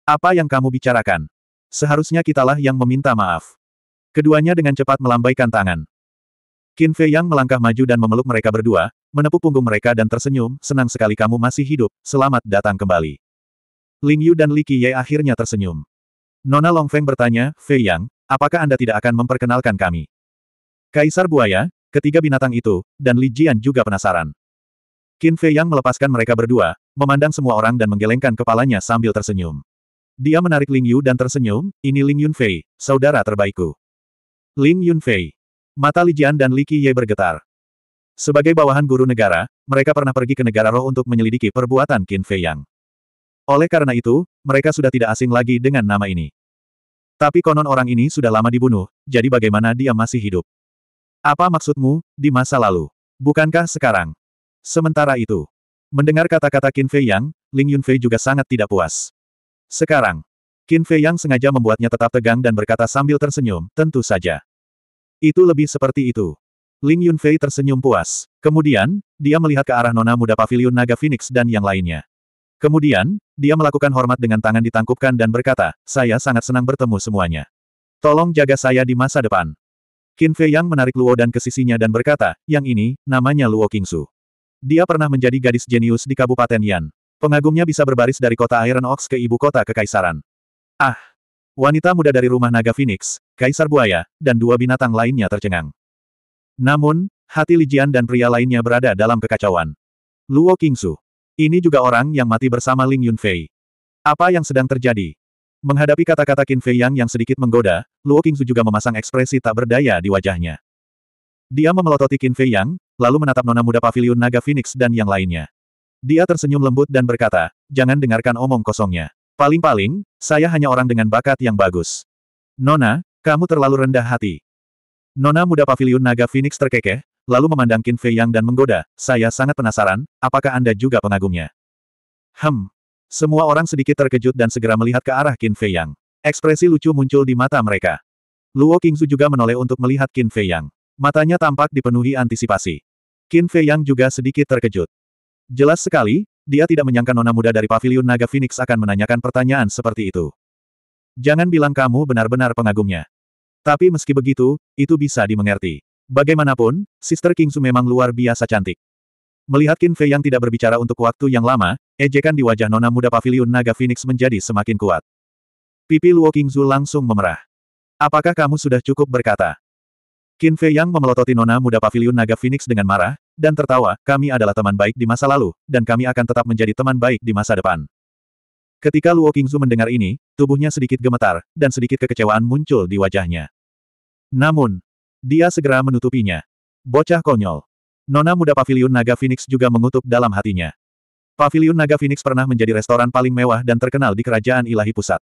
[SPEAKER 1] Apa yang kamu bicarakan? Seharusnya kitalah yang meminta maaf. Keduanya dengan cepat melambaikan tangan. Qin Fei Yang melangkah maju dan memeluk mereka berdua, menepuk punggung mereka dan tersenyum, senang sekali kamu masih hidup, selamat datang kembali. Ling Yu dan Li Qiye akhirnya tersenyum. Nona Long Feng bertanya, Fei Yang, apakah Anda tidak akan memperkenalkan kami? Kaisar Buaya, ketiga binatang itu, dan Li Jian juga penasaran. Qin Fei Yang melepaskan mereka berdua, memandang semua orang dan menggelengkan kepalanya sambil tersenyum. Dia menarik Ling Yu dan tersenyum, ini Ling Yun Fei, saudara terbaikku. Ling Yun Fei. Mata Lijian dan Li Qiye bergetar. Sebagai bawahan guru negara, mereka pernah pergi ke negara roh untuk menyelidiki perbuatan Qin Fei Yang. Oleh karena itu, mereka sudah tidak asing lagi dengan nama ini. Tapi konon orang ini sudah lama dibunuh, jadi bagaimana dia masih hidup? Apa maksudmu, di masa lalu? Bukankah sekarang? Sementara itu, mendengar kata-kata Qin Fei Yang, Ling Yunfei juga sangat tidak puas. Sekarang, Qin Fei Yang sengaja membuatnya tetap tegang dan berkata sambil tersenyum, tentu saja. Itu lebih seperti itu. Ling Yunfei tersenyum puas. Kemudian, dia melihat ke arah nona muda pavilion naga Phoenix dan yang lainnya. Kemudian, dia melakukan hormat dengan tangan ditangkupkan dan berkata, saya sangat senang bertemu semuanya. Tolong jaga saya di masa depan. Qin Fei Yang menarik Luo dan ke sisinya dan berkata, yang ini, namanya Luo Kingsu. Dia pernah menjadi gadis jenius di Kabupaten Yan. Pengagumnya bisa berbaris dari kota Iron Ox ke ibu kota kekaisaran. Ah, Wanita muda dari rumah naga Phoenix, Kaisar Buaya, dan dua binatang lainnya tercengang. Namun, hati Lijian dan pria lainnya berada dalam kekacauan. Luo Kingsu. Ini juga orang yang mati bersama Ling Yunfei. Apa yang sedang terjadi? Menghadapi kata-kata Qin Fei Yang yang sedikit menggoda, Luo Kingsu juga memasang ekspresi tak berdaya di wajahnya. Dia memelototi Qin Fei Yang, lalu menatap nona muda pavilion naga Phoenix dan yang lainnya. Dia tersenyum lembut dan berkata, jangan dengarkan omong kosongnya. Paling-paling, saya hanya orang dengan bakat yang bagus. Nona, kamu terlalu rendah hati. Nona muda pavilion naga Phoenix terkekeh, lalu memandang Qin Fei Yang dan menggoda, saya sangat penasaran, apakah Anda juga pengagumnya? Hem. Semua orang sedikit terkejut dan segera melihat ke arah Qin Fei Yang. Ekspresi lucu muncul di mata mereka. Luo Qingzu juga menoleh untuk melihat Qin Fei Yang. Matanya tampak dipenuhi antisipasi. Qin Fei Yang juga sedikit terkejut. Jelas sekali, dia tidak menyangka nona muda dari Paviliun naga Phoenix akan menanyakan pertanyaan seperti itu. Jangan bilang kamu benar-benar pengagumnya. Tapi meski begitu, itu bisa dimengerti. Bagaimanapun, Sister Kingsu memang luar biasa cantik. Melihat Qin Fei yang tidak berbicara untuk waktu yang lama, ejekan di wajah nona muda Paviliun naga Phoenix menjadi semakin kuat. Pipi Luo Kingzu langsung memerah. Apakah kamu sudah cukup berkata? Qin Fei yang memelototi nona muda Paviliun naga Phoenix dengan marah, dan tertawa, kami adalah teman baik di masa lalu, dan kami akan tetap menjadi teman baik di masa depan. Ketika Luo Qingzu mendengar ini, tubuhnya sedikit gemetar, dan sedikit kekecewaan muncul di wajahnya. Namun, dia segera menutupinya. Bocah konyol. Nona muda paviliun naga Phoenix juga mengutuk dalam hatinya. Paviliun Naga Phoenix pernah menjadi restoran paling mewah dan terkenal di kerajaan ilahi pusat.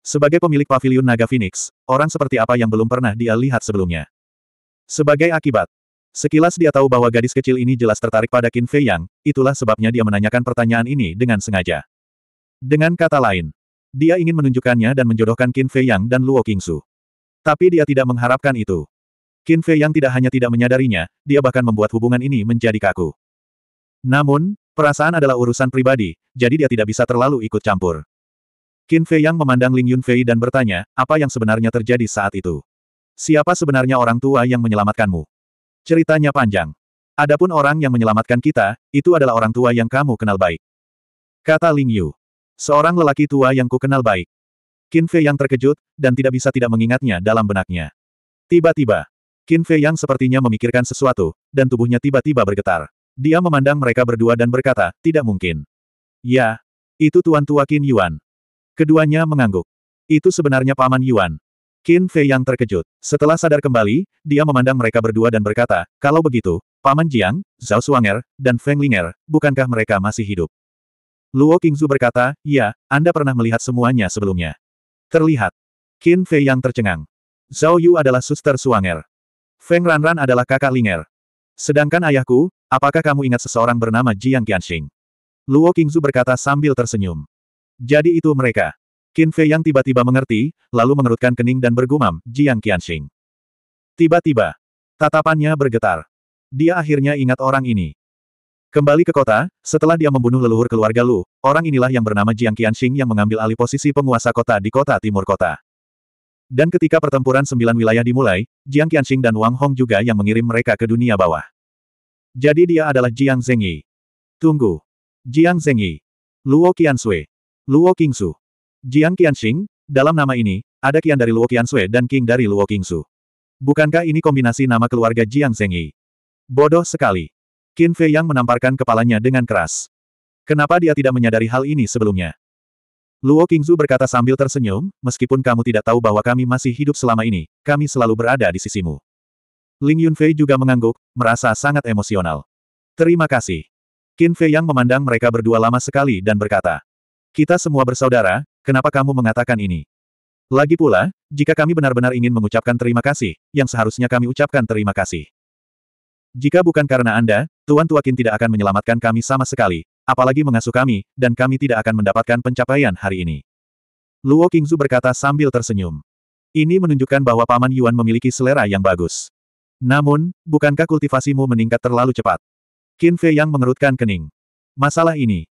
[SPEAKER 1] Sebagai pemilik paviliun Naga Phoenix, orang seperti apa yang belum pernah dia lihat sebelumnya. Sebagai akibat, Sekilas dia tahu bahwa gadis kecil ini jelas tertarik pada Qin Fei Yang, itulah sebabnya dia menanyakan pertanyaan ini dengan sengaja. Dengan kata lain, dia ingin menunjukkannya dan menjodohkan Qin Fei Yang dan Luo Qingsu. Tapi dia tidak mengharapkan itu. Qin Fei Yang tidak hanya tidak menyadarinya, dia bahkan membuat hubungan ini menjadi kaku. Namun, perasaan adalah urusan pribadi, jadi dia tidak bisa terlalu ikut campur. Qin Fei Yang memandang Ling Yun Fei dan bertanya, apa yang sebenarnya terjadi saat itu? Siapa sebenarnya orang tua yang menyelamatkanmu? Ceritanya panjang. Adapun orang yang menyelamatkan kita, itu adalah orang tua yang kamu kenal baik. Kata Ling Yu. Seorang lelaki tua yang kukenal baik. Qin Fei yang terkejut, dan tidak bisa tidak mengingatnya dalam benaknya. Tiba-tiba, Qin Fei yang sepertinya memikirkan sesuatu, dan tubuhnya tiba-tiba bergetar. Dia memandang mereka berdua dan berkata, tidak mungkin. Ya, itu Tuan Tua Qin Yuan. Keduanya mengangguk. Itu sebenarnya Paman Yuan. Qin Fei yang terkejut. Setelah sadar kembali, dia memandang mereka berdua dan berkata, kalau begitu, Paman Jiang, Zhao Suanger, dan Feng Linger, bukankah mereka masih hidup? Luo Qingzu berkata, ya, Anda pernah melihat semuanya sebelumnya. Terlihat. Qin Fei yang tercengang. Zhao Yu adalah suster Suanger. Feng Ranran adalah kakak Linger. Sedangkan ayahku, apakah kamu ingat seseorang bernama Jiang Qianxing? Luo Qingzu berkata sambil tersenyum. Jadi itu mereka. Qin Fei yang tiba-tiba mengerti, lalu mengerutkan kening dan bergumam, Jiang Qianxing. Tiba-tiba, tatapannya bergetar. Dia akhirnya ingat orang ini. Kembali ke kota, setelah dia membunuh leluhur keluarga Lu, orang inilah yang bernama Jiang Qianxing yang mengambil alih posisi penguasa kota di kota timur kota. Dan ketika pertempuran sembilan wilayah dimulai, Jiang Qianxing dan Wang Hong juga yang mengirim mereka ke dunia bawah. Jadi dia adalah Jiang Zengyi. Tunggu. Jiang Zengyi, Luo Qianshui. Luo Qingsu. Jiang Qianxing, dalam nama ini, ada Qian dari Luo Qiansui dan King dari Luo Qingsu. Bukankah ini kombinasi nama keluarga Jiang Zhengyi? Bodoh sekali. Qin Fei Yang menamparkan kepalanya dengan keras. Kenapa dia tidak menyadari hal ini sebelumnya? Luo Qingzu berkata sambil tersenyum, meskipun kamu tidak tahu bahwa kami masih hidup selama ini, kami selalu berada di sisimu. Ling Yunfei juga mengangguk, merasa sangat emosional. Terima kasih. Qin Fei Yang memandang mereka berdua lama sekali dan berkata, Kita semua bersaudara, Kenapa kamu mengatakan ini? Lagi pula, jika kami benar-benar ingin mengucapkan terima kasih, yang seharusnya kami ucapkan terima kasih. Jika bukan karena Anda, Tuan Tuakin tidak akan menyelamatkan kami sama sekali, apalagi mengasuh kami, dan kami tidak akan mendapatkan pencapaian hari ini. Luo Kingzu berkata sambil tersenyum. Ini menunjukkan bahwa Paman Yuan memiliki selera yang bagus. Namun, bukankah kultivasimu meningkat terlalu cepat? Qin Fei yang mengerutkan kening. Masalah ini,